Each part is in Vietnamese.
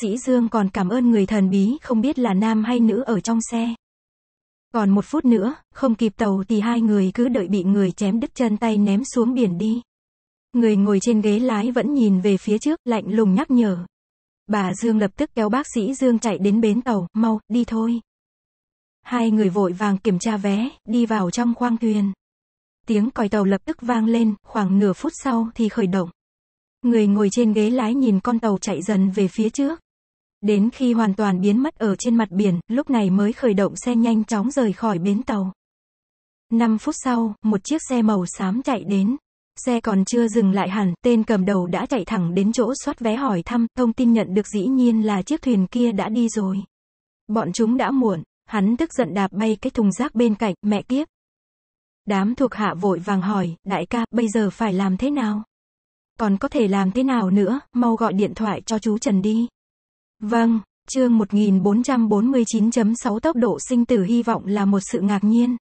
Dĩ Dương còn cảm ơn người thần bí không biết là nam hay nữ ở trong xe. Còn một phút nữa, không kịp tàu thì hai người cứ đợi bị người chém đứt chân tay ném xuống biển đi. Người ngồi trên ghế lái vẫn nhìn về phía trước, lạnh lùng nhắc nhở. Bà Dương lập tức kéo bác sĩ Dương chạy đến bến tàu, mau, đi thôi. Hai người vội vàng kiểm tra vé, đi vào trong khoang thuyền. Tiếng còi tàu lập tức vang lên, khoảng nửa phút sau thì khởi động. Người ngồi trên ghế lái nhìn con tàu chạy dần về phía trước. Đến khi hoàn toàn biến mất ở trên mặt biển, lúc này mới khởi động xe nhanh chóng rời khỏi bến tàu. 5 phút sau, một chiếc xe màu xám chạy đến. Xe còn chưa dừng lại hẳn, tên cầm đầu đã chạy thẳng đến chỗ soát vé hỏi thăm, thông tin nhận được dĩ nhiên là chiếc thuyền kia đã đi rồi. Bọn chúng đã muộn, hắn tức giận đạp bay cái thùng rác bên cạnh, mẹ kiếp. Đám thuộc hạ vội vàng hỏi, đại ca, bây giờ phải làm thế nào? Còn có thể làm thế nào nữa, mau gọi điện thoại cho chú Trần đi. Vâng, chương 1449.6 tốc độ sinh tử hy vọng là một sự ngạc nhiên.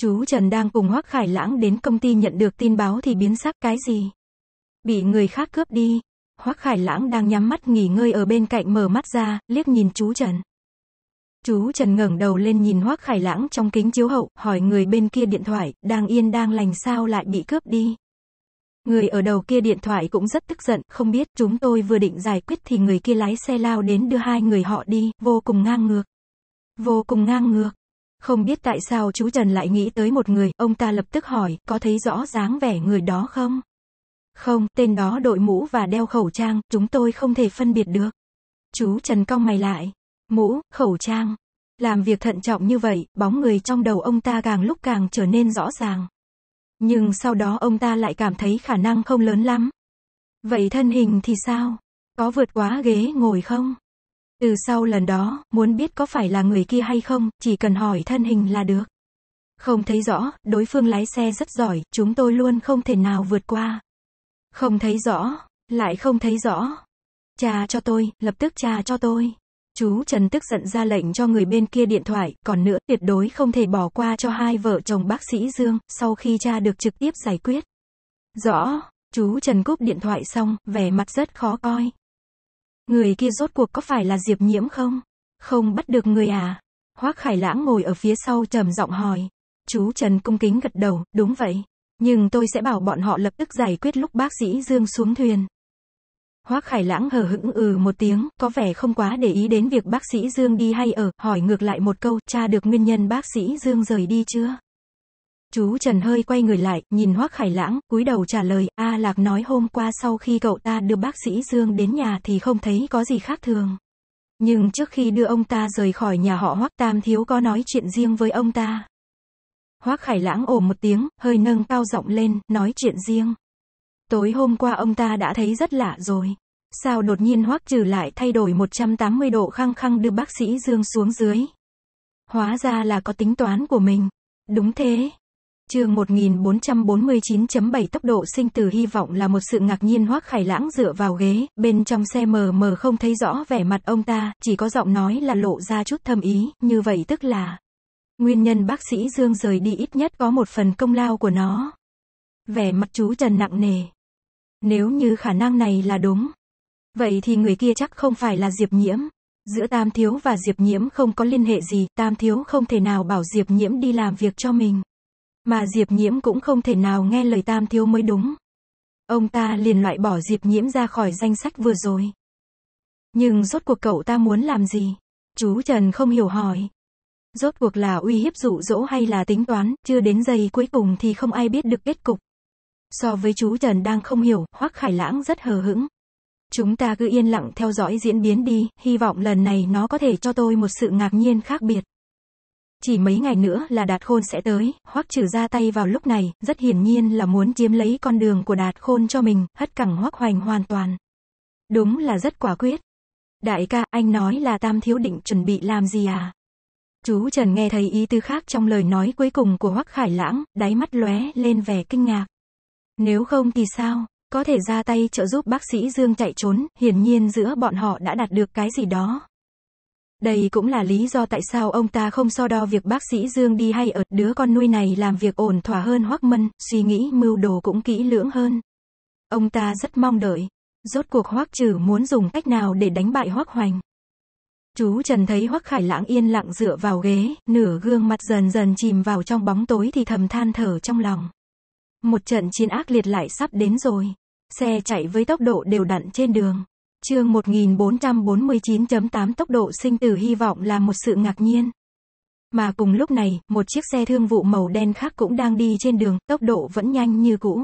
Chú Trần đang cùng Hoắc Khải Lãng đến công ty nhận được tin báo thì biến sắc cái gì? Bị người khác cướp đi. Hoắc Khải Lãng đang nhắm mắt nghỉ ngơi ở bên cạnh mở mắt ra, liếc nhìn chú Trần. Chú Trần ngẩng đầu lên nhìn Hoắc Khải Lãng trong kính chiếu hậu, hỏi người bên kia điện thoại, đang yên đang lành sao lại bị cướp đi? Người ở đầu kia điện thoại cũng rất tức giận, không biết chúng tôi vừa định giải quyết thì người kia lái xe lao đến đưa hai người họ đi, vô cùng ngang ngược. Vô cùng ngang ngược. Không biết tại sao chú Trần lại nghĩ tới một người, ông ta lập tức hỏi, có thấy rõ dáng vẻ người đó không? Không, tên đó đội mũ và đeo khẩu trang, chúng tôi không thể phân biệt được. Chú Trần cong mày lại. Mũ, khẩu trang. Làm việc thận trọng như vậy, bóng người trong đầu ông ta càng lúc càng trở nên rõ ràng. Nhưng sau đó ông ta lại cảm thấy khả năng không lớn lắm. Vậy thân hình thì sao? Có vượt quá ghế ngồi không? Từ sau lần đó, muốn biết có phải là người kia hay không, chỉ cần hỏi thân hình là được. Không thấy rõ, đối phương lái xe rất giỏi, chúng tôi luôn không thể nào vượt qua. Không thấy rõ, lại không thấy rõ. Trà cho tôi, lập tức trà cho tôi. Chú Trần tức giận ra lệnh cho người bên kia điện thoại, còn nữa tuyệt đối không thể bỏ qua cho hai vợ chồng bác sĩ Dương, sau khi cha được trực tiếp giải quyết. Rõ, chú Trần cúp điện thoại xong, vẻ mặt rất khó coi. Người kia rốt cuộc có phải là Diệp Nhiễm không? Không bắt được người à? Hoác Khải Lãng ngồi ở phía sau trầm giọng hỏi. Chú Trần cung kính gật đầu, đúng vậy. Nhưng tôi sẽ bảo bọn họ lập tức giải quyết lúc bác sĩ Dương xuống thuyền. Hoác Khải Lãng hờ hững ừ một tiếng, có vẻ không quá để ý đến việc bác sĩ Dương đi hay ở, hỏi ngược lại một câu, cha được nguyên nhân bác sĩ Dương rời đi chưa? Chú Trần hơi quay người lại, nhìn Hoác Khải Lãng, cúi đầu trả lời, A Lạc nói hôm qua sau khi cậu ta đưa bác sĩ Dương đến nhà thì không thấy có gì khác thường. Nhưng trước khi đưa ông ta rời khỏi nhà họ Hoác Tam Thiếu có nói chuyện riêng với ông ta. Hoác Khải Lãng ồ một tiếng, hơi nâng cao giọng lên, nói chuyện riêng. Tối hôm qua ông ta đã thấy rất lạ rồi. Sao đột nhiên hoắc trừ lại thay đổi 180 độ khăng khăng đưa bác sĩ Dương xuống dưới. Hóa ra là có tính toán của mình. Đúng thế. Chương 1449.7 tốc độ sinh tử hy vọng là một sự ngạc nhiên hoắc khải lãng dựa vào ghế, bên trong xe mờ mờ không thấy rõ vẻ mặt ông ta, chỉ có giọng nói là lộ ra chút thâm ý, như vậy tức là nguyên nhân bác sĩ Dương rời đi ít nhất có một phần công lao của nó. Vẻ mặt chú Trần nặng nề, nếu như khả năng này là đúng, vậy thì người kia chắc không phải là Diệp Nhiễm. Giữa Tam Thiếu và Diệp Nhiễm không có liên hệ gì, Tam Thiếu không thể nào bảo Diệp Nhiễm đi làm việc cho mình. Mà Diệp Nhiễm cũng không thể nào nghe lời Tam Thiếu mới đúng. Ông ta liền loại bỏ Diệp Nhiễm ra khỏi danh sách vừa rồi. Nhưng rốt cuộc cậu ta muốn làm gì? Chú Trần không hiểu hỏi. Rốt cuộc là uy hiếp dụ dỗ hay là tính toán, chưa đến giây cuối cùng thì không ai biết được kết cục. So với chú Trần đang không hiểu, Hoắc Khải Lãng rất hờ hững. Chúng ta cứ yên lặng theo dõi diễn biến đi, hy vọng lần này nó có thể cho tôi một sự ngạc nhiên khác biệt. Chỉ mấy ngày nữa là Đạt Khôn sẽ tới, Hoắc Trừ ra tay vào lúc này, rất hiển nhiên là muốn chiếm lấy con đường của Đạt Khôn cho mình, hất cẳng Hoắc Hoành hoàn toàn. Đúng là rất quả quyết. Đại ca, anh nói là Tam Thiếu định chuẩn bị làm gì à? Chú Trần nghe thấy ý tư khác trong lời nói cuối cùng của Hoắc Khải Lãng, đáy mắt lóe lên vẻ kinh ngạc. Nếu không thì sao? Có thể ra tay trợ giúp bác sĩ Dương chạy trốn, hiển nhiên giữa bọn họ đã đạt được cái gì đó. Đây cũng là lý do tại sao ông ta không so đo việc bác sĩ Dương đi hay ở, đứa con nuôi này làm việc ổn thỏa hơn Hoắc Mân, suy nghĩ mưu đồ cũng kỹ lưỡng hơn. Ông ta rất mong đợi, rốt cuộc Hoắc Trừ muốn dùng cách nào để đánh bại Hoắc Hoành. Chú Trần thấy Hoắc Khải Lãng yên lặng dựa vào ghế, nửa gương mặt dần dần chìm vào trong bóng tối thì thầm than thở trong lòng. Một trận chiến ác liệt lại sắp đến rồi. Xe chạy với tốc độ đều đặn trên đường. Chương 1449.8 tốc độ sinh tử hy vọng là một sự ngạc nhiên. Mà cùng lúc này, một chiếc xe thương vụ màu đen khác cũng đang đi trên đường, tốc độ vẫn nhanh như cũ.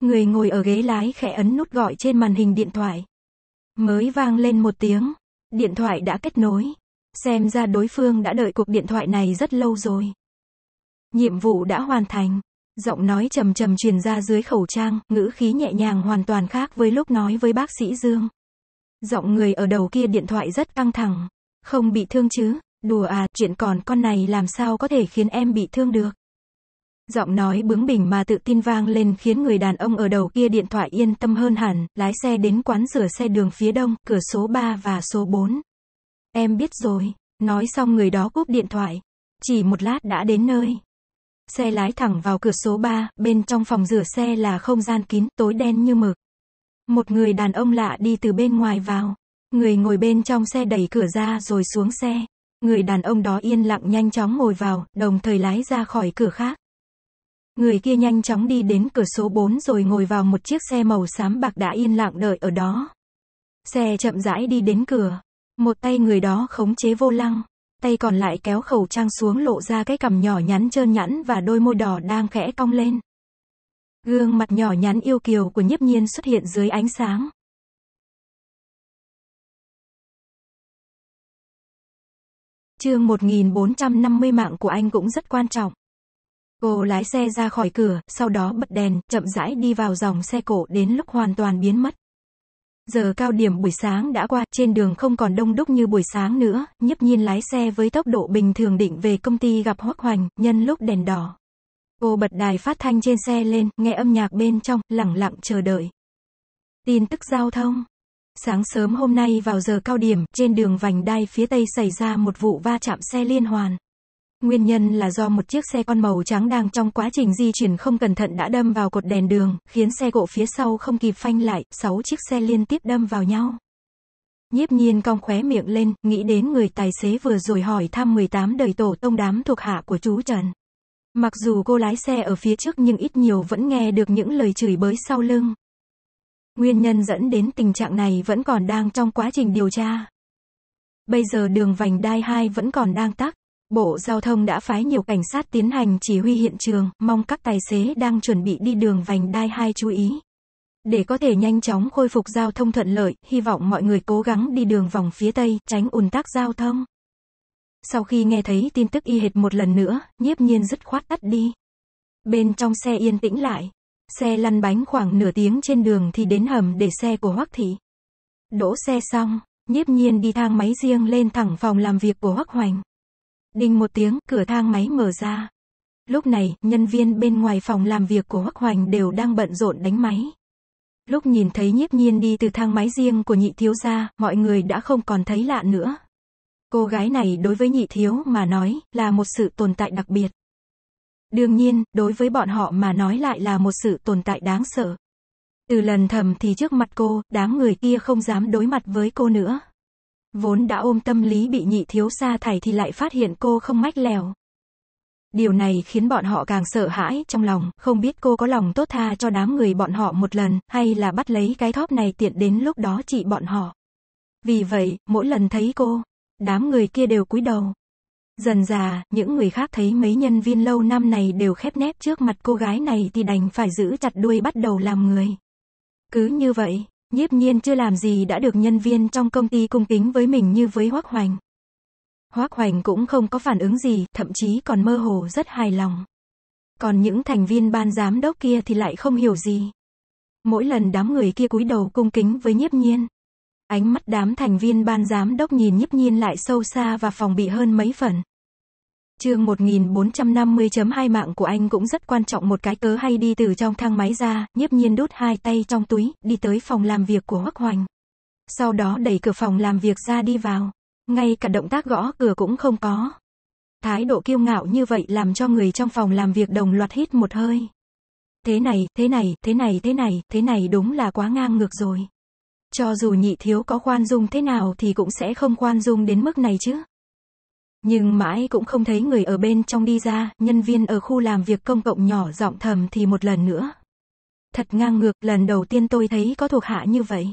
Người ngồi ở ghế lái khẽ ấn nút gọi trên màn hình điện thoại. Mới vang lên một tiếng, điện thoại đã kết nối. Xem ra đối phương đã đợi cuộc điện thoại này rất lâu rồi. Nhiệm vụ đã hoàn thành, Giọng nói trầm trầm truyền ra dưới khẩu trang, ngữ khí nhẹ nhàng hoàn toàn khác với lúc nói với bác sĩ Dương. Giọng người ở đầu kia điện thoại rất căng thẳng. Không bị thương chứ, đùa à, chuyện còn con này làm sao có thể khiến em bị thương được. Giọng nói bướng bỉnh mà tự tin vang lên khiến người đàn ông ở đầu kia điện thoại yên tâm hơn hẳn, lái xe đến quán rửa xe đường phía đông, cửa số 3 và số 4. Em biết rồi, nói xong người đó cúp điện thoại. Chỉ một lát đã đến nơi. Xe lái thẳng vào cửa số 3, bên trong phòng rửa xe là không gian kín, tối đen như mực. Một người đàn ông lạ đi từ bên ngoài vào. Người ngồi bên trong xe đẩy cửa ra rồi xuống xe. Người đàn ông đó yên lặng nhanh chóng ngồi vào, đồng thời lái ra khỏi cửa khác. Người kia nhanh chóng đi đến cửa số 4 rồi ngồi vào một chiếc xe màu xám bạc đã yên lặng đợi ở đó. Xe chậm rãi đi đến cửa. Một tay người đó khống chế vô lăng, tay còn lại kéo khẩu trang xuống lộ ra cái cằm nhỏ nhắn trơn nhẵn và đôi môi đỏ đang khẽ cong lên. Gương mặt nhỏ nhắn yêu kiều của nhiếp nhiên xuất hiện dưới ánh sáng. Chương 1450 mạng của anh cũng rất quan trọng. Cô lái xe ra khỏi cửa, sau đó bật đèn, chậm rãi đi vào dòng xe cổ đến lúc hoàn toàn biến mất. Giờ cao điểm buổi sáng đã qua, trên đường không còn đông đúc như buổi sáng nữa, nhấp nhiên lái xe với tốc độ bình thường định về công ty gặp Hoắc Hoành, nhân lúc đèn đỏ. Cô bật đài phát thanh trên xe lên, nghe âm nhạc bên trong, lẳng lặng chờ đợi. Tin tức giao thông. Sáng sớm hôm nay vào giờ cao điểm, trên đường vành đai phía Tây xảy ra một vụ va chạm xe liên hoàn. Nguyên nhân là do một chiếc xe con màu trắng đang trong quá trình di chuyển không cẩn thận đã đâm vào cột đèn đường, khiến xe cộ phía sau không kịp phanh lại, 6 chiếc xe liên tiếp đâm vào nhau. Nhiếp nhiên cong khóe miệng lên, nghĩ đến người tài xế vừa rồi hỏi thăm 18 đời tổ tông đám thuộc hạ của chú Trần. Mặc dù cô lái xe ở phía trước nhưng ít nhiều vẫn nghe được những lời chửi bới sau lưng. Nguyên nhân dẫn đến tình trạng này vẫn còn đang trong quá trình điều tra. Bây giờ đường vành đai 2 vẫn còn đang tắc. Bộ Giao thông đã phái nhiều cảnh sát tiến hành chỉ huy hiện trường, mong các tài xế đang chuẩn bị đi đường vành đai 2 chú ý. Để có thể nhanh chóng khôi phục giao thông thuận lợi, hy vọng mọi người cố gắng đi đường vòng phía Tây, tránh ùn tắc giao thông. Sau khi nghe thấy tin tức y hệt một lần nữa, nhiếp nhiên dứt khoát tắt đi. Bên trong xe yên tĩnh lại. Xe lăn bánh khoảng nửa tiếng trên đường thì đến hầm để xe của Hoắc Thị. Đỗ xe xong, nhiếp nhiên đi thang máy riêng lên thẳng phòng làm việc của Hoắc Hoành. Đinh một tiếng, cửa thang máy mở ra. Lúc này, nhân viên bên ngoài phòng làm việc của Hoắc Hoành đều đang bận rộn đánh máy. Lúc nhìn thấy nhiếp nhiên đi từ thang máy riêng của nhị thiếu ra, mọi người đã không còn thấy lạ nữa. Cô gái này đối với nhị thiếu mà nói, là một sự tồn tại đặc biệt. Đương nhiên, đối với bọn họ mà nói lại là một sự tồn tại đáng sợ. Từ lần thầm thì trước mặt cô, đám người kia không dám đối mặt với cô nữa. Vốn đã ôm tâm lý bị nhị thiếu sa thải thì lại phát hiện cô không mách lèo. Điều này khiến bọn họ càng sợ hãi trong lòng, không biết cô có lòng tốt tha cho đám người bọn họ một lần, hay là bắt lấy cái thóp này tiện đến lúc đó trị bọn họ. Vì vậy, mỗi lần thấy cô, đám người kia đều cúi đầu. Dần già, những người khác thấy mấy nhân viên lâu năm này đều khép nép trước mặt cô gái này thì đành phải giữ chặt đuôi bắt đầu làm người. Cứ như vậy, Nhiếp nhiên chưa làm gì đã được nhân viên trong công ty cung kính với mình như với Hoác Hoành. Hoác Hoành cũng không có phản ứng gì, thậm chí còn mơ hồ rất hài lòng. Còn những thành viên ban giám đốc kia thì lại không hiểu gì. Mỗi lần đám người kia cúi đầu cung kính với nhiếp nhiên. Ánh mắt đám thành viên ban giám đốc nhìn nhiếp nhiên lại sâu xa và phòng bị hơn mấy phần. Chương 1450.2 mạng của anh cũng rất quan trọng một cái cớ hay đi từ trong thang máy ra, nhiếp nhiên đút hai tay trong túi, đi tới phòng làm việc của Hoắc Hoành. Sau đó đẩy cửa phòng làm việc ra đi vào. Ngay cả động tác gõ cửa cũng không có. Thái độ kiêu ngạo như vậy làm cho người trong phòng làm việc đồng loạt hít một hơi. Thế này, thế này, thế này, thế này, thế này đúng là quá ngang ngược rồi. Cho dù nhị thiếu có khoan dung thế nào thì cũng sẽ không khoan dung đến mức này chứ. Nhưng mãi cũng không thấy người ở bên trong đi ra, nhân viên ở khu làm việc công cộng nhỏ giọng thầm thì một lần nữa. Thật ngang ngược, lần đầu tiên tôi thấy có thuộc hạ như vậy.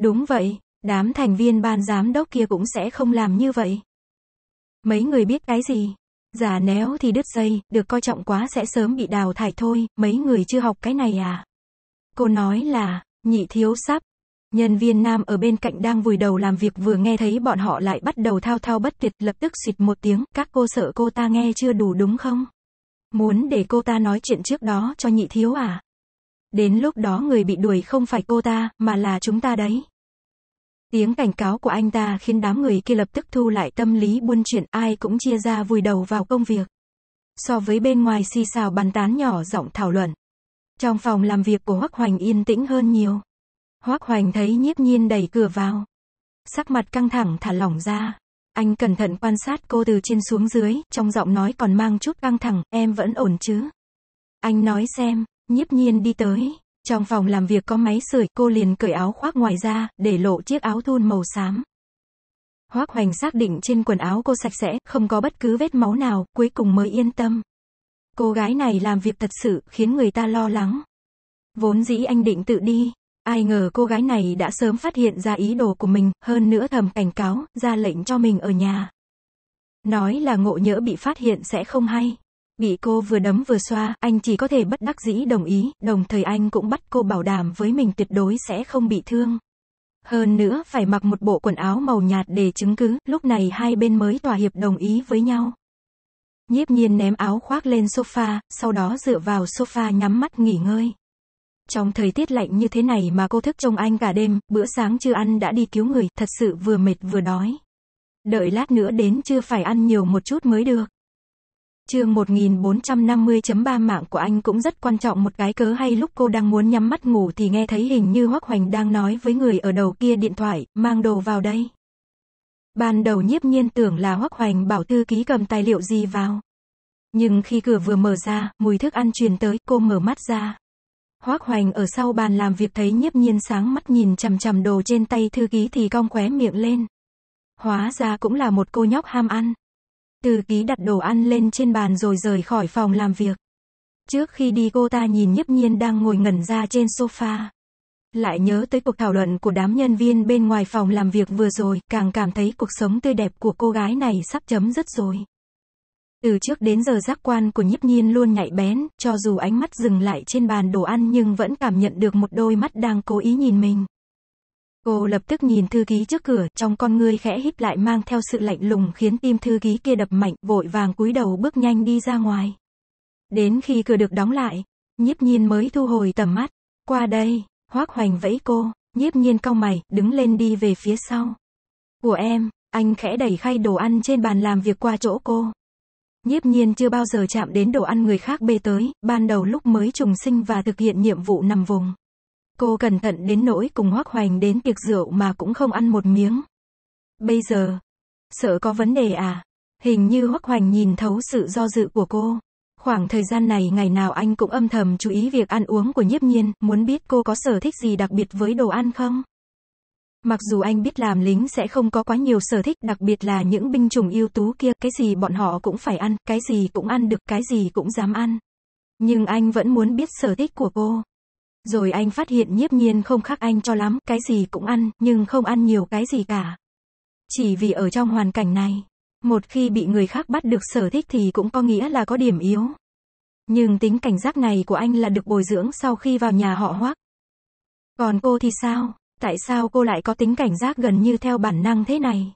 Đúng vậy, đám thành viên ban giám đốc kia cũng sẽ không làm như vậy. Mấy người biết cái gì? Giả néo thì đứt dây, được coi trọng quá sẽ sớm bị đào thải thôi, mấy người chưa học cái này à? Cô nói là, nhị thiếu sắp, Nhân viên nam ở bên cạnh đang vùi đầu làm việc vừa nghe thấy bọn họ lại bắt đầu thao thao bất tuyệt lập tức xịt một tiếng, các cô sợ cô ta nghe chưa đủ đúng không? Muốn để cô ta nói chuyện trước đó cho nhị thiếu à? Đến lúc đó người bị đuổi không phải cô ta, mà là chúng ta đấy. Tiếng cảnh cáo của anh ta khiến đám người kia lập tức thu lại tâm lý buôn chuyện ai cũng chia ra vùi đầu vào công việc. So với bên ngoài xì xào bàn tán nhỏ giọng thảo luận. Trong phòng làm việc của Hoắc Hoành yên tĩnh hơn nhiều. Hoác Hoành thấy nhiếp nhiên đẩy cửa vào. Sắc mặt căng thẳng thả lỏng ra. Anh cẩn thận quan sát cô từ trên xuống dưới, trong giọng nói còn mang chút căng thẳng, em vẫn ổn chứ. Anh nói xem, nhiếp nhiên đi tới. Trong phòng làm việc có máy sưởi, cô liền cởi áo khoác ngoài ra, để lộ chiếc áo thun màu xám. Hoác Hoành xác định trên quần áo cô sạch sẽ, không có bất cứ vết máu nào, cuối cùng mới yên tâm. Cô gái này làm việc thật sự, khiến người ta lo lắng. Vốn dĩ anh định tự đi, Ai ngờ cô gái này đã sớm phát hiện ra ý đồ của mình, hơn nữa thầm cảnh cáo, ra lệnh cho mình ở nhà. Nói là ngộ nhỡ bị phát hiện sẽ không hay. Bị cô vừa đấm vừa xoa, anh chỉ có thể bất đắc dĩ đồng ý, đồng thời anh cũng bắt cô bảo đảm với mình tuyệt đối sẽ không bị thương. Hơn nữa phải mặc một bộ quần áo màu nhạt để chứng cứ, lúc này hai bên mới tòa hiệp đồng ý với nhau. Nhiếp nhiên ném áo khoác lên sofa, sau đó dựa vào sofa nhắm mắt nghỉ ngơi. Trong thời tiết lạnh như thế này mà cô thức trông anh cả đêm, bữa sáng chưa ăn đã đi cứu người, thật sự vừa mệt vừa đói. Đợi lát nữa đến chưa phải ăn nhiều một chút mới được. Chương 1450.3 mạng của anh cũng rất quan trọng một cái cớ hay lúc cô đang muốn nhắm mắt ngủ thì nghe thấy hình như Hoắc Hoành đang nói với người ở đầu kia điện thoại, mang đồ vào đây. Ban đầu nhiếp nhiên tưởng là Hoắc Hoành bảo thư ký cầm tài liệu gì vào. Nhưng khi cửa vừa mở ra, mùi thức ăn truyền tới, cô mở mắt ra. Hoác Hoành ở sau bàn làm việc thấy nhiếp nhiên sáng mắt nhìn chằm chằm đồ trên tay thư ký thì cong khóe miệng lên. Hóa ra cũng là một cô nhóc ham ăn. Thư ký đặt đồ ăn lên trên bàn rồi rời khỏi phòng làm việc. Trước khi đi cô ta nhìn nhiếp nhiên đang ngồi ngẩn ra trên sofa. Lại nhớ tới cuộc thảo luận của đám nhân viên bên ngoài phòng làm việc vừa rồi, càng cảm thấy cuộc sống tươi đẹp của cô gái này sắp chấm dứt rồi. Từ trước đến giờ giác quan của nhiếp nhiên luôn nhạy bén, cho dù ánh mắt dừng lại trên bàn đồ ăn nhưng vẫn cảm nhận được một đôi mắt đang cố ý nhìn mình. Cô lập tức nhìn thư ký trước cửa, trong con ngươi khẽ híp lại mang theo sự lạnh lùng khiến tim thư ký kia đập mạnh, vội vàng cúi đầu bước nhanh đi ra ngoài. Đến khi cửa được đóng lại, nhiếp nhiên mới thu hồi tầm mắt. Qua đây, hoác hoành vẫy cô, nhiếp nhiên cau mày, đứng lên đi về phía sau. Của em, anh khẽ đẩy khay đồ ăn trên bàn làm việc qua chỗ cô. Nhiếp nhiên chưa bao giờ chạm đến đồ ăn người khác bê tới, ban đầu lúc mới trùng sinh và thực hiện nhiệm vụ nằm vùng. Cô cẩn thận đến nỗi cùng hoác hoành đến tiệc rượu mà cũng không ăn một miếng. Bây giờ, sợ có vấn đề à? Hình như hoác hoành nhìn thấu sự do dự của cô. Khoảng thời gian này ngày nào anh cũng âm thầm chú ý việc ăn uống của nhiếp nhiên, muốn biết cô có sở thích gì đặc biệt với đồ ăn không? Mặc dù anh biết làm lính sẽ không có quá nhiều sở thích, đặc biệt là những binh chủng ưu tú kia, cái gì bọn họ cũng phải ăn, cái gì cũng ăn được, cái gì cũng dám ăn. Nhưng anh vẫn muốn biết sở thích của cô. Rồi anh phát hiện nhiếp nhiên không khác anh cho lắm, cái gì cũng ăn, nhưng không ăn nhiều cái gì cả. Chỉ vì ở trong hoàn cảnh này, một khi bị người khác bắt được sở thích thì cũng có nghĩa là có điểm yếu. Nhưng tính cảnh giác này của anh là được bồi dưỡng sau khi vào nhà họ hoác. Còn cô thì sao? Tại sao cô lại có tính cảnh giác gần như theo bản năng thế này?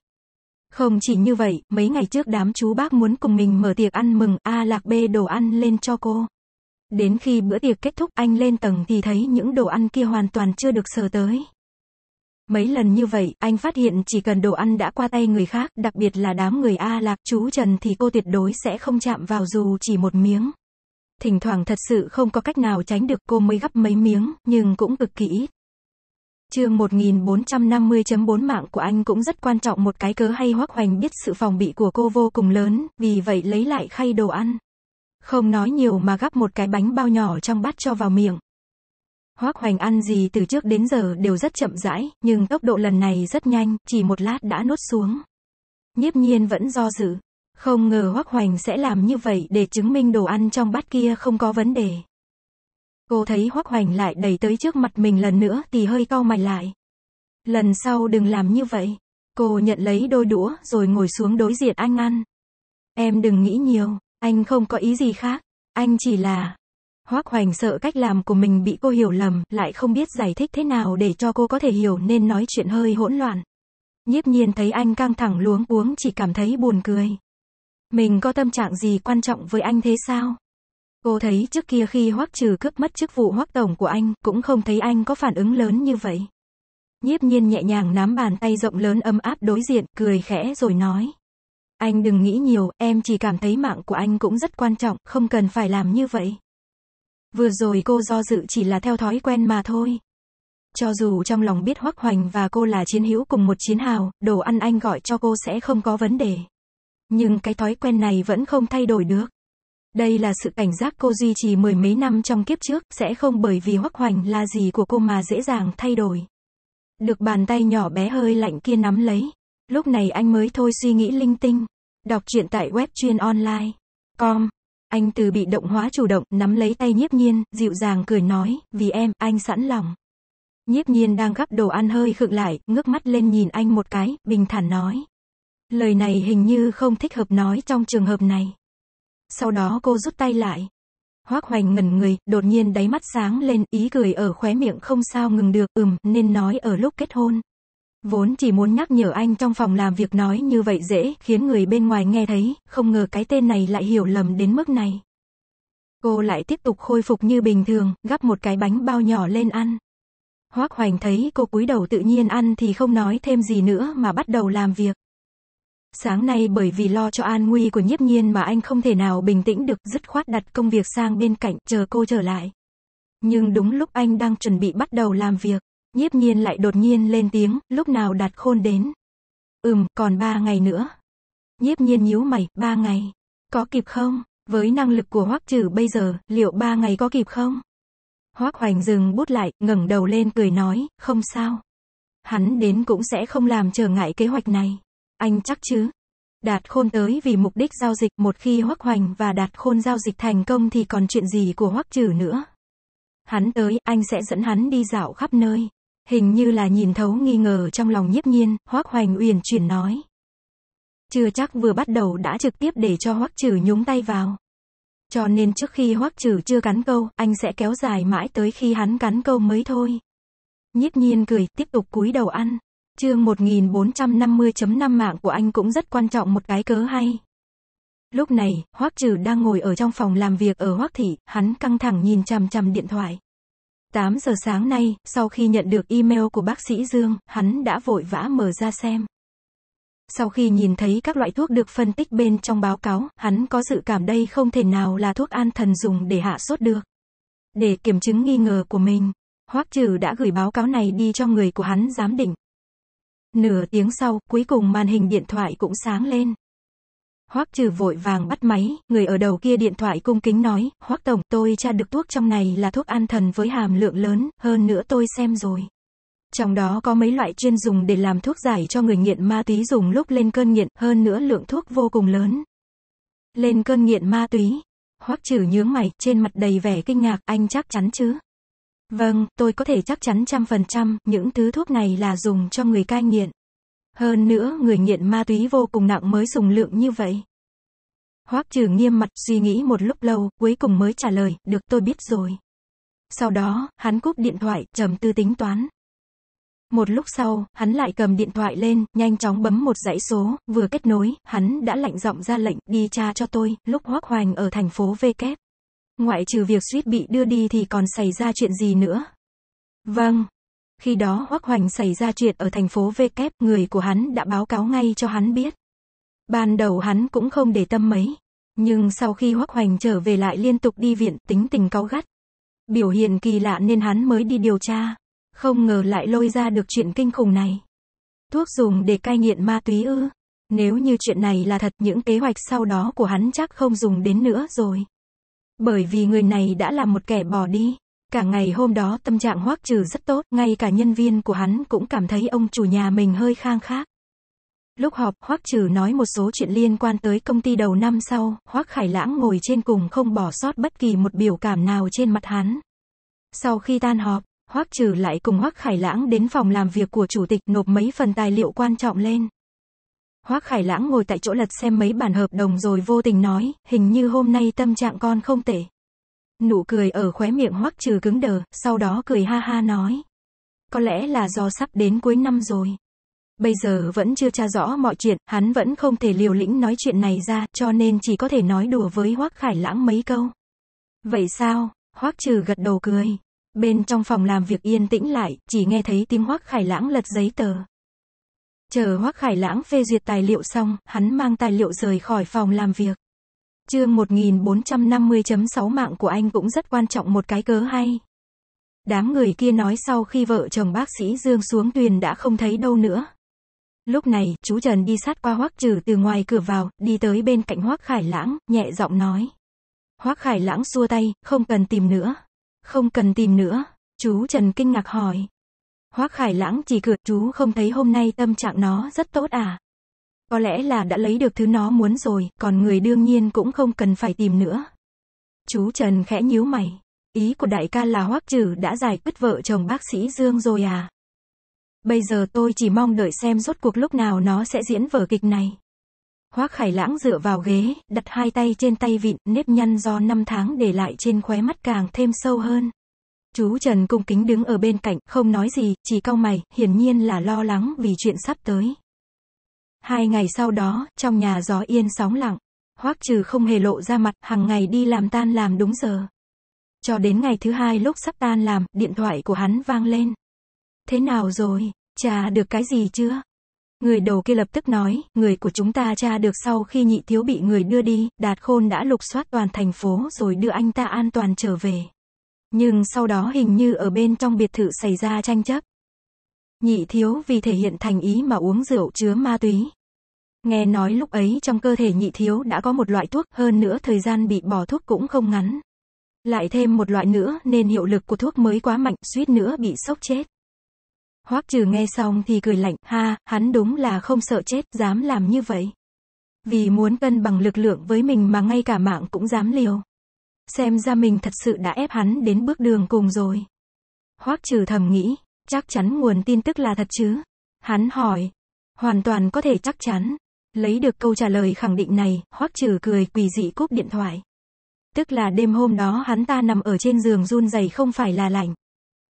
Không chỉ như vậy, mấy ngày trước đám chú bác muốn cùng mình mở tiệc ăn mừng, A Lạc B đồ ăn lên cho cô. Đến khi bữa tiệc kết thúc anh lên tầng thì thấy những đồ ăn kia hoàn toàn chưa được sờ tới. Mấy lần như vậy, anh phát hiện chỉ cần đồ ăn đã qua tay người khác, đặc biệt là đám người A Lạc chú Trần thì cô tuyệt đối sẽ không chạm vào dù chỉ một miếng. Thỉnh thoảng thật sự không có cách nào tránh được cô mới gấp mấy miếng, nhưng cũng cực kỹ ít. Chương 1450.4 mạng của anh cũng rất quan trọng một cái cớ hay hoắc hoành biết sự phòng bị của cô vô cùng lớn, vì vậy lấy lại khay đồ ăn. Không nói nhiều mà gắp một cái bánh bao nhỏ trong bát cho vào miệng. Hoắc hoành ăn gì từ trước đến giờ đều rất chậm rãi, nhưng tốc độ lần này rất nhanh, chỉ một lát đã nuốt xuống. Nhiếp nhiên vẫn do dự. Không ngờ Hoắc hoành sẽ làm như vậy để chứng minh đồ ăn trong bát kia không có vấn đề. Cô thấy Hoắc Hoành lại đẩy tới trước mặt mình lần nữa thì hơi cau mày lại. Lần sau đừng làm như vậy. Cô nhận lấy đôi đũa rồi ngồi xuống đối diện anh ăn. Em đừng nghĩ nhiều, anh không có ý gì khác. Anh chỉ là... Hoắc Hoành sợ cách làm của mình bị cô hiểu lầm, lại không biết giải thích thế nào để cho cô có thể hiểu nên nói chuyện hơi hỗn loạn. Nhiếp nhiên thấy anh căng thẳng luống cuống chỉ cảm thấy buồn cười. Mình có tâm trạng gì quan trọng với anh thế sao? Cô thấy trước kia khi Hoắc Trừ cướp mất chức vụ Hoắc Tổng của anh, cũng không thấy anh có phản ứng lớn như vậy. Nhiếp nhiên nhẹ nhàng nắm bàn tay rộng lớn ấm áp đối diện, cười khẽ rồi nói. Anh đừng nghĩ nhiều, em chỉ cảm thấy mạng của anh cũng rất quan trọng, không cần phải làm như vậy. Vừa rồi cô do dự chỉ là theo thói quen mà thôi. Cho dù trong lòng biết Hoắc Hoành và cô là chiến hữu cùng một chiến hào, đồ ăn anh gọi cho cô sẽ không có vấn đề. Nhưng cái thói quen này vẫn không thay đổi được. Đây là sự cảnh giác cô duy trì mười mấy năm trong kiếp trước, sẽ không bởi vì hoắc hoành là gì của cô mà dễ dàng thay đổi. Được bàn tay nhỏ bé hơi lạnh kia nắm lấy. Lúc này anh mới thôi suy nghĩ linh tinh. Đọc truyện tại web chuyên online. Com. Anh từ bị động hóa chủ động, nắm lấy tay nhiếp nhiên, dịu dàng cười nói, vì em, anh sẵn lòng. Nhiếp nhiên đang gắp đồ ăn hơi khựng lại, ngước mắt lên nhìn anh một cái, bình thản nói. Lời này hình như không thích hợp nói trong trường hợp này. Sau đó cô rút tay lại. Hoác hoành ngẩn người, đột nhiên đáy mắt sáng lên, ý cười ở khóe miệng không sao ngừng được, ừm, nên nói ở lúc kết hôn. Vốn chỉ muốn nhắc nhở anh trong phòng làm việc nói như vậy dễ, khiến người bên ngoài nghe thấy, không ngờ cái tên này lại hiểu lầm đến mức này. Cô lại tiếp tục khôi phục như bình thường, gắp một cái bánh bao nhỏ lên ăn. Hoác Hoành thấy cô cúi đầu tự nhiên ăn thì không nói thêm gì nữa mà bắt đầu làm việc. Sáng nay bởi vì lo cho an nguy của nhiếp nhiên mà anh không thể nào bình tĩnh được, dứt khoát đặt công việc sang bên cạnh, chờ cô trở lại. Nhưng đúng lúc anh đang chuẩn bị bắt đầu làm việc, nhiếp nhiên lại đột nhiên lên tiếng, lúc nào đặt khôn đến. Ừm, còn ba ngày nữa. Nhiếp nhiên nhíu mày, ba ngày. Có kịp không? Với năng lực của hoắc trừ bây giờ, liệu ba ngày có kịp không? Hoắc hoành dừng bút lại, ngẩng đầu lên cười nói, không sao. Hắn đến cũng sẽ không làm trở ngại kế hoạch này. Anh chắc chứ? Đạt khôn tới vì mục đích giao dịch một khi hoắc hoành và đạt khôn giao dịch thành công thì còn chuyện gì của hoắc trừ nữa. Hắn tới, anh sẽ dẫn hắn đi dạo khắp nơi. Hình như là nhìn thấu nghi ngờ trong lòng nhiếp nhiên, hoắc hoành uyển chuyển nói. Chưa chắc vừa bắt đầu đã trực tiếp để cho hoắc trừ nhúng tay vào. Cho nên trước khi hoắc trừ chưa cắn câu, anh sẽ kéo dài mãi tới khi hắn cắn câu mới thôi. Nhiếp nhiên cười, tiếp tục cúi đầu ăn. Chương 1450.5 mạng của anh cũng rất quan trọng một cái cớ hay. Lúc này, Hoắc Trừ đang ngồi ở trong phòng làm việc ở Hoắc Thị, hắn căng thẳng nhìn chằm chằm điện thoại. 8 giờ sáng nay, sau khi nhận được email của bác sĩ Dương, hắn đã vội vã mở ra xem. Sau khi nhìn thấy các loại thuốc được phân tích bên trong báo cáo, hắn có dự cảm đây không thể nào là thuốc an thần dùng để hạ sốt được. Để kiểm chứng nghi ngờ của mình, Hoắc Trừ đã gửi báo cáo này đi cho người của hắn giám định. Nửa tiếng sau, cuối cùng màn hình điện thoại cũng sáng lên. Hoắc trừ vội vàng bắt máy, người ở đầu kia điện thoại cung kính nói, Hoắc Tổng, tôi tra được thuốc trong này là thuốc an thần với hàm lượng lớn, hơn nữa tôi xem rồi. Trong đó có mấy loại chuyên dùng để làm thuốc giải cho người nghiện ma túy dùng lúc lên cơn nghiện, hơn nữa lượng thuốc vô cùng lớn. Lên cơn nghiện ma túy, Hoắc trừ nhướng mày, trên mặt đầy vẻ kinh ngạc, anh chắc chắn chứ? Vâng, tôi có thể chắc chắn trăm phần trăm, những thứ thuốc này là dùng cho người cai nghiện. Hơn nữa, người nghiện ma túy vô cùng nặng mới dùng lượng như vậy. Hoắc trừ nghiêm mặt suy nghĩ một lúc lâu, cuối cùng mới trả lời, được tôi biết rồi. Sau đó, hắn cúp điện thoại, trầm tư tính toán. Một lúc sau, hắn lại cầm điện thoại lên, nhanh chóng bấm một dãy số, vừa kết nối, hắn đã lạnh giọng ra lệnh, đi tra cho tôi, lúc Hoắc Hoành ở thành phố V kép. Ngoại trừ việc suýt bị đưa đi thì còn xảy ra chuyện gì nữa? Vâng. Khi đó Hoắc Hoành xảy ra chuyện ở thành phố V kép, người của hắn đã báo cáo ngay cho hắn biết. Ban đầu hắn cũng không để tâm mấy. Nhưng sau khi Hoắc Hoành trở về lại liên tục đi viện, tính tình cáu gắt. Biểu hiện kỳ lạ nên hắn mới đi điều tra. Không ngờ lại lôi ra được chuyện kinh khủng này. Thuốc dùng để cai nghiện ma túy ư. Nếu như chuyện này là thật những kế hoạch sau đó của hắn chắc không dùng đến nữa rồi bởi vì người này đã là một kẻ bỏ đi. Cả ngày hôm đó tâm trạng hoắc trừ rất tốt, ngay cả nhân viên của hắn cũng cảm thấy ông chủ nhà mình hơi khang khác. Lúc họp, Hoắc Trừ nói một số chuyện liên quan tới công ty đầu năm sau, Hoắc Khải Lãng ngồi trên cùng không bỏ sót bất kỳ một biểu cảm nào trên mặt hắn. Sau khi tan họp, Hoắc Trừ lại cùng Hoắc Khải Lãng đến phòng làm việc của chủ tịch nộp mấy phần tài liệu quan trọng lên. Hoác Khải Lãng ngồi tại chỗ lật xem mấy bản hợp đồng rồi vô tình nói, hình như hôm nay tâm trạng con không tệ. Nụ cười ở khóe miệng Hoác trừ cứng đờ, sau đó cười ha ha nói. Có lẽ là do sắp đến cuối năm rồi. Bây giờ vẫn chưa tra rõ mọi chuyện, hắn vẫn không thể liều lĩnh nói chuyện này ra, cho nên chỉ có thể nói đùa với Hoác Khải Lãng mấy câu. Vậy sao? Hoác trừ gật đầu cười. Bên trong phòng làm việc yên tĩnh lại, chỉ nghe thấy tiếng Hoác Khải Lãng lật giấy tờ. Chờ Hoắc Khải Lãng phê duyệt tài liệu xong, hắn mang tài liệu rời khỏi phòng làm việc. mươi 1450.6 mạng của anh cũng rất quan trọng một cái cớ hay. Đám người kia nói sau khi vợ chồng bác sĩ Dương xuống thuyền đã không thấy đâu nữa. Lúc này, chú Trần đi sát qua Hoắc Trừ từ ngoài cửa vào, đi tới bên cạnh Hoắc Khải Lãng, nhẹ giọng nói. Hoắc Khải Lãng xua tay, không cần tìm nữa. Không cần tìm nữa. Chú Trần kinh ngạc hỏi, Hoác Khải Lãng chỉ cửa chú không thấy hôm nay tâm trạng nó rất tốt à. Có lẽ là đã lấy được thứ nó muốn rồi, còn người đương nhiên cũng không cần phải tìm nữa. Chú Trần khẽ nhíu mày. Ý của đại ca là hoắc trừ đã giải quyết vợ chồng bác sĩ Dương rồi à? Bây giờ tôi chỉ mong đợi xem rốt cuộc lúc nào nó sẽ diễn vở kịch này. Hoác Khải Lãng dựa vào ghế, đặt hai tay trên tay vịn, nếp nhăn do năm tháng để lại trên khóe mắt càng thêm sâu hơn. Chú Trần cung kính đứng ở bên cạnh, không nói gì, chỉ cau mày, hiển nhiên là lo lắng vì chuyện sắp tới. Hai ngày sau đó, trong nhà gió yên sóng lặng. Hoắc trừ không hề lộ ra mặt, hàng ngày đi làm tan làm đúng giờ. Cho đến ngày thứ hai lúc sắp tan làm, điện thoại của hắn vang lên. Thế nào rồi, trà được cái gì chưa? Người đầu kia lập tức nói, người của chúng ta tra được sau khi nhị thiếu bị người đưa đi, Đạt Khôn đã lục soát toàn thành phố rồi đưa anh ta an toàn trở về. Nhưng sau đó hình như ở bên trong biệt thự xảy ra tranh chấp. Nhị thiếu vì thể hiện thành ý mà uống rượu chứa ma túy. Nghe nói lúc ấy trong cơ thể nhị thiếu đã có một loại thuốc, hơn nữa thời gian bị bỏ thuốc cũng không ngắn. Lại thêm một loại nữa nên hiệu lực của thuốc mới quá mạnh, suýt nữa bị sốc chết. Hoắc trừ nghe xong thì cười lạnh, ha, hắn đúng là không sợ chết, dám làm như vậy. Vì muốn cân bằng lực lượng với mình mà ngay cả mạng cũng dám liều xem ra mình thật sự đã ép hắn đến bước đường cùng rồi. Hoắc trừ thầm nghĩ, chắc chắn nguồn tin tức là thật chứ? Hắn hỏi, hoàn toàn có thể chắc chắn. Lấy được câu trả lời khẳng định này, Hoắc trừ cười quỷ dị cúp điện thoại. Tức là đêm hôm đó hắn ta nằm ở trên giường run rẩy không phải là lạnh,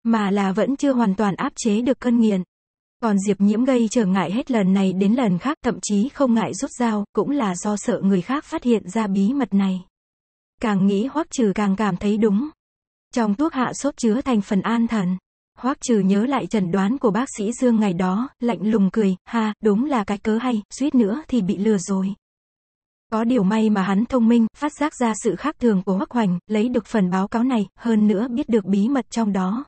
mà là vẫn chưa hoàn toàn áp chế được cơn nghiện. Còn Diệp Nhiễm gây trở ngại hết lần này đến lần khác, thậm chí không ngại rút dao, cũng là do sợ người khác phát hiện ra bí mật này. Càng nghĩ Hoắc Trừ càng cảm thấy đúng. Trong thuốc hạ sốt chứa thành phần an thần. Hoắc Trừ nhớ lại chẩn đoán của bác sĩ Dương ngày đó, lạnh lùng cười, ha, đúng là cái cớ hay, suýt nữa thì bị lừa rồi. Có điều may mà hắn thông minh, phát giác ra sự khác thường của Hoắc Hoành, lấy được phần báo cáo này, hơn nữa biết được bí mật trong đó.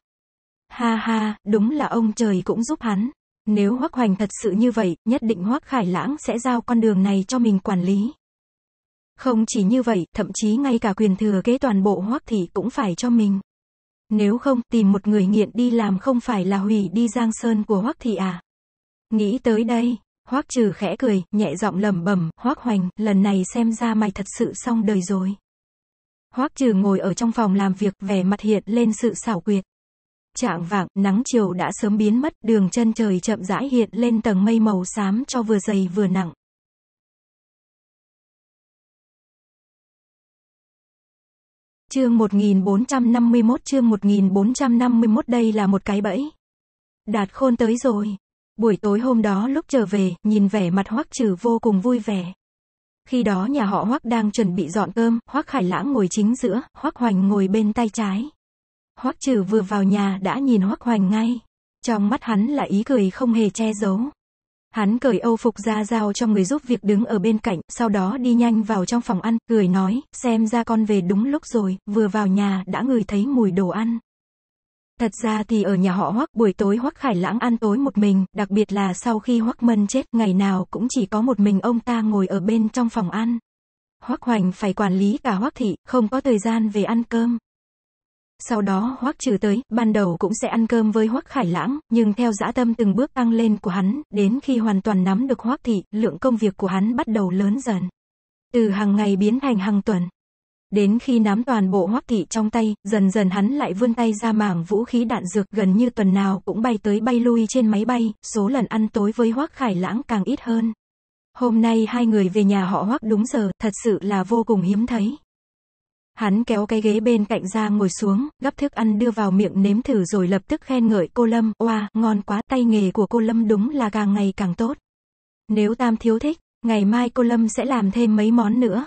Ha ha, đúng là ông trời cũng giúp hắn. Nếu Hoắc Hoành thật sự như vậy, nhất định Hoắc Khải Lãng sẽ giao con đường này cho mình quản lý. Không chỉ như vậy, thậm chí ngay cả quyền thừa kế toàn bộ hoắc thị cũng phải cho mình. Nếu không, tìm một người nghiện đi làm không phải là hủy đi giang sơn của hoắc thị à. Nghĩ tới đây, hoắc trừ khẽ cười, nhẹ giọng lẩm bẩm, hoắc hoành, lần này xem ra mày thật sự xong đời rồi. Hoắc trừ ngồi ở trong phòng làm việc, vẻ mặt hiện lên sự xảo quyệt. Trạng vạng, nắng chiều đã sớm biến mất, đường chân trời chậm rãi hiện lên tầng mây màu xám cho vừa dày vừa nặng. Chương 1451 chương 1451 đây là một cái bẫy. Đạt khôn tới rồi. Buổi tối hôm đó lúc trở về, nhìn vẻ mặt hoắc trừ vô cùng vui vẻ. Khi đó nhà họ hoắc đang chuẩn bị dọn cơm, hoắc khải lãng ngồi chính giữa, hoắc hoành ngồi bên tay trái. Hoắc trừ vừa vào nhà đã nhìn hoắc hoành ngay. Trong mắt hắn là ý cười không hề che giấu. Hắn cởi âu phục ra giao cho người giúp việc đứng ở bên cạnh, sau đó đi nhanh vào trong phòng ăn, cười nói, xem ra con về đúng lúc rồi, vừa vào nhà đã ngửi thấy mùi đồ ăn. Thật ra thì ở nhà họ Hoắc buổi tối Hoắc Khải Lãng ăn tối một mình, đặc biệt là sau khi Hoắc Mân chết, ngày nào cũng chỉ có một mình ông ta ngồi ở bên trong phòng ăn. Hoắc Hoành phải quản lý cả Hoắc thị, không có thời gian về ăn cơm sau đó hoắc trừ tới, ban đầu cũng sẽ ăn cơm với hoắc khải lãng, nhưng theo dã tâm từng bước tăng lên của hắn, đến khi hoàn toàn nắm được hoắc thị, lượng công việc của hắn bắt đầu lớn dần. Từ hàng ngày biến thành hàng tuần. Đến khi nắm toàn bộ hoắc thị trong tay, dần dần hắn lại vươn tay ra mảng vũ khí đạn dược gần như tuần nào cũng bay tới bay lui trên máy bay, số lần ăn tối với hoắc khải lãng càng ít hơn. Hôm nay hai người về nhà họ hoắc đúng giờ, thật sự là vô cùng hiếm thấy. Hắn kéo cái ghế bên cạnh ra ngồi xuống, gấp thức ăn đưa vào miệng nếm thử rồi lập tức khen ngợi cô Lâm, oa, ngon quá, tay nghề của cô Lâm đúng là càng ngày càng tốt. Nếu Tam thiếu thích, ngày mai cô Lâm sẽ làm thêm mấy món nữa.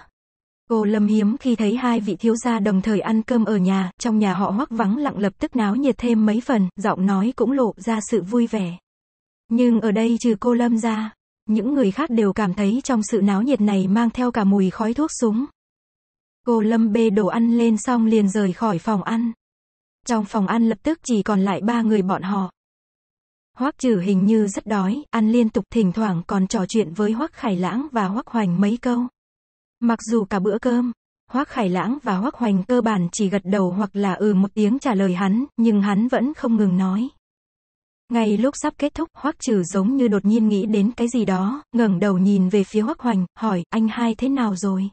Cô Lâm hiếm khi thấy hai vị thiếu gia đồng thời ăn cơm ở nhà, trong nhà họ hoắc vắng lặng lập tức náo nhiệt thêm mấy phần, giọng nói cũng lộ ra sự vui vẻ. Nhưng ở đây trừ cô Lâm ra, những người khác đều cảm thấy trong sự náo nhiệt này mang theo cả mùi khói thuốc súng. Cô Lâm bê đồ ăn lên xong liền rời khỏi phòng ăn. Trong phòng ăn lập tức chỉ còn lại ba người bọn họ. Hoắc trừ hình như rất đói, ăn liên tục thỉnh thoảng còn trò chuyện với Hoắc Khải Lãng và Hoắc Hoành mấy câu. Mặc dù cả bữa cơm, Hoắc Khải Lãng và Hoắc Hoành cơ bản chỉ gật đầu hoặc là ừ một tiếng trả lời hắn, nhưng hắn vẫn không ngừng nói. Ngay lúc sắp kết thúc, Hoắc Trừ giống như đột nhiên nghĩ đến cái gì đó, ngẩng đầu nhìn về phía Hoắc Hoành, hỏi, anh hai thế nào rồi?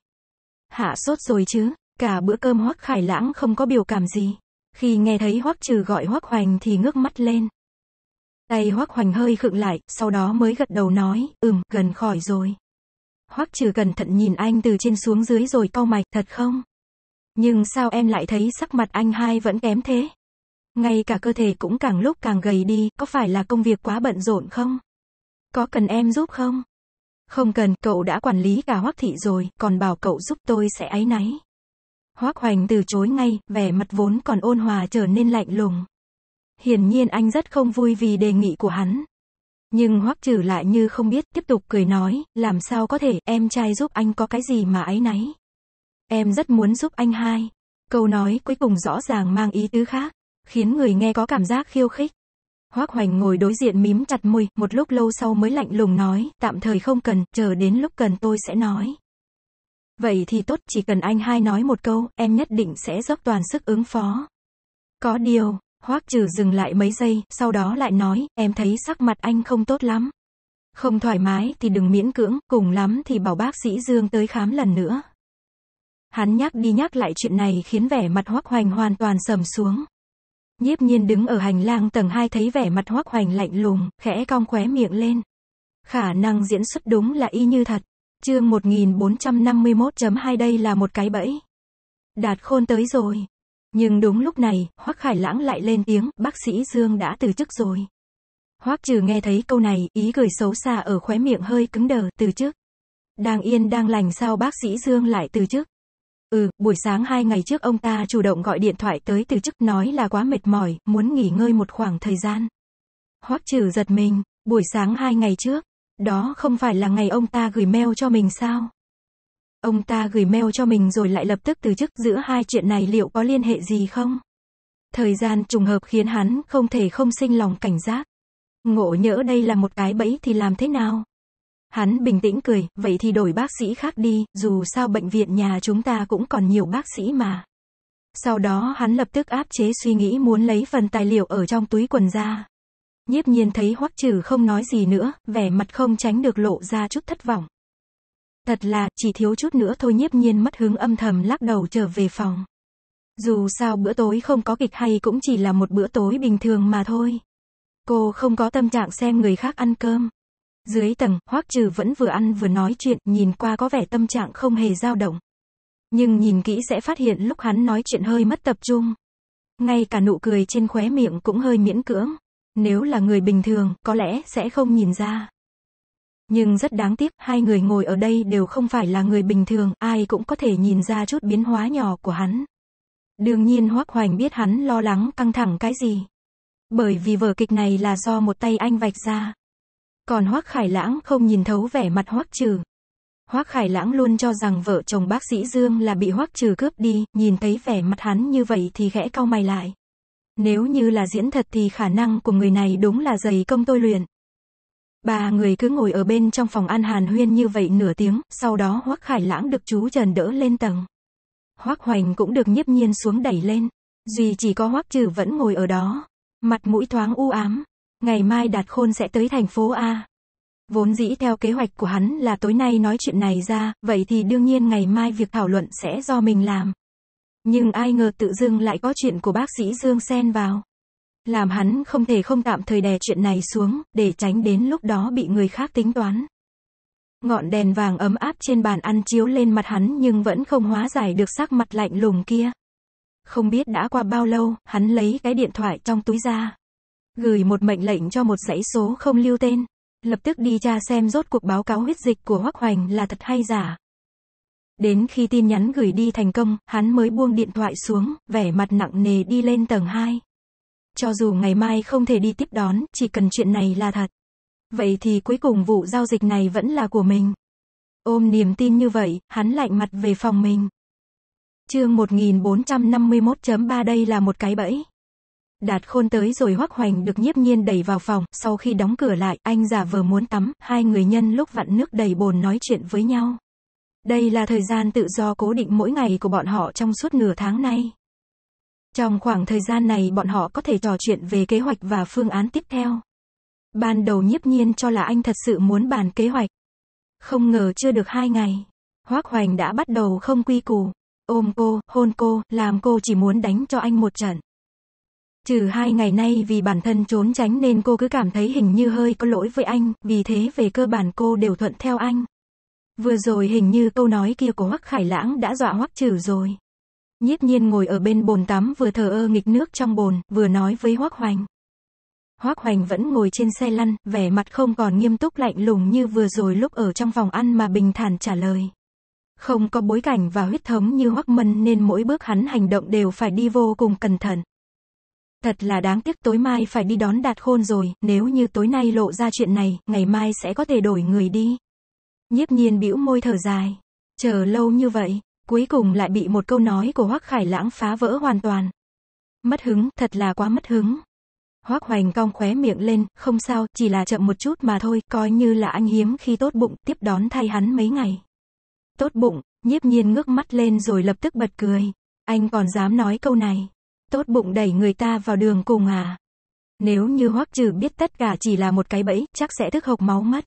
Hạ sốt rồi chứ, cả bữa cơm Hoắc Khải Lãng không có biểu cảm gì. Khi nghe thấy Hoắc Trừ gọi Hoắc Hoành thì ngước mắt lên. Tay Hoắc Hoành hơi khựng lại, sau đó mới gật đầu nói, "Ừm, gần khỏi rồi." Hoắc Trừ cẩn thận nhìn anh từ trên xuống dưới rồi cau mày, "Thật không?" Nhưng sao em lại thấy sắc mặt anh hai vẫn kém thế? Ngay cả cơ thể cũng càng lúc càng gầy đi, có phải là công việc quá bận rộn không? Có cần em giúp không? Không cần, cậu đã quản lý cả Hoắc Thị rồi, còn bảo cậu giúp tôi sẽ áy náy. Hoắc Hoành từ chối ngay, vẻ mặt vốn còn ôn hòa trở nên lạnh lùng. Hiển nhiên anh rất không vui vì đề nghị của hắn. Nhưng Hoắc Trừ lại như không biết, tiếp tục cười nói, làm sao có thể, em trai giúp anh có cái gì mà áy náy. Em rất muốn giúp anh hai. Câu nói cuối cùng rõ ràng mang ý tứ khác, khiến người nghe có cảm giác khiêu khích. Hoác Hoành ngồi đối diện mím chặt môi, một lúc lâu sau mới lạnh lùng nói, tạm thời không cần, chờ đến lúc cần tôi sẽ nói. Vậy thì tốt, chỉ cần anh hai nói một câu, em nhất định sẽ dốc toàn sức ứng phó. Có điều, Hoác trừ dừng lại mấy giây, sau đó lại nói, em thấy sắc mặt anh không tốt lắm. Không thoải mái thì đừng miễn cưỡng, cùng lắm thì bảo bác sĩ Dương tới khám lần nữa. Hắn nhắc đi nhắc lại chuyện này khiến vẻ mặt Hoác Hoành hoàn toàn sầm xuống. Nhiếp nhiên đứng ở hành lang tầng 2 thấy vẻ mặt hoác hoành lạnh lùng, khẽ cong khóe miệng lên. Khả năng diễn xuất đúng là y như thật. Chương 1451.2 đây là một cái bẫy. Đạt khôn tới rồi. Nhưng đúng lúc này, Hoắc Khải Lãng lại lên tiếng, bác sĩ Dương đã từ chức rồi. Hoắc Trừ nghe thấy câu này, ý cười xấu xa ở khóe miệng hơi cứng đờ, từ chức. Đang yên đang lành sao bác sĩ Dương lại từ chức? Ừ, buổi sáng hai ngày trước ông ta chủ động gọi điện thoại tới từ chức nói là quá mệt mỏi, muốn nghỉ ngơi một khoảng thời gian. Hoắc trừ giật mình, buổi sáng hai ngày trước, đó không phải là ngày ông ta gửi mail cho mình sao? Ông ta gửi mail cho mình rồi lại lập tức từ chức giữa hai chuyện này liệu có liên hệ gì không? Thời gian trùng hợp khiến hắn không thể không sinh lòng cảnh giác. Ngộ nhỡ đây là một cái bẫy thì làm thế nào? Hắn bình tĩnh cười, vậy thì đổi bác sĩ khác đi, dù sao bệnh viện nhà chúng ta cũng còn nhiều bác sĩ mà. Sau đó hắn lập tức áp chế suy nghĩ muốn lấy phần tài liệu ở trong túi quần ra. Nhiếp nhiên thấy hoắc trừ không nói gì nữa, vẻ mặt không tránh được lộ ra chút thất vọng. Thật là, chỉ thiếu chút nữa thôi nhiếp nhiên mất hứng âm thầm lắc đầu trở về phòng. Dù sao bữa tối không có kịch hay cũng chỉ là một bữa tối bình thường mà thôi. Cô không có tâm trạng xem người khác ăn cơm. Dưới tầng, Hoắc Trừ vẫn vừa ăn vừa nói chuyện, nhìn qua có vẻ tâm trạng không hề dao động. Nhưng nhìn kỹ sẽ phát hiện lúc hắn nói chuyện hơi mất tập trung. Ngay cả nụ cười trên khóe miệng cũng hơi miễn cưỡng. Nếu là người bình thường, có lẽ sẽ không nhìn ra. Nhưng rất đáng tiếc, hai người ngồi ở đây đều không phải là người bình thường, ai cũng có thể nhìn ra chút biến hóa nhỏ của hắn. Đương nhiên Hoắc Hoành biết hắn lo lắng căng thẳng cái gì. Bởi vì vở kịch này là do một tay anh vạch ra. Còn Hoác Khải Lãng không nhìn thấu vẻ mặt Hoác Trừ. Hoác Khải Lãng luôn cho rằng vợ chồng bác sĩ Dương là bị Hoác Trừ cướp đi, nhìn thấy vẻ mặt hắn như vậy thì khẽ cau mày lại. Nếu như là diễn thật thì khả năng của người này đúng là dày công tôi luyện. Ba người cứ ngồi ở bên trong phòng ăn hàn huyên như vậy nửa tiếng, sau đó Hoác Khải Lãng được chú Trần đỡ lên tầng. Hoác Hoành cũng được nhiếp nhiên xuống đẩy lên. Duy chỉ có Hoác Trừ vẫn ngồi ở đó. Mặt mũi thoáng u ám, Ngày mai Đạt Khôn sẽ tới thành phố A. Vốn dĩ theo kế hoạch của hắn là tối nay nói chuyện này ra, vậy thì đương nhiên ngày mai việc thảo luận sẽ do mình làm. Nhưng ai ngờ tự dưng lại có chuyện của bác sĩ Dương xen vào. Làm hắn không thể không tạm thời đè chuyện này xuống, để tránh đến lúc đó bị người khác tính toán. Ngọn đèn vàng ấm áp trên bàn ăn chiếu lên mặt hắn nhưng vẫn không hóa giải được sắc mặt lạnh lùng kia. Không biết đã qua bao lâu, hắn lấy cái điện thoại trong túi ra, gửi một mệnh lệnh cho một dãy số không lưu tên. Lập tức đi tra xem rốt cuộc báo cáo huyết dịch của Hoắc Hoành là thật hay giả. Đến khi tin nhắn gửi đi thành công, hắn mới buông điện thoại xuống, vẻ mặt nặng nề đi lên tầng 2. Cho dù ngày mai không thể đi tiếp đón, chỉ cần chuyện này là thật. Vậy thì cuối cùng vụ giao dịch này vẫn là của mình. Ôm niềm tin như vậy, hắn lạnh mặt về phòng mình. Chương 1451.3 đây là một cái bẫy. Đạt khôn tới rồi hoắc hoành được nhiếp nhiên đẩy vào phòng, sau khi đóng cửa lại, anh giả vờ muốn tắm, hai người nhân lúc vặn nước đầy bồn nói chuyện với nhau. Đây là thời gian tự do cố định mỗi ngày của bọn họ trong suốt nửa tháng nay. Trong khoảng thời gian này bọn họ có thể trò chuyện về kế hoạch và phương án tiếp theo. Ban đầu nhiếp nhiên cho là anh thật sự muốn bàn kế hoạch. Không ngờ chưa được hai ngày, hoắc hoành đã bắt đầu không quy củ. Ôm cô, hôn cô, làm cô chỉ muốn đánh cho anh một trận. Trừ hai ngày nay vì bản thân trốn tránh nên cô cứ cảm thấy hình như hơi có lỗi với anh, vì thế về cơ bản cô đều thuận theo anh. Vừa rồi hình như câu nói kia của Hoắc Khải Lãng đã dọa Hoắc trừ rồi. Nhiếp Nhiên ngồi ở bên bồn tắm vừa thờ ơ nghịch nước trong bồn, vừa nói với Hoắc Hoành. Hoắc Hoành vẫn ngồi trên xe lăn, vẻ mặt không còn nghiêm túc lạnh lùng như vừa rồi lúc ở trong phòng ăn mà bình thản trả lời. Không có bối cảnh và huyết thống như Hoắc Mân nên mỗi bước hắn hành động đều phải đi vô cùng cẩn thận. Thật là đáng tiếc tối mai phải đi đón đạt khôn rồi, nếu như tối nay lộ ra chuyện này, ngày mai sẽ có thể đổi người đi. Nhiếp nhiên bĩu môi thở dài. Chờ lâu như vậy, cuối cùng lại bị một câu nói của Hoắc Khải Lãng phá vỡ hoàn toàn. Mất hứng, thật là quá mất hứng. Hoắc Hoành cong khóe miệng lên, không sao, chỉ là chậm một chút mà thôi, coi như là anh hiếm khi tốt bụng, tiếp đón thay hắn mấy ngày. Tốt bụng, nhiếp nhiên ngước mắt lên rồi lập tức bật cười. Anh còn dám nói câu này tốt bụng đẩy người ta vào đường cùng à. Nếu như hoắc trừ biết tất cả chỉ là một cái bẫy, chắc sẽ tức hộc máu mất.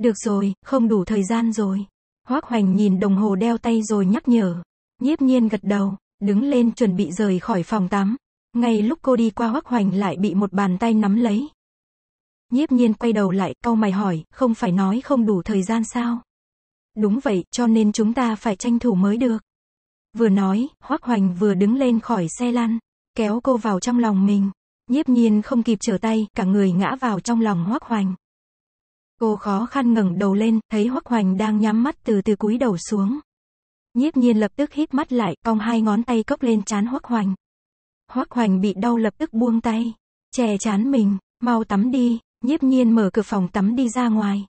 Được rồi, không đủ thời gian rồi. hoắc hoành nhìn đồng hồ đeo tay rồi nhắc nhở. Nhiếp nhiên gật đầu, đứng lên chuẩn bị rời khỏi phòng tắm. Ngay lúc cô đi qua hoắc hoành lại bị một bàn tay nắm lấy. Nhiếp nhiên quay đầu lại, cau mày hỏi, không phải nói không đủ thời gian sao? Đúng vậy, cho nên chúng ta phải tranh thủ mới được. Vừa nói, Hoắc Hoành vừa đứng lên khỏi xe lăn, kéo cô vào trong lòng mình. Nhiếp nhiên không kịp trở tay, cả người ngã vào trong lòng Hoắc Hoành. Cô khó khăn ngẩng đầu lên, thấy Hoắc Hoành đang nhắm mắt từ từ cúi đầu xuống. Nhiếp nhiên lập tức hít mắt lại, cong hai ngón tay cốc lên chán Hoắc Hoành. Hoắc Hoành bị đau lập tức buông tay, chè chán mình, mau tắm đi, nhiếp nhiên mở cửa phòng tắm đi ra ngoài.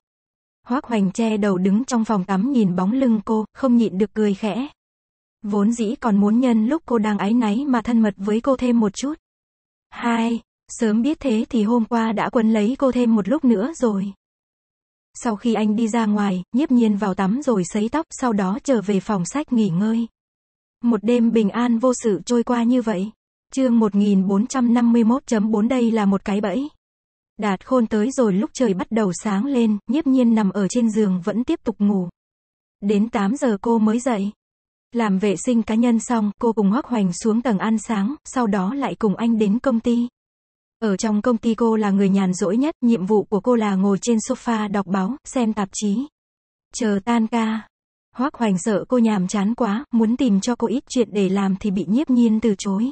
Hoắc Hoành che đầu đứng trong phòng tắm nhìn bóng lưng cô, không nhịn được cười khẽ. Vốn dĩ còn muốn nhân lúc cô đang áy náy mà thân mật với cô thêm một chút. hai Sớm biết thế thì hôm qua đã quấn lấy cô thêm một lúc nữa rồi. Sau khi anh đi ra ngoài, nhiếp nhiên vào tắm rồi sấy tóc sau đó trở về phòng sách nghỉ ngơi. Một đêm bình an vô sự trôi qua như vậy. Chương 1451.4 đây là một cái bẫy. Đạt khôn tới rồi lúc trời bắt đầu sáng lên, nhiếp nhiên nằm ở trên giường vẫn tiếp tục ngủ. Đến 8 giờ cô mới dậy, làm vệ sinh cá nhân xong, cô cùng Hoắc Hoành xuống tầng ăn sáng, sau đó lại cùng anh đến công ty. Ở trong công ty cô là người nhàn rỗi nhất, nhiệm vụ của cô là ngồi trên sofa đọc báo, xem tạp chí. Chờ tan ca. Hoắc Hoành sợ cô nhàm chán quá, muốn tìm cho cô ít chuyện để làm thì bị nhiếp nhiên từ chối.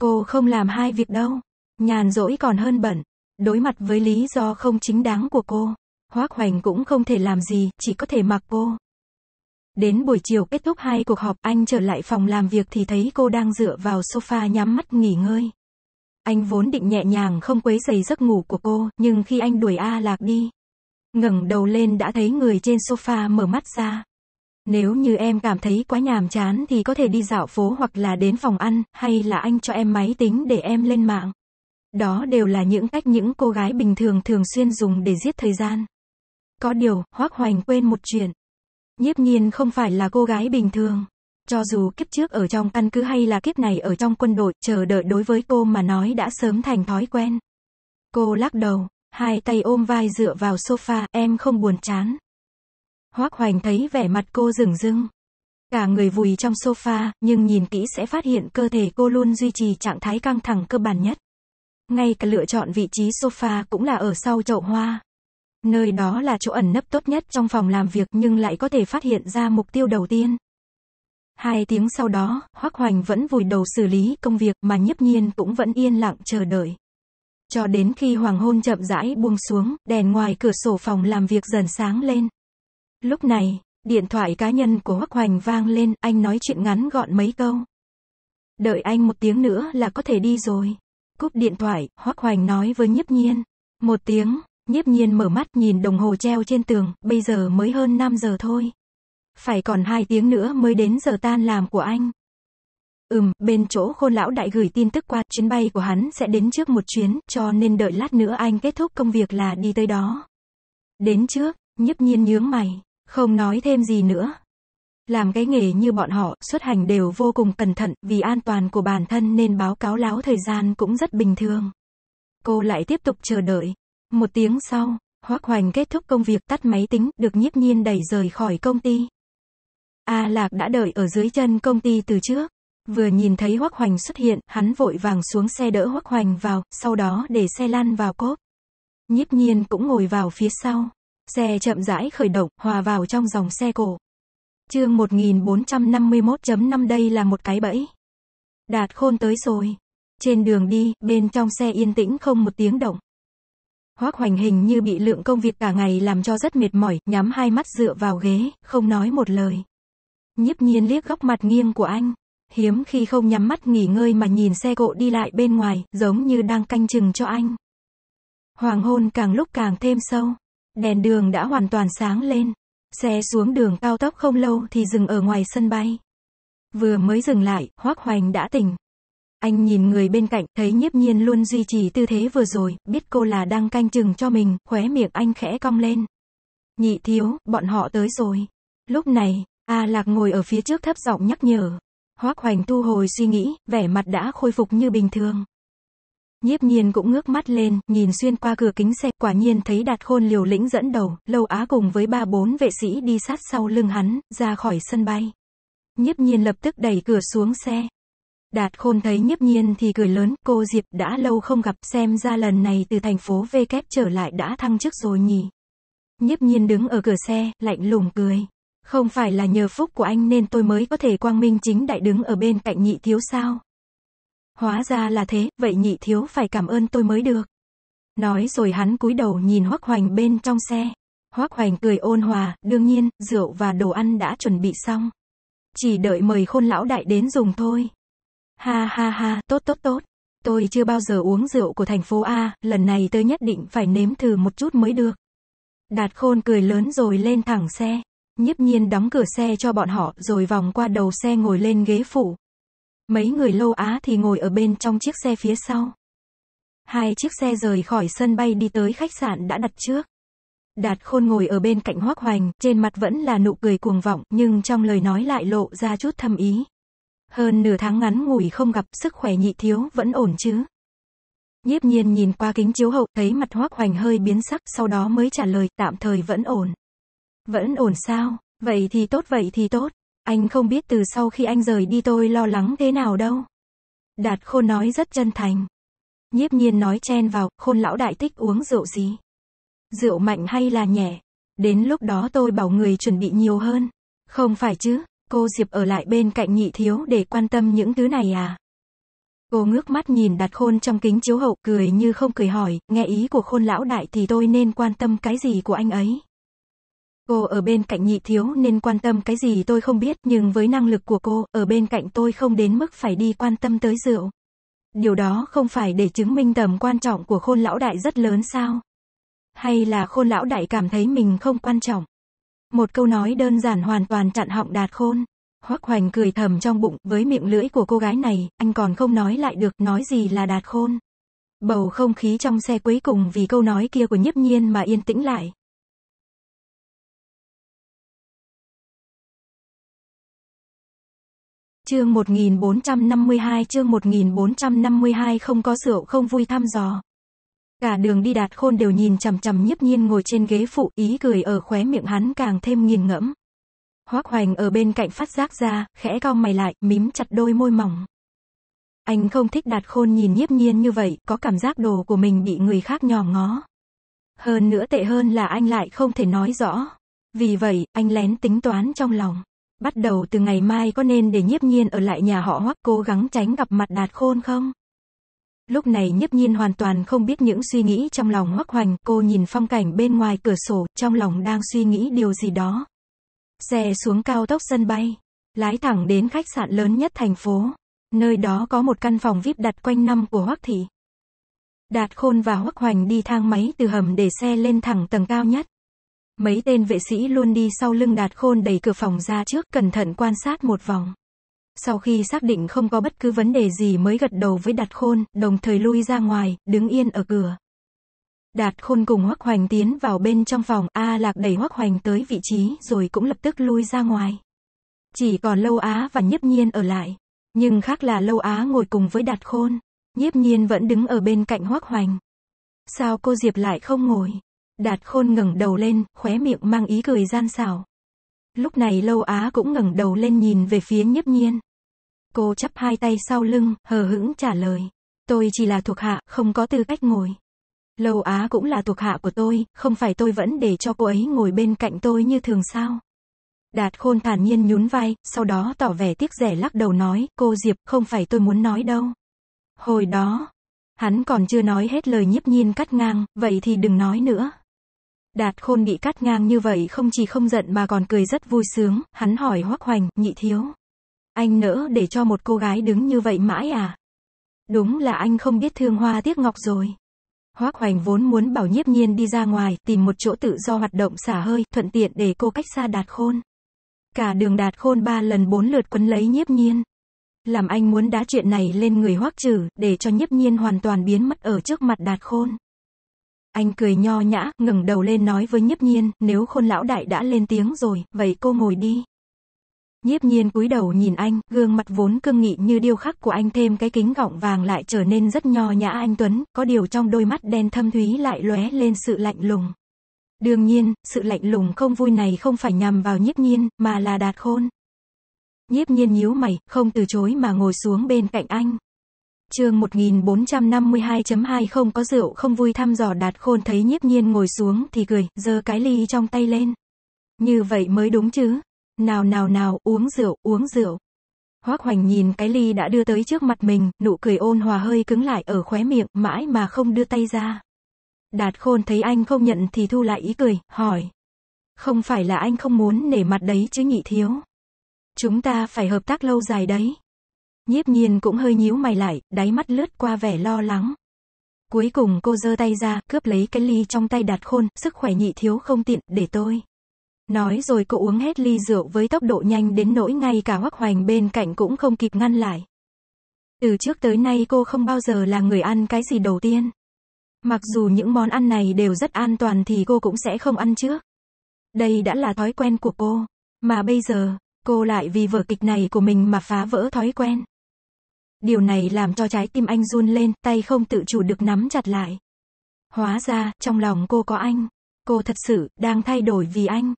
Cô không làm hai việc đâu. Nhàn rỗi còn hơn bẩn. Đối mặt với lý do không chính đáng của cô, Hoắc Hoành cũng không thể làm gì, chỉ có thể mặc cô. Đến buổi chiều kết thúc hai cuộc họp, anh trở lại phòng làm việc thì thấy cô đang dựa vào sofa nhắm mắt nghỉ ngơi. Anh vốn định nhẹ nhàng không quấy giày giấc ngủ của cô, nhưng khi anh đuổi A Lạc đi, ngẩng đầu lên đã thấy người trên sofa mở mắt ra. Nếu như em cảm thấy quá nhàm chán thì có thể đi dạo phố hoặc là đến phòng ăn, hay là anh cho em máy tính để em lên mạng. Đó đều là những cách những cô gái bình thường thường xuyên dùng để giết thời gian. Có điều, Hoác Hoành quên một chuyện. Nhiếp nhiên không phải là cô gái bình thường. Cho dù kiếp trước ở trong căn cứ hay là kiếp này ở trong quân đội, chờ đợi đối với cô mà nói đã sớm thành thói quen. Cô lắc đầu, hai tay ôm vai dựa vào sofa, em không buồn chán. Hoác Hoành thấy vẻ mặt cô rừng rưng. Cả người vùi trong sofa, nhưng nhìn kỹ sẽ phát hiện cơ thể cô luôn duy trì trạng thái căng thẳng cơ bản nhất. Ngay cả lựa chọn vị trí sofa cũng là ở sau chậu hoa. Nơi đó là chỗ ẩn nấp tốt nhất trong phòng làm việc nhưng lại có thể phát hiện ra mục tiêu đầu tiên. Hai tiếng sau đó, Hoắc Hoành vẫn vùi đầu xử lý công việc mà nhiếp nhiên cũng vẫn yên lặng chờ đợi. Cho đến khi hoàng hôn chậm rãi buông xuống, đèn ngoài cửa sổ phòng làm việc dần sáng lên. Lúc này, điện thoại cá nhân của Hoắc Hoành vang lên, anh nói chuyện ngắn gọn mấy câu. Đợi anh một tiếng nữa là có thể đi rồi. Cúp điện thoại, Hoắc Hoành nói với nhiếp nhiên. Một tiếng, Nhiếp nhiên mở mắt nhìn đồng hồ treo trên tường, bây giờ mới hơn 5 giờ thôi. Phải còn 2 tiếng nữa mới đến giờ tan làm của anh. Ừm, bên chỗ khôn lão đại gửi tin tức qua, chuyến bay của hắn sẽ đến trước một chuyến, cho nên đợi lát nữa anh kết thúc công việc là đi tới đó. Đến trước, nhấp nhiên nhướng mày, không nói thêm gì nữa. Làm cái nghề như bọn họ, xuất hành đều vô cùng cẩn thận, vì an toàn của bản thân nên báo cáo láo thời gian cũng rất bình thường. Cô lại tiếp tục chờ đợi. Một tiếng sau, Hoác Hoành kết thúc công việc tắt máy tính, được nhiếp nhiên đẩy rời khỏi công ty. A Lạc đã đợi ở dưới chân công ty từ trước. Vừa nhìn thấy Hoác Hoành xuất hiện, hắn vội vàng xuống xe đỡ Hoác Hoành vào, sau đó để xe lăn vào cốp. Nhiếp nhiên cũng ngồi vào phía sau. Xe chậm rãi khởi động, hòa vào trong dòng xe cổ. Chương 1451.5 đây là một cái bẫy. Đạt khôn tới rồi. Trên đường đi, bên trong xe yên tĩnh không một tiếng động. Hoác hoành hình như bị lượng công việc cả ngày làm cho rất mệt mỏi, nhắm hai mắt dựa vào ghế, không nói một lời. Nhiếp nhiên liếc góc mặt nghiêng của anh. Hiếm khi không nhắm mắt nghỉ ngơi mà nhìn xe cộ đi lại bên ngoài, giống như đang canh chừng cho anh. Hoàng hôn càng lúc càng thêm sâu. Đèn đường đã hoàn toàn sáng lên. Xe xuống đường cao tốc không lâu thì dừng ở ngoài sân bay. Vừa mới dừng lại, Hoác Hoành đã tỉnh, anh nhìn người bên cạnh, thấy nhiếp nhiên luôn duy trì tư thế vừa rồi, biết cô là đang canh chừng cho mình, khóe miệng anh khẽ cong lên. Nhị thiếu, bọn họ tới rồi. Lúc này, A Lạc ngồi ở phía trước thấp giọng nhắc nhở. Hoác Hoành thu hồi suy nghĩ, vẻ mặt đã khôi phục như bình thường. Nhiếp nhiên cũng ngước mắt lên, nhìn xuyên qua cửa kính xe, quả nhiên thấy đạt khôn liều lĩnh dẫn đầu, lâu á cùng với ba bốn vệ sĩ đi sát sau lưng hắn, ra khỏi sân bay. Nhiếp nhiên lập tức đẩy cửa xuống xe, Đạt khôn thấy nhiếp nhiên thì cười lớn, cô Diệp đã lâu không gặp xem ra lần này từ thành phố V kép e trở lại đã thăng chức rồi nhỉ. Nhiếp nhiên đứng ở cửa xe, lạnh lùng cười. Không phải là nhờ phúc của anh nên tôi mới có thể quang minh chính đại đứng ở bên cạnh nhị thiếu sao. Hóa ra là thế, vậy nhị thiếu phải cảm ơn tôi mới được. Nói rồi hắn cúi đầu nhìn Hoắc Hoành bên trong xe. Hoắc Hoành cười ôn hòa, đương nhiên, rượu và đồ ăn đã chuẩn bị xong. Chỉ đợi mời khôn lão đại đến dùng thôi. Ha ha ha, tốt tốt tốt. Tôi chưa bao giờ uống rượu của thành phố A, lần này tôi nhất định phải nếm thử một chút mới được. Đạt khôn cười lớn rồi lên thẳng xe. Nhiếp nhiên đóng cửa xe cho bọn họ rồi vòng qua đầu xe ngồi lên ghế phụ. Mấy người Lâu Á thì ngồi ở bên trong chiếc xe phía sau. Hai chiếc xe rời khỏi sân bay đi tới khách sạn đã đặt trước. Đạt khôn ngồi ở bên cạnh Hoác Hoành, trên mặt vẫn là nụ cười cuồng vọng nhưng trong lời nói lại lộ ra chút thâm ý. Hơn nửa tháng ngắn ngủi không gặp, sức khỏe nhị thiếu vẫn ổn chứ? Nhiếp nhiên nhìn qua kính chiếu hậu, thấy mặt hoác hoành hơi biến sắc, sau đó mới trả lời, tạm thời vẫn ổn. Vẫn ổn sao? Vậy thì tốt vậy thì tốt. Anh không biết từ sau khi anh rời đi tôi lo lắng thế nào đâu. Đạt khôn nói rất chân thành. Nhiếp nhiên nói chen vào, khôn lão đại tích uống rượu gì? Rượu mạnh hay là nhẹ? Đến lúc đó tôi bảo người chuẩn bị nhiều hơn. Không phải chứ? Cô Diệp ở lại bên cạnh nhị thiếu để quan tâm những thứ này à? Cô ngước mắt nhìn đặt khôn trong kính chiếu hậu, cười như không cười hỏi, nghe ý của khôn lão đại thì tôi nên quan tâm cái gì của anh ấy? Cô ở bên cạnh nhị thiếu nên quan tâm cái gì tôi không biết, nhưng với năng lực của cô, ở bên cạnh tôi không đến mức phải đi quan tâm tới rượu. Điều đó không phải để chứng minh tầm quan trọng của khôn lão đại rất lớn sao? Hay là khôn lão đại cảm thấy mình không quan trọng? Một câu nói đơn giản hoàn toàn chặn họng đạt khôn. Hoắc Hoành cười thầm trong bụng, với miệng lưỡi của cô gái này, anh còn không nói lại được, nói gì là đạt khôn. Bầu không khí trong xe cuối cùng vì câu nói kia của nhiếp nhiên mà yên tĩnh lại. Chương 1452 chương 1452 không có rượu không vui thăm dò. Cả đường đi đạt khôn đều nhìn chằm chằm nhiếp nhiên ngồi trên ghế phụ ý cười ở khóe miệng hắn càng thêm nghiền ngẫm. Hoác hoành ở bên cạnh phát giác ra, khẽ cau mày lại, mím chặt đôi môi mỏng. Anh không thích đạt khôn nhìn nhiếp nhiên như vậy, có cảm giác đồ của mình bị người khác nhỏ ngó. Hơn nữa tệ hơn là anh lại không thể nói rõ. Vì vậy, anh lén tính toán trong lòng. Bắt đầu từ ngày mai có nên để nhiếp nhiên ở lại nhà họ hoắc cố gắng tránh gặp mặt đạt khôn không? Lúc này nhiếp nhiên hoàn toàn không biết những suy nghĩ trong lòng mắc hoành, cô nhìn phong cảnh bên ngoài cửa sổ, trong lòng đang suy nghĩ điều gì đó. Xe xuống cao tốc sân bay, lái thẳng đến khách sạn lớn nhất thành phố. Nơi đó có một căn phòng VIP đặt quanh năm của Hoắc Thị. Đạt Khôn và Hoắc Hoành đi thang máy từ hầm để xe lên thẳng tầng cao nhất. Mấy tên vệ sĩ luôn đi sau lưng Đạt Khôn đẩy cửa phòng ra trước cẩn thận quan sát một vòng sau khi xác định không có bất cứ vấn đề gì mới gật đầu với Đạt Khôn, đồng thời lui ra ngoài, đứng yên ở cửa. Đạt Khôn cùng Hoắc Hoành tiến vào bên trong phòng, A Lạc đẩy Hoắc Hoành tới vị trí rồi cũng lập tức lui ra ngoài. Chỉ còn Lâu Á và Nhiếp Nhiên ở lại, nhưng khác là Lâu Á ngồi cùng với Đạt Khôn, Nhiếp Nhiên vẫn đứng ở bên cạnh Hoắc Hoành. Sao cô Diệp lại không ngồi? Đạt Khôn ngẩng đầu lên, khóe miệng mang ý cười gian xảo. Lúc này Lâu Á cũng ngẩng đầu lên nhìn về phía Nhiếp Nhiên. Cô chắp hai tay sau lưng, hờ hững trả lời. Tôi chỉ là thuộc hạ, không có tư cách ngồi. Lâu Á cũng là thuộc hạ của tôi, không phải tôi vẫn để cho cô ấy ngồi bên cạnh tôi như thường sao. Đạt khôn thản nhiên nhún vai, sau đó tỏ vẻ tiếc rẻ lắc đầu nói, cô Diệp, không phải tôi muốn nói đâu. Hồi đó, hắn còn chưa nói hết lời nhiếp nhiên cắt ngang, vậy thì đừng nói nữa. Đạt khôn bị cắt ngang như vậy không chỉ không giận mà còn cười rất vui sướng, hắn hỏi hoắc hoành, nhị thiếu. Anh nỡ để cho một cô gái đứng như vậy mãi à? Đúng là anh không biết thương hoa tiếc ngọc rồi. Hoác Hoành vốn muốn bảo nhiếp nhiên đi ra ngoài, tìm một chỗ tự do hoạt động xả hơi, thuận tiện để cô cách xa đạt khôn. Cả đường đạt khôn ba lần bốn lượt quấn lấy nhiếp nhiên. Làm anh muốn đá chuyện này lên người hoác trừ, để cho nhiếp nhiên hoàn toàn biến mất ở trước mặt đạt khôn. Anh cười nho nhã, ngẩng đầu lên nói với nhiếp nhiên, nếu khôn lão đại đã lên tiếng rồi, vậy cô ngồi đi. Nhiếp nhiên cúi đầu nhìn anh, gương mặt vốn cương nghị như điêu khắc của anh thêm cái kính gọng vàng lại trở nên rất nho nhã anh Tuấn, có điều trong đôi mắt đen thâm thúy lại lóe lên sự lạnh lùng. Đương nhiên, sự lạnh lùng không vui này không phải nhằm vào nhiếp nhiên, mà là đạt khôn. Nhiếp nhiên nhíu mày, không từ chối mà ngồi xuống bên cạnh anh. Trường 1452.2 không có rượu không vui thăm dò đạt khôn thấy nhiếp nhiên ngồi xuống thì cười, giơ cái ly trong tay lên. Như vậy mới đúng chứ. Nào nào nào, uống rượu, uống rượu. Hoác Hoành nhìn cái ly đã đưa tới trước mặt mình, nụ cười ôn hòa hơi cứng lại ở khóe miệng, mãi mà không đưa tay ra. Đạt khôn thấy anh không nhận thì thu lại ý cười, hỏi. Không phải là anh không muốn nể mặt đấy chứ nhị thiếu. Chúng ta phải hợp tác lâu dài đấy. Nhiếp nhiên cũng hơi nhíu mày lại, đáy mắt lướt qua vẻ lo lắng. Cuối cùng cô giơ tay ra, cướp lấy cái ly trong tay đạt khôn, sức khỏe nhị thiếu không tiện, để tôi. Nói rồi cô uống hết ly rượu với tốc độ nhanh đến nỗi ngay cả hoắc hoành bên cạnh cũng không kịp ngăn lại. Từ trước tới nay cô không bao giờ là người ăn cái gì đầu tiên. Mặc dù những món ăn này đều rất an toàn thì cô cũng sẽ không ăn trước. Đây đã là thói quen của cô. Mà bây giờ, cô lại vì vở kịch này của mình mà phá vỡ thói quen. Điều này làm cho trái tim anh run lên, tay không tự chủ được nắm chặt lại. Hóa ra, trong lòng cô có anh. Cô thật sự, đang thay đổi vì anh.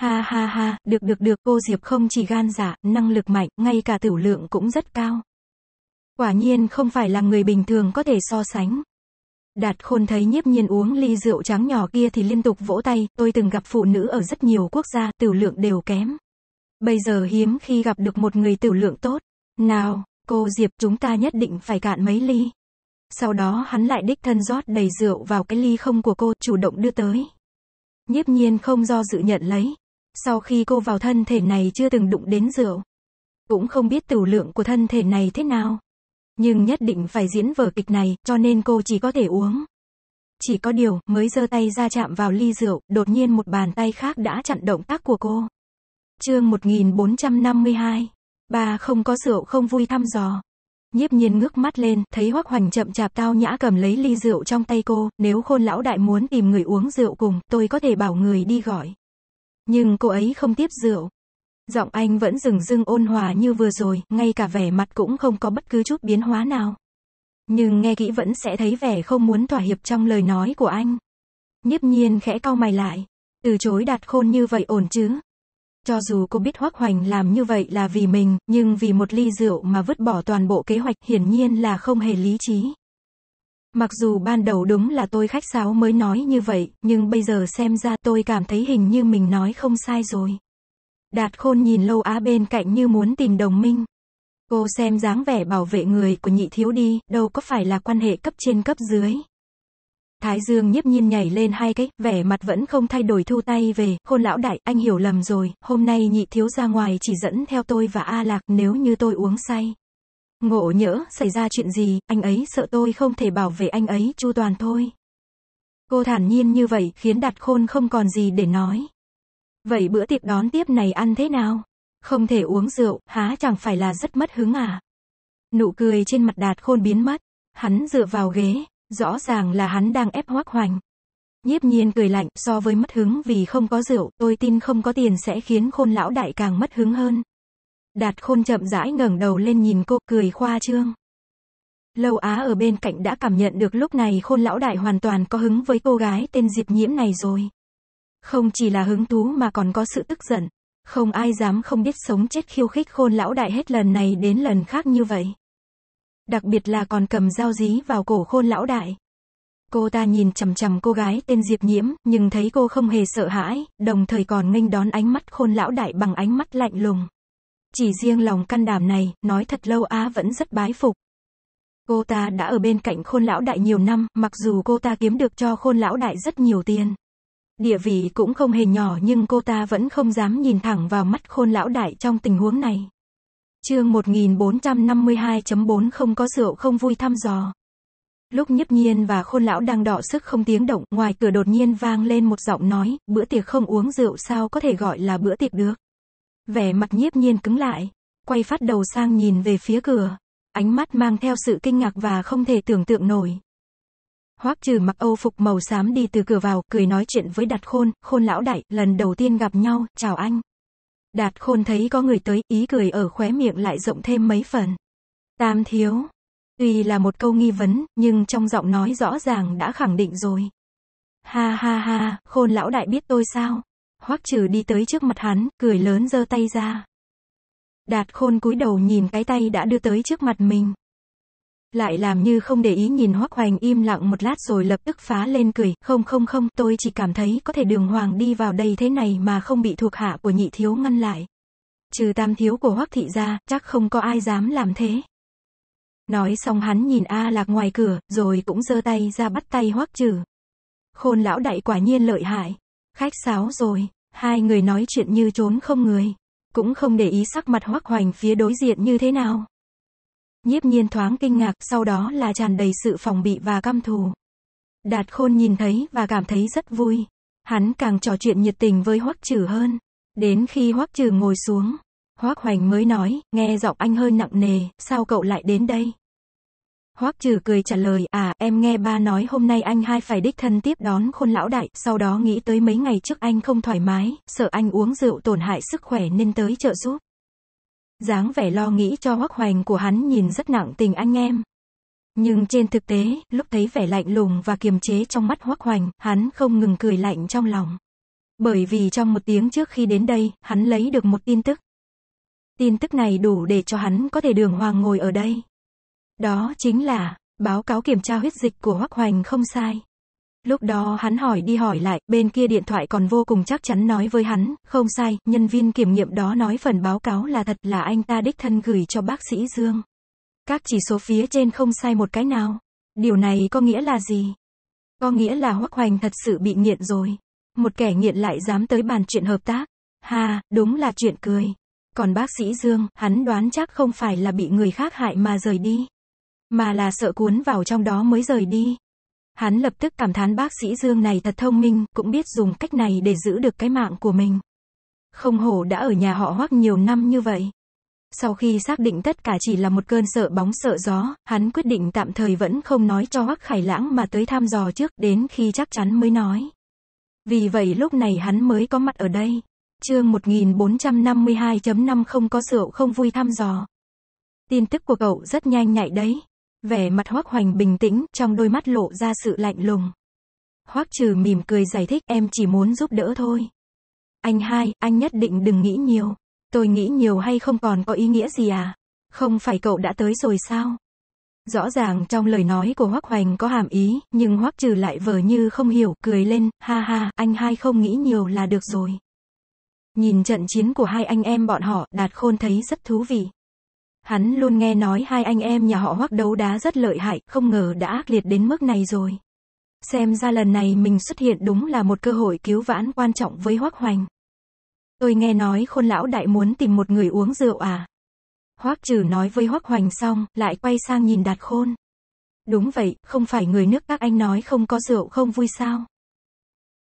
Ha ha ha, được được được, cô Diệp không chỉ gan dạ, năng lực mạnh, ngay cả tửu lượng cũng rất cao. Quả nhiên không phải là người bình thường có thể so sánh. Đạt khôn thấy nhiếp nhiên uống ly rượu trắng nhỏ kia thì liên tục vỗ tay, tôi từng gặp phụ nữ ở rất nhiều quốc gia, tửu lượng đều kém. Bây giờ hiếm khi gặp được một người tửu lượng tốt. Nào, cô Diệp chúng ta nhất định phải cạn mấy ly. Sau đó hắn lại đích thân rót đầy rượu vào cái ly không của cô, chủ động đưa tới. Nhiếp nhiên không do dự nhận lấy sau khi cô vào thân thể này chưa từng đụng đến rượu. Cũng không biết tử lượng của thân thể này thế nào. Nhưng nhất định phải diễn vở kịch này, cho nên cô chỉ có thể uống. Chỉ có điều, mới giơ tay ra chạm vào ly rượu, đột nhiên một bàn tay khác đã chặn động tác của cô. Chương 1452. Bà không có rượu không vui thăm dò. Nhiếp nhiên ngước mắt lên, thấy Hoắc Hoành chậm chạp tao nhã cầm lấy ly rượu trong tay cô, nếu khôn lão đại muốn tìm người uống rượu cùng, tôi có thể bảo người đi gọi. Nhưng cô ấy không tiếp rượu. Giọng anh vẫn rừng rưng ôn hòa như vừa rồi, ngay cả vẻ mặt cũng không có bất cứ chút biến hóa nào. Nhưng nghe kỹ vẫn sẽ thấy vẻ không muốn thỏa hiệp trong lời nói của anh. Nhiếp nhiên khẽ cau mày lại. Từ chối đạt khôn như vậy ổn chứ? Cho dù cô biết Hoác Hoành làm như vậy là vì mình, nhưng vì một ly rượu mà vứt bỏ toàn bộ kế hoạch hiển nhiên là không hề lý trí. Mặc dù ban đầu đúng là tôi khách sáo mới nói như vậy, nhưng bây giờ xem ra tôi cảm thấy hình như mình nói không sai rồi. Đạt khôn nhìn lâu á bên cạnh như muốn tìm đồng minh. Cô xem dáng vẻ bảo vệ người của nhị thiếu đi, đâu có phải là quan hệ cấp trên cấp dưới. Thái Dương nhiếp nhiên nhảy lên hai cái, vẻ mặt vẫn không thay đổi thu tay về, khôn lão đại, anh hiểu lầm rồi, hôm nay nhị thiếu ra ngoài chỉ dẫn theo tôi và A Lạc, nếu như tôi uống say. Ngộ nhỡ, xảy ra chuyện gì, anh ấy sợ tôi không thể bảo vệ anh ấy, chu toàn thôi. Cô thản nhiên như vậy, khiến đặt khôn không còn gì để nói. Vậy bữa tiệc đón tiếp này ăn thế nào? Không thể uống rượu, há chẳng phải là rất mất hứng à? Nụ cười trên mặt đạt khôn biến mất. Hắn dựa vào ghế, rõ ràng là hắn đang ép hoác hoành. Nhiếp nhiên cười lạnh, so với mất hứng vì không có rượu, tôi tin không có tiền sẽ khiến khôn lão đại càng mất hứng hơn. Đạt khôn chậm rãi ngẩng đầu lên nhìn cô, cười khoa trương. Lâu Á ở bên cạnh đã cảm nhận được lúc này khôn lão đại hoàn toàn có hứng với cô gái tên Diệp Nhiễm này rồi. Không chỉ là hứng thú mà còn có sự tức giận. Không ai dám không biết sống chết khiêu khích khôn lão đại hết lần này đến lần khác như vậy. Đặc biệt là còn cầm dao dí vào cổ khôn lão đại. Cô ta nhìn chằm chằm cô gái tên Diệp Nhiễm, nhưng thấy cô không hề sợ hãi, đồng thời còn nghênh đón ánh mắt khôn lão đại bằng ánh mắt lạnh lùng. Chỉ riêng lòng can đảm này, nói thật lâu Á vẫn rất bái phục. Cô ta đã ở bên cạnh khôn lão đại nhiều năm, mặc dù cô ta kiếm được cho khôn lão đại rất nhiều tiền. Địa vị cũng không hề nhỏ nhưng cô ta vẫn không dám nhìn thẳng vào mắt khôn lão đại trong tình huống này. Chương 1452.4 không có rượu không vui thăm dò. Lúc nhấp nhiên và khôn lão đang đỏ sức không tiếng động, ngoài cửa đột nhiên vang lên một giọng nói, bữa tiệc không uống rượu sao có thể gọi là bữa tiệc được vẻ mặt nhiếp nhiên cứng lại, quay phát đầu sang nhìn về phía cửa, ánh mắt mang theo sự kinh ngạc và không thể tưởng tượng nổi. Hoắc trừ mặc âu phục màu xám đi từ cửa vào, cười nói chuyện với Đạt Khôn, Khôn lão đại, lần đầu tiên gặp nhau, chào anh. Đạt Khôn thấy có người tới, ý cười ở khóe miệng lại rộng thêm mấy phần. Tam thiếu. Tuy là một câu nghi vấn, nhưng trong giọng nói rõ ràng đã khẳng định rồi. Ha ha ha, Khôn lão đại biết tôi sao? Hoắc trừ đi tới trước mặt hắn, cười lớn giơ tay ra. Đạt khôn cúi đầu nhìn cái tay đã đưa tới trước mặt mình. Lại làm như không để ý nhìn Hoắc Hoành im lặng một lát rồi lập tức phá lên cười, không không không, tôi chỉ cảm thấy có thể đường hoàng đi vào đây thế này mà không bị thuộc hạ của nhị thiếu ngăn lại. Trừ tam thiếu của Hoắc thị ra, chắc không có ai dám làm thế. Nói xong hắn nhìn A Lạc ngoài cửa, rồi cũng giơ tay ra bắt tay Hoắc Trừ. Khôn lão đại quả nhiên lợi hại khách sáo rồi, hai người nói chuyện như trốn không người, cũng không để ý sắc mặt hoắc hoành phía đối diện như thế nào. Nhiếp nhiên thoáng kinh ngạc, sau đó là tràn đầy sự phòng bị và căm thù. Đạt khôn nhìn thấy và cảm thấy rất vui. Hắn càng trò chuyện nhiệt tình với hoắc trừ hơn. Đến khi hoắc trừ ngồi xuống, hoắc hoành mới nói, nghe giọng anh hơi nặng nề, sao cậu lại đến đây? Hoắc trừ cười trả lời, à, em nghe ba nói hôm nay anh hai phải đích thân tiếp đón khôn lão đại, sau đó nghĩ tới mấy ngày trước anh không thoải mái, sợ anh uống rượu tổn hại sức khỏe nên tới trợ giúp. dáng vẻ lo nghĩ cho Hoắc hoành của hắn nhìn rất nặng tình anh em. Nhưng trên thực tế, lúc thấy vẻ lạnh lùng và kiềm chế trong mắt Hoắc hoành, hắn không ngừng cười lạnh trong lòng. Bởi vì trong một tiếng trước khi đến đây, hắn lấy được một tin tức. Tin tức này đủ để cho hắn có thể đường hoàng ngồi ở đây. Đó chính là, báo cáo kiểm tra huyết dịch của Hoắc Hoành không sai. Lúc đó hắn hỏi đi hỏi lại, bên kia điện thoại còn vô cùng chắc chắn nói với hắn, không sai, nhân viên kiểm nghiệm đó nói phần báo cáo là thật là anh ta đích thân gửi cho bác sĩ Dương. Các chỉ số phía trên không sai một cái nào. Điều này có nghĩa là gì? Có nghĩa là Hoắc Hoành thật sự bị nghiện rồi. Một kẻ nghiện lại dám tới bàn chuyện hợp tác. Ha, đúng là chuyện cười. Còn bác sĩ Dương, hắn đoán chắc không phải là bị người khác hại mà rời đi mà là sợ cuốn vào trong đó mới rời đi. Hắn lập tức cảm thán bác sĩ Dương này thật thông minh, cũng biết dùng cách này để giữ được cái mạng của mình. Không hổ đã ở nhà họ hoắc nhiều năm như vậy. Sau khi xác định tất cả chỉ là một cơn sợ bóng sợ gió, hắn quyết định tạm thời vẫn không nói cho Hoắc Khải Lãng mà tới thăm dò trước đến khi chắc chắn mới nói. Vì vậy lúc này hắn mới có mặt ở đây. Chương 1452.5 không có rượu không vui thăm dò. Tin tức của cậu rất nhanh nhạy đấy. Vẻ mặt Hoắc Hoành bình tĩnh, trong đôi mắt lộ ra sự lạnh lùng. Hoắc Trừ mỉm cười giải thích em chỉ muốn giúp đỡ thôi. Anh hai, anh nhất định đừng nghĩ nhiều. Tôi nghĩ nhiều hay không còn có ý nghĩa gì à? Không phải cậu đã tới rồi sao? Rõ ràng trong lời nói của Hoắc Hoành có hàm ý, nhưng Hoắc Trừ lại vờ như không hiểu, cười lên, ha ha, anh hai không nghĩ nhiều là được rồi. Nhìn trận chiến của hai anh em bọn họ, Đạt Khôn thấy rất thú vị. Hắn luôn nghe nói hai anh em nhà họ hoắc đấu đá rất lợi hại, không ngờ đã ác liệt đến mức này rồi. Xem ra lần này mình xuất hiện đúng là một cơ hội cứu vãn quan trọng với hoắc hoành. Tôi nghe nói khôn lão đại muốn tìm một người uống rượu à. Hoắc trừ nói với hoắc hoành xong, lại quay sang nhìn đạt khôn. Đúng vậy, không phải người nước các anh nói không có rượu không vui sao?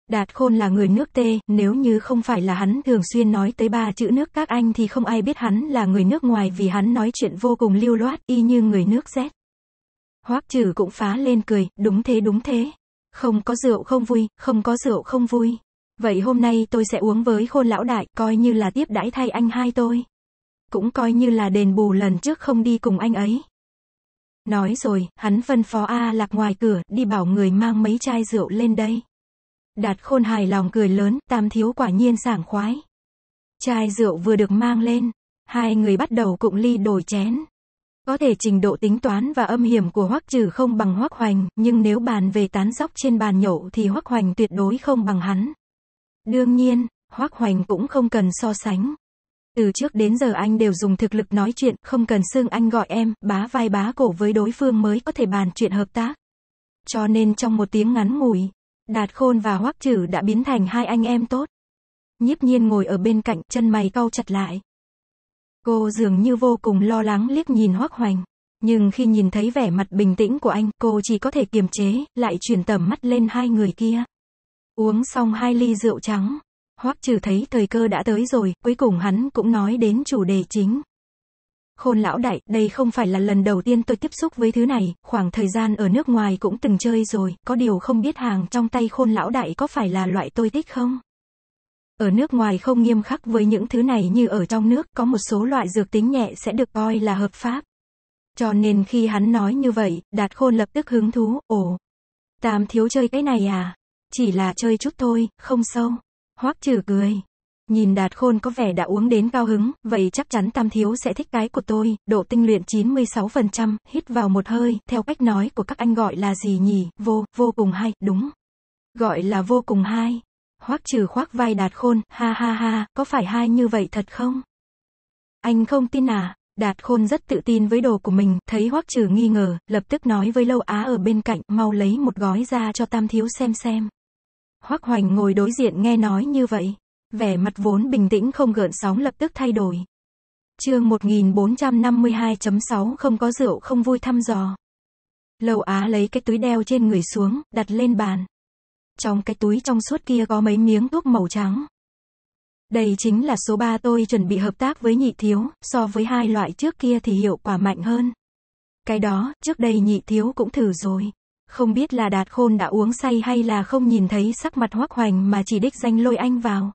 Đạt Khôn là người nước Tê, nếu như không phải là hắn thường xuyên nói tới ba chữ nước các anh thì không ai biết hắn là người nước ngoài vì hắn nói chuyện vô cùng lưu loát, y như người nước rét. Hoắc trừ cũng phá lên cười, đúng thế đúng thế. Không có rượu không vui, không có rượu không vui. Vậy hôm nay tôi sẽ uống với khôn lão đại, coi như là tiếp đãi thay anh hai tôi. Cũng coi như là đền bù lần trước không đi cùng anh ấy. Nói rồi, hắn phân phó A lạc ngoài cửa, đi bảo người mang mấy chai rượu lên đây. Đạt khôn hài lòng cười lớn, tam thiếu quả nhiên sảng khoái. Chai rượu vừa được mang lên, hai người bắt đầu cụng ly đổi chén. Có thể trình độ tính toán và âm hiểm của Hoắc Trừ không bằng Hoắc Hoành, nhưng nếu bàn về tán sóc trên bàn nhậu thì Hoắc Hoành tuyệt đối không bằng hắn. Đương nhiên, Hoắc Hoành cũng không cần so sánh. Từ trước đến giờ anh đều dùng thực lực nói chuyện, không cần xương anh gọi em, bá vai bá cổ với đối phương mới có thể bàn chuyện hợp tác. Cho nên trong một tiếng ngắn ngủi, Đạt Khôn và Hoắc Trử đã biến thành hai anh em tốt. Nhiếp nhiên ngồi ở bên cạnh chân mày cau chặt lại. Cô dường như vô cùng lo lắng liếc nhìn Hoắc Hoành. Nhưng khi nhìn thấy vẻ mặt bình tĩnh của anh, cô chỉ có thể kiềm chế, lại chuyển tầm mắt lên hai người kia. Uống xong hai ly rượu trắng, Hoắc Trừ thấy thời cơ đã tới rồi, cuối cùng hắn cũng nói đến chủ đề chính. Khôn lão đại, đây không phải là lần đầu tiên tôi tiếp xúc với thứ này, khoảng thời gian ở nước ngoài cũng từng chơi rồi, có điều không biết hàng trong tay khôn lão đại có phải là loại tôi thích không? Ở nước ngoài không nghiêm khắc với những thứ này như ở trong nước, có một số loại dược tính nhẹ sẽ được coi là hợp pháp. Cho nên khi hắn nói như vậy, đạt khôn lập tức hứng thú, ồ. Tam thiếu chơi cái này à? Chỉ là chơi chút thôi, không sâu. Hoắc trừ cười, Nhìn Đạt Khôn có vẻ đã uống đến cao hứng, vậy chắc chắn Tam Thiếu sẽ thích cái của tôi, độ tinh luyện 96%, hít vào một hơi, theo cách nói của các anh gọi là gì nhỉ, vô, vô cùng hay, đúng. Gọi là vô cùng hay. Hoắc trừ khoác vai Đạt Khôn, ha ha ha, có phải hai như vậy thật không? Anh không tin à? Đạt Khôn rất tự tin với đồ của mình, thấy Hoắc Trừ nghi ngờ, lập tức nói với Lâu Á ở bên cạnh, mau lấy một gói ra cho Tam Thiếu xem xem. Hoắc Hoành ngồi đối diện nghe nói như vậy, Vẻ mặt vốn bình tĩnh không gợn sóng lập tức thay đổi. Chương 1452.6 không có rượu không vui thăm dò. Lầu Á lấy cái túi đeo trên người xuống, đặt lên bàn. Trong cái túi trong suốt kia có mấy miếng thuốc màu trắng. Đây chính là số 3 tôi chuẩn bị hợp tác với nhị thiếu, so với hai loại trước kia thì hiệu quả mạnh hơn. Cái đó, trước đây nhị thiếu cũng thử rồi. Không biết là đạt khôn đã uống say hay là không nhìn thấy sắc mặt hoắc hoành mà chỉ đích danh lôi anh vào.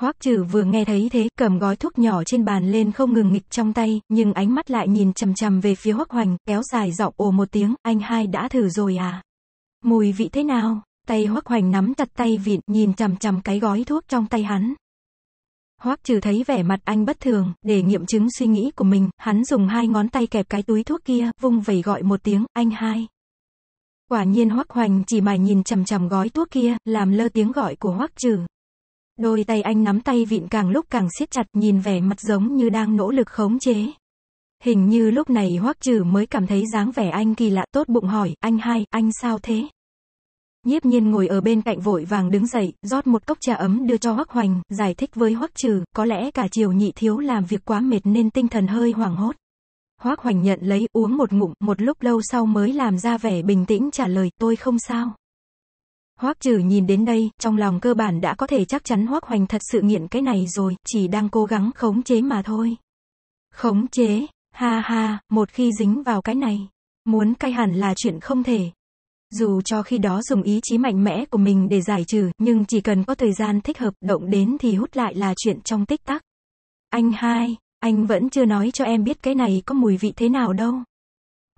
Hoắc trừ vừa nghe thấy thế, cầm gói thuốc nhỏ trên bàn lên không ngừng nghịch trong tay, nhưng ánh mắt lại nhìn chằm chằm về phía Hoắc Hoành, kéo dài giọng ồ một tiếng, anh hai đã thử rồi à? Mùi vị thế nào? Tay Hoắc Hoành nắm chặt tay vịn, nhìn chằm chằm cái gói thuốc trong tay hắn. Hoắc trừ thấy vẻ mặt anh bất thường, để nghiệm chứng suy nghĩ của mình, hắn dùng hai ngón tay kẹp cái túi thuốc kia, vung vẩy gọi một tiếng, anh hai. Quả nhiên Hoắc Hoành chỉ mải nhìn chằm chằm gói thuốc kia, làm lơ tiếng gọi của Hoắc trừ. Đôi tay anh nắm tay vịn càng lúc càng siết chặt nhìn vẻ mặt giống như đang nỗ lực khống chế. Hình như lúc này hoắc trừ mới cảm thấy dáng vẻ anh kỳ lạ tốt bụng hỏi, anh hai, anh sao thế? Nhiếp nhiên ngồi ở bên cạnh vội vàng đứng dậy, rót một cốc trà ấm đưa cho hoắc hoành, giải thích với hoắc trừ, có lẽ cả chiều nhị thiếu làm việc quá mệt nên tinh thần hơi hoảng hốt. hoắc hoành nhận lấy, uống một ngụm, một lúc lâu sau mới làm ra vẻ bình tĩnh trả lời, tôi không sao. Hoắc Trừ nhìn đến đây, trong lòng cơ bản đã có thể chắc chắn Hoắc Hoành thật sự nghiện cái này rồi, chỉ đang cố gắng khống chế mà thôi. Khống chế, ha ha, một khi dính vào cái này, muốn cai hẳn là chuyện không thể. Dù cho khi đó dùng ý chí mạnh mẽ của mình để giải trừ, nhưng chỉ cần có thời gian thích hợp động đến thì hút lại là chuyện trong tích tắc. Anh hai, anh vẫn chưa nói cho em biết cái này có mùi vị thế nào đâu.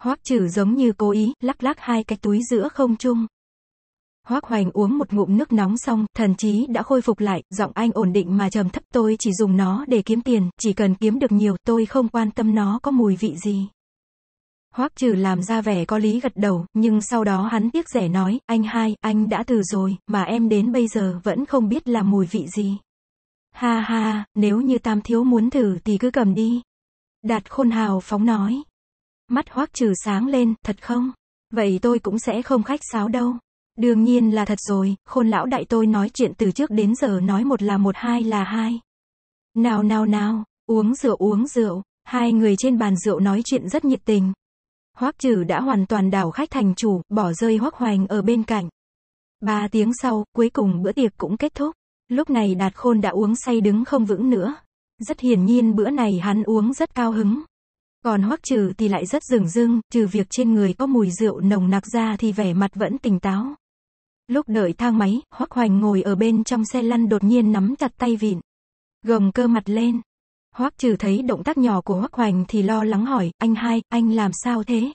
Hoắc trừ giống như cố ý, lắc lắc hai cái túi giữa không trung. Hoác Hoành uống một ngụm nước nóng xong, thần trí đã khôi phục lại, giọng anh ổn định mà trầm thấp tôi chỉ dùng nó để kiếm tiền, chỉ cần kiếm được nhiều tôi không quan tâm nó có mùi vị gì. Hoác trừ làm ra vẻ có lý gật đầu, nhưng sau đó hắn tiếc rẻ nói, anh hai, anh đã từ rồi, mà em đến bây giờ vẫn không biết là mùi vị gì. Ha ha, nếu như tam thiếu muốn thử thì cứ cầm đi. Đạt khôn hào phóng nói. Mắt hoác trừ sáng lên, thật không? Vậy tôi cũng sẽ không khách sáo đâu. Đương nhiên là thật rồi, khôn lão đại tôi nói chuyện từ trước đến giờ nói một là một hai là hai. Nào nào nào, uống rượu uống rượu, hai người trên bàn rượu nói chuyện rất nhiệt tình. Hoắc trừ đã hoàn toàn đảo khách thành chủ, bỏ rơi Hoắc hoành ở bên cạnh. Ba tiếng sau, cuối cùng bữa tiệc cũng kết thúc. Lúc này đạt khôn đã uống say đứng không vững nữa. Rất hiển nhiên bữa này hắn uống rất cao hứng. Còn hoắc trừ thì lại rất rừng rưng, trừ việc trên người có mùi rượu nồng nặc ra thì vẻ mặt vẫn tỉnh táo. Lúc đợi thang máy, Hoắc Hoành ngồi ở bên trong xe lăn đột nhiên nắm chặt tay vịn. Gồng cơ mặt lên. Hoắc trừ thấy động tác nhỏ của Hoắc Hoành thì lo lắng hỏi, anh hai, anh làm sao thế?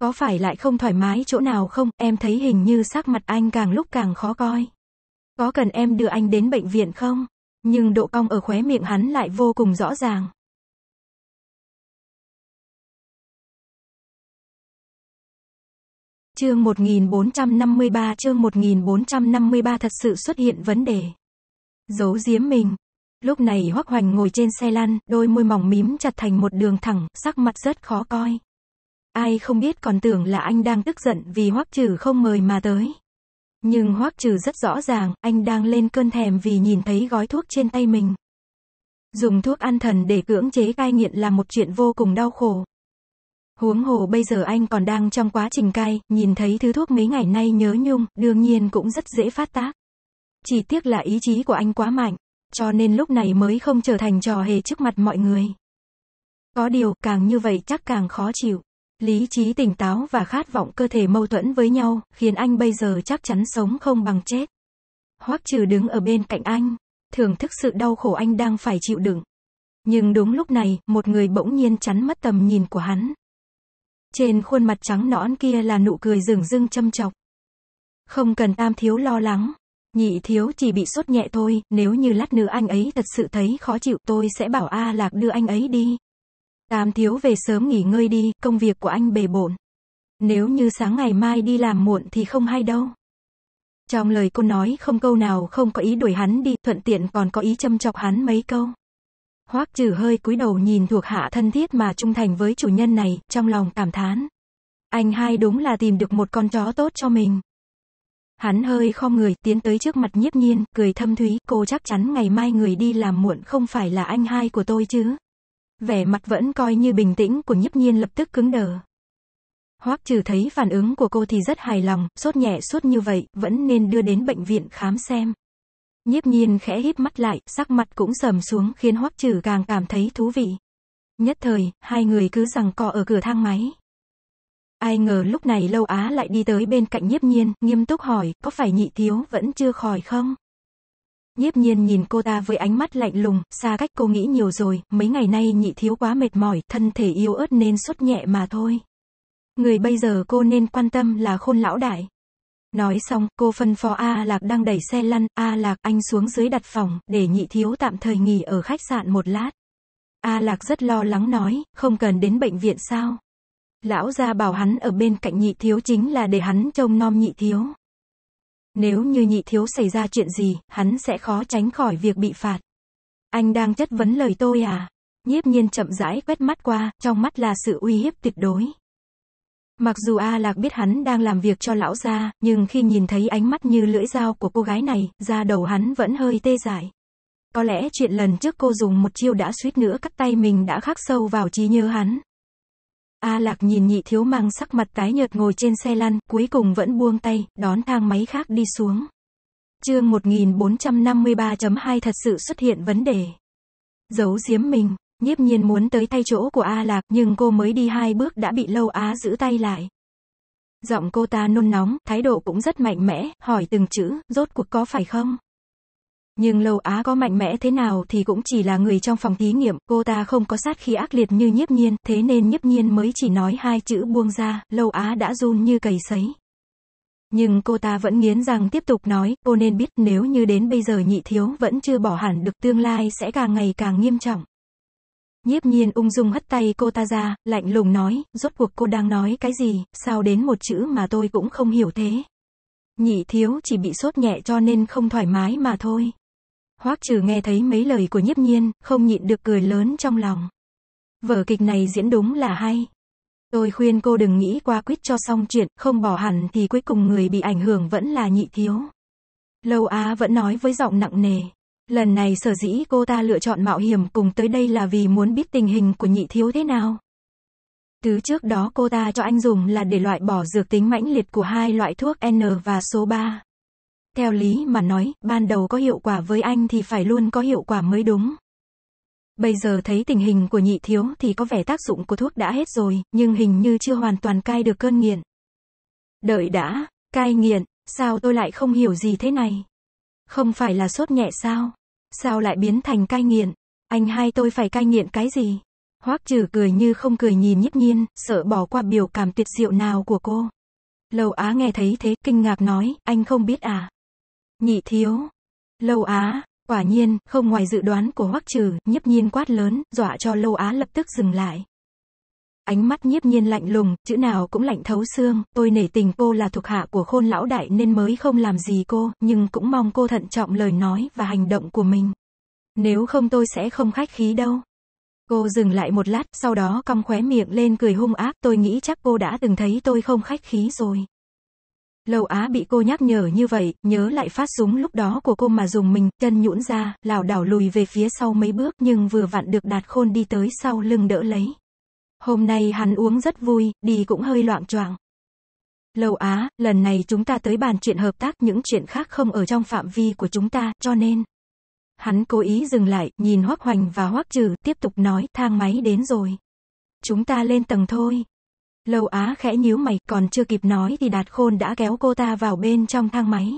Có phải lại không thoải mái chỗ nào không? Em thấy hình như sắc mặt anh càng lúc càng khó coi. Có cần em đưa anh đến bệnh viện không? Nhưng độ cong ở khóe miệng hắn lại vô cùng rõ ràng. Chương 1453 chương 1453 thật sự xuất hiện vấn đề. Giấu giếm mình. Lúc này Hoắc Hoành ngồi trên xe lăn, đôi môi mỏng mím chặt thành một đường thẳng, sắc mặt rất khó coi. Ai không biết còn tưởng là anh đang tức giận vì Hoắc Trừ không mời mà tới. Nhưng Hoắc Trừ rất rõ ràng, anh đang lên cơn thèm vì nhìn thấy gói thuốc trên tay mình. Dùng thuốc an thần để cưỡng chế cai nghiện là một chuyện vô cùng đau khổ. Huống hồ bây giờ anh còn đang trong quá trình cai, nhìn thấy thứ thuốc mấy ngày nay nhớ nhung, đương nhiên cũng rất dễ phát tác. Chỉ tiếc là ý chí của anh quá mạnh, cho nên lúc này mới không trở thành trò hề trước mặt mọi người. Có điều, càng như vậy chắc càng khó chịu. Lý trí tỉnh táo và khát vọng cơ thể mâu thuẫn với nhau, khiến anh bây giờ chắc chắn sống không bằng chết. Hoắc trừ đứng ở bên cạnh anh, thưởng thức sự đau khổ anh đang phải chịu đựng. Nhưng đúng lúc này, một người bỗng nhiên chắn mất tầm nhìn của hắn. Trên khuôn mặt trắng nõn kia là nụ cười rừng rưng châm chọc. Không cần tam thiếu lo lắng. Nhị thiếu chỉ bị sốt nhẹ thôi, nếu như lát nữa anh ấy thật sự thấy khó chịu tôi sẽ bảo A Lạc đưa anh ấy đi. Tam thiếu về sớm nghỉ ngơi đi, công việc của anh bề bộn. Nếu như sáng ngày mai đi làm muộn thì không hay đâu. Trong lời cô nói không câu nào không có ý đuổi hắn đi, thuận tiện còn có ý châm chọc hắn mấy câu. Hoắc trừ hơi cúi đầu nhìn thuộc hạ thân thiết mà trung thành với chủ nhân này, trong lòng cảm thán. Anh hai đúng là tìm được một con chó tốt cho mình. Hắn hơi khom người, tiến tới trước mặt nhiếp nhiên, cười thâm thúy, cô chắc chắn ngày mai người đi làm muộn không phải là anh hai của tôi chứ. Vẻ mặt vẫn coi như bình tĩnh của nhiếp nhiên lập tức cứng đờ. Hoắc trừ thấy phản ứng của cô thì rất hài lòng, sốt nhẹ suốt như vậy, vẫn nên đưa đến bệnh viện khám xem. Nhiếp nhiên khẽ híp mắt lại, sắc mặt cũng sầm xuống khiến hoắc trừ càng cảm thấy thú vị. Nhất thời, hai người cứ rằng cọ ở cửa thang máy. Ai ngờ lúc này Lâu Á lại đi tới bên cạnh nhiếp nhiên, nghiêm túc hỏi, có phải nhị thiếu vẫn chưa khỏi không? Nhiếp nhiên nhìn cô ta với ánh mắt lạnh lùng, xa cách cô nghĩ nhiều rồi, mấy ngày nay nhị thiếu quá mệt mỏi, thân thể yếu ớt nên sốt nhẹ mà thôi. Người bây giờ cô nên quan tâm là khôn lão đại. Nói xong, cô phân phó A Lạc đang đẩy xe lăn, A Lạc anh xuống dưới đặt phòng, để nhị thiếu tạm thời nghỉ ở khách sạn một lát. A Lạc rất lo lắng nói, không cần đến bệnh viện sao. Lão gia bảo hắn ở bên cạnh nhị thiếu chính là để hắn trông nom nhị thiếu. Nếu như nhị thiếu xảy ra chuyện gì, hắn sẽ khó tránh khỏi việc bị phạt. Anh đang chất vấn lời tôi à? Nhiếp nhiên chậm rãi quét mắt qua, trong mắt là sự uy hiếp tuyệt đối. Mặc dù A Lạc biết hắn đang làm việc cho lão gia, nhưng khi nhìn thấy ánh mắt như lưỡi dao của cô gái này, da đầu hắn vẫn hơi tê dại. Có lẽ chuyện lần trước cô dùng một chiêu đã suýt nữa cắt tay mình đã khắc sâu vào trí nhớ hắn. A Lạc nhìn nhị thiếu mang sắc mặt tái nhợt ngồi trên xe lăn, cuối cùng vẫn buông tay, đón thang máy khác đi xuống. Chương 1453.2 thật sự xuất hiện vấn đề. Giấu giếm mình, Nhiếp nhiên muốn tới tay chỗ của A Lạc, nhưng cô mới đi hai bước đã bị Lâu Á giữ tay lại. Giọng cô ta nôn nóng, thái độ cũng rất mạnh mẽ, hỏi từng chữ, rốt cuộc có phải không? Nhưng Lâu Á có mạnh mẽ thế nào thì cũng chỉ là người trong phòng thí nghiệm, cô ta không có sát khí ác liệt như nhiếp nhiên, thế nên nhiếp nhiên mới chỉ nói hai chữ buông ra, Lâu Á đã run như cầy sấy. Nhưng cô ta vẫn nghiến rằng tiếp tục nói, cô nên biết nếu như đến bây giờ nhị thiếu vẫn chưa bỏ hẳn được tương lai sẽ càng ngày càng nghiêm trọng. Nhiếp nhiên ung dung hất tay cô ta ra, lạnh lùng nói, rốt cuộc cô đang nói cái gì, sao đến một chữ mà tôi cũng không hiểu thế. Nhị thiếu chỉ bị sốt nhẹ cho nên không thoải mái mà thôi. Hoắc trừ nghe thấy mấy lời của nhiếp nhiên, không nhịn được cười lớn trong lòng. Vở kịch này diễn đúng là hay. Tôi khuyên cô đừng nghĩ qua quyết cho xong chuyện, không bỏ hẳn thì cuối cùng người bị ảnh hưởng vẫn là nhị thiếu. Lâu Á vẫn nói với giọng nặng nề. Lần này sở dĩ cô ta lựa chọn mạo hiểm cùng tới đây là vì muốn biết tình hình của nhị thiếu thế nào. Thứ trước đó cô ta cho anh dùng là để loại bỏ dược tính mãnh liệt của hai loại thuốc N và số 3. Theo lý mà nói, ban đầu có hiệu quả với anh thì phải luôn có hiệu quả mới đúng. Bây giờ thấy tình hình của nhị thiếu thì có vẻ tác dụng của thuốc đã hết rồi, nhưng hình như chưa hoàn toàn cai được cơn nghiện. Đợi đã, cai nghiện, sao tôi lại không hiểu gì thế này? Không phải là sốt nhẹ sao? Sao lại biến thành cai nghiện? Anh hai tôi phải cai nghiện cái gì? Hoắc trừ cười như không cười nhìn nhiếp nhiên, sợ bỏ qua biểu cảm tuyệt diệu nào của cô. Lâu Á nghe thấy thế, kinh ngạc nói, anh không biết à? Nhị thiếu. Lâu Á, quả nhiên, không ngoài dự đoán của Hoắc trừ, nhíp nhiên quát lớn, dọa cho Lâu Á lập tức dừng lại ánh mắt nhiếp nhiên lạnh lùng, chữ nào cũng lạnh thấu xương, tôi nể tình cô là thuộc hạ của khôn lão đại nên mới không làm gì cô, nhưng cũng mong cô thận trọng lời nói và hành động của mình. Nếu không tôi sẽ không khách khí đâu. Cô dừng lại một lát, sau đó cong khóe miệng lên cười hung ác, tôi nghĩ chắc cô đã từng thấy tôi không khách khí rồi. Lầu Á bị cô nhắc nhở như vậy, nhớ lại phát súng lúc đó của cô mà dùng mình, chân nhũn ra, lảo đảo lùi về phía sau mấy bước nhưng vừa vặn được đạt khôn đi tới sau lưng đỡ lấy. Hôm nay hắn uống rất vui, đi cũng hơi loạn choạng. Lâu Á, lần này chúng ta tới bàn chuyện hợp tác những chuyện khác không ở trong phạm vi của chúng ta, cho nên. Hắn cố ý dừng lại, nhìn Hoắc Hoành và Hoắc Trừ, tiếp tục nói, thang máy đến rồi. Chúng ta lên tầng thôi. Lâu Á khẽ nhíu mày, còn chưa kịp nói thì Đạt Khôn đã kéo cô ta vào bên trong thang máy.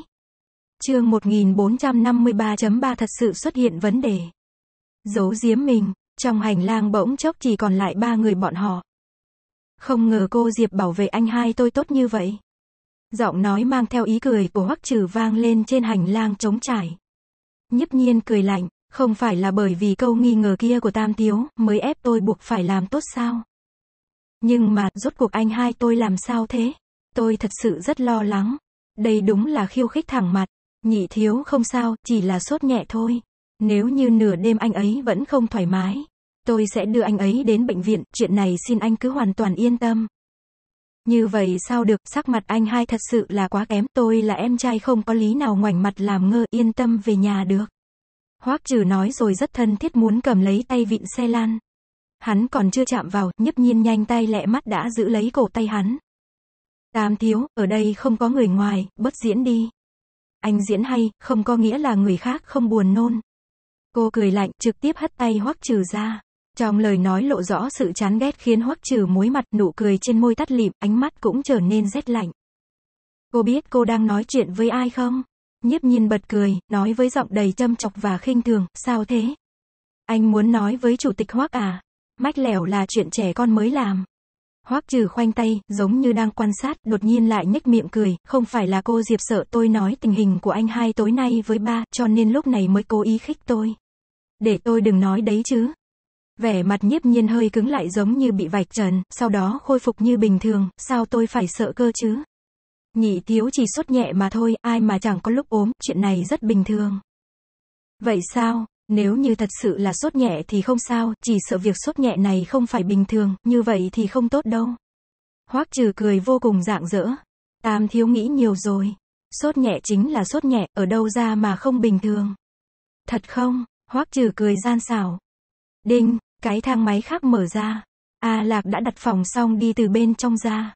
Chương 1453.3 thật sự xuất hiện vấn đề. Giấu giếm mình, trong hành lang bỗng chốc chỉ còn lại ba người bọn họ. Không ngờ cô Diệp bảo vệ anh hai tôi tốt như vậy. Giọng nói mang theo ý cười của Hoắc Trừ vang lên trên hành lang trống trải. Nhấp nhiên cười lạnh, không phải là bởi vì câu nghi ngờ kia của Tam Tiếu mới ép tôi buộc phải làm tốt sao. Nhưng mà, rốt cuộc anh hai tôi làm sao thế? Tôi thật sự rất lo lắng. Đây đúng là khiêu khích thẳng mặt. Nhị thiếu không sao, chỉ là sốt nhẹ thôi. Nếu như nửa đêm anh ấy vẫn không thoải mái, tôi sẽ đưa anh ấy đến bệnh viện, chuyện này xin anh cứ hoàn toàn yên tâm. Như vậy sao được, sắc mặt anh hai thật sự là quá kém, tôi là em trai không có lý nào ngoảnh mặt làm ngơ, yên tâm về nhà được. Hoắc trừ nói rồi rất thân thiết muốn cầm lấy tay vịn xe lan. Hắn còn chưa chạm vào, nhấp nhiên nhanh tay lẹ mắt đã giữ lấy cổ tay hắn. Tam thiếu, ở đây không có người ngoài, bớt diễn đi. Anh diễn hay, không có nghĩa là người khác không buồn nôn. Cô cười lạnh, trực tiếp hất tay Hoắc Trừ ra. Trong lời nói lộ rõ sự chán ghét khiến Hoắc Trừ muối mặt, nụ cười trên môi tắt lịm, ánh mắt cũng trở nên rét lạnh. Cô biết cô đang nói chuyện với ai không? Nhiếp Nhiên bật cười, nói với giọng đầy châm chọc và khinh thường, "Sao thế? Anh muốn nói với chủ tịch Hoắc à? Mách lẻo là chuyện trẻ con mới làm." Hoắc trừ khoanh tay, giống như đang quan sát, đột nhiên lại nhếch miệng cười, không phải là cô Diệp sợ tôi nói tình hình của anh hai tối nay với ba, cho nên lúc này mới cố ý khích tôi. Để tôi đừng nói đấy chứ. Vẻ mặt nhiếp nhiên hơi cứng lại giống như bị vạch trần, sau đó khôi phục như bình thường, sao tôi phải sợ cơ chứ. Nhị thiếu chỉ sốt nhẹ mà thôi, ai mà chẳng có lúc ốm, chuyện này rất bình thường. Vậy sao, nếu như thật sự là sốt nhẹ thì không sao, chỉ sợ việc sốt nhẹ này không phải bình thường, như vậy thì không tốt đâu. Hoắc trừ cười vô cùng rạng rỡ. Tam thiếu nghĩ nhiều rồi. Sốt nhẹ chính là sốt nhẹ, ở đâu ra mà không bình thường. Thật không? Hoắc trừ cười gian xảo. Đinh, cái thang máy khác mở ra. A Lạc đã đặt phòng xong đi từ bên trong ra.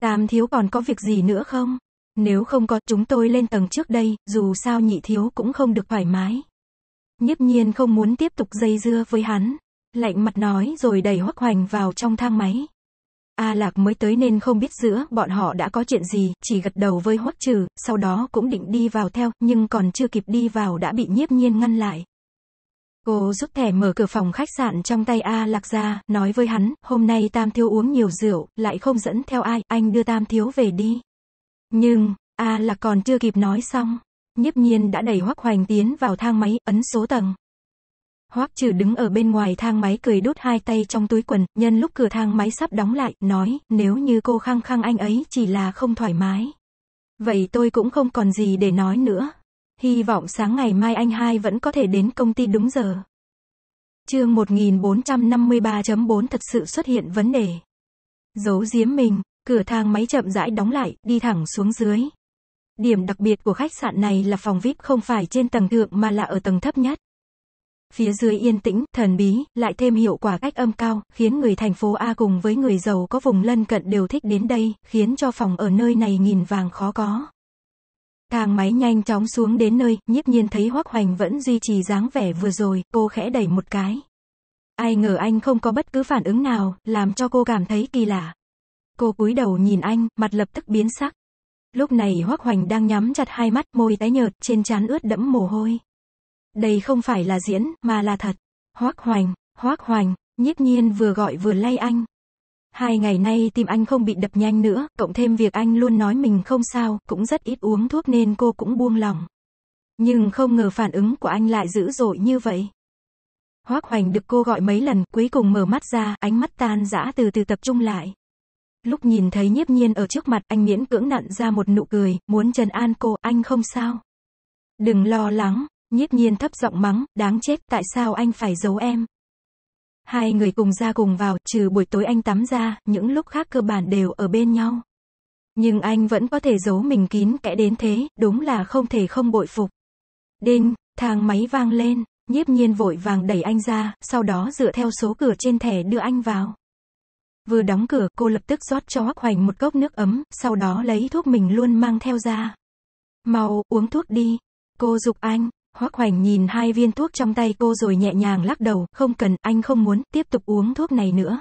Tam thiếu còn có việc gì nữa không? Nếu không có chúng tôi lên tầng trước đây, dù sao nhị thiếu cũng không được thoải mái. Nhiếp nhiên không muốn tiếp tục dây dưa với hắn. Lạnh mặt nói rồi đẩy hoắc hoành vào trong thang máy. A Lạc mới tới nên không biết giữa bọn họ đã có chuyện gì, chỉ gật đầu với hoắc trừ, sau đó cũng định đi vào theo, nhưng còn chưa kịp đi vào đã bị nhiếp nhiên ngăn lại. Cô rút thẻ mở cửa phòng khách sạn trong tay A Lạc ra, nói với hắn, hôm nay Tam Thiếu uống nhiều rượu, lại không dẫn theo ai, anh đưa Tam Thiếu về đi. Nhưng, A Lạc còn chưa kịp nói xong, Nhiếp nhiên đã đẩy Hoắc Hoành tiến vào thang máy, ấn số tầng. Hoắc trừ đứng ở bên ngoài thang máy cười đút hai tay trong túi quần, nhân lúc cửa thang máy sắp đóng lại, nói, nếu như cô khăng khăng anh ấy chỉ là không thoải mái. Vậy tôi cũng không còn gì để nói nữa. Hy vọng sáng ngày mai anh hai vẫn có thể đến công ty đúng giờ. Chương 1453.4 thật sự xuất hiện vấn đề. Giấu giếm mình, cửa thang máy chậm rãi đóng lại, đi thẳng xuống dưới. Điểm đặc biệt của khách sạn này là phòng VIP không phải trên tầng thượng mà là ở tầng thấp nhất. Phía dưới yên tĩnh, thần bí, lại thêm hiệu quả cách âm cao, khiến người thành phố A cùng với người giàu có vùng lân cận đều thích đến đây, khiến cho phòng ở nơi này nghìn vàng khó có. Thang máy nhanh chóng xuống đến nơi, nhiếp nhiên thấy Hoắc Hoành vẫn duy trì dáng vẻ vừa rồi, cô khẽ đẩy một cái. Ai ngờ anh không có bất cứ phản ứng nào, làm cho cô cảm thấy kỳ lạ. Cô cúi đầu nhìn anh, mặt lập tức biến sắc. Lúc này Hoắc Hoành đang nhắm chặt hai mắt, môi tái nhợt, trên trán ướt đẫm mồ hôi. Đây không phải là diễn, mà là thật. Hoắc Hoành, Hoắc Hoành, nhiếp nhiên vừa gọi vừa lay anh. Hai ngày nay tim anh không bị đập nhanh nữa, cộng thêm việc anh luôn nói mình không sao, cũng rất ít uống thuốc nên cô cũng buông lòng. Nhưng không ngờ phản ứng của anh lại dữ dội như vậy. Hoác Hoành được cô gọi mấy lần, cuối cùng mở mắt ra, ánh mắt tan dã từ từ tập trung lại. Lúc nhìn thấy nhiếp nhiên ở trước mặt anh miễn cưỡng nặn ra một nụ cười, muốn trần an cô, anh không sao. Đừng lo lắng, nhiếp nhiên thấp giọng mắng, đáng chết, tại sao anh phải giấu em. Hai người cùng ra cùng vào, trừ buổi tối anh tắm ra, những lúc khác cơ bản đều ở bên nhau. Nhưng anh vẫn có thể giấu mình kín kẽ đến thế, đúng là không thể không bội phục. Đinh, thang máy vang lên, nhiếp nhiên vội vàng đẩy anh ra, sau đó dựa theo số cửa trên thẻ đưa anh vào. Vừa đóng cửa, cô lập tức rót cho Hoắc Hoành một cốc nước ấm, sau đó lấy thuốc mình luôn mang theo ra. Mau, uống thuốc đi. Cô dục anh. Hoắc Hoành nhìn hai viên thuốc trong tay cô rồi nhẹ nhàng lắc đầu, không cần, anh không muốn, tiếp tục uống thuốc này nữa.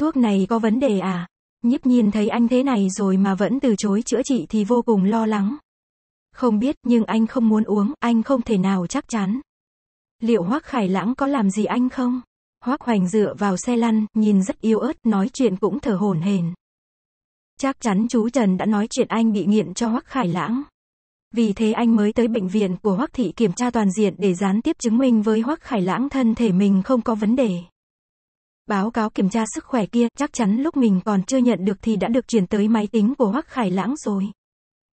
Thuốc này có vấn đề à? Nhiếp nhìn thấy anh thế này rồi mà vẫn từ chối chữa trị thì vô cùng lo lắng. Không biết, nhưng anh không muốn uống, anh không thể nào chắc chắn. Liệu Hoắc Khải Lãng có làm gì anh không? Hoác Hoành dựa vào xe lăn, nhìn rất yếu ớt, nói chuyện cũng thở hổn hển. Chắc chắn chú Trần đã nói chuyện anh bị nghiện cho Hoác Khải Lãng. Vì thế anh mới tới bệnh viện của Hoác Thị kiểm tra toàn diện để gián tiếp chứng minh với Hoác Khải Lãng thân thể mình không có vấn đề. Báo cáo kiểm tra sức khỏe kia, chắc chắn lúc mình còn chưa nhận được thì đã được chuyển tới máy tính của Hoác Khải Lãng rồi.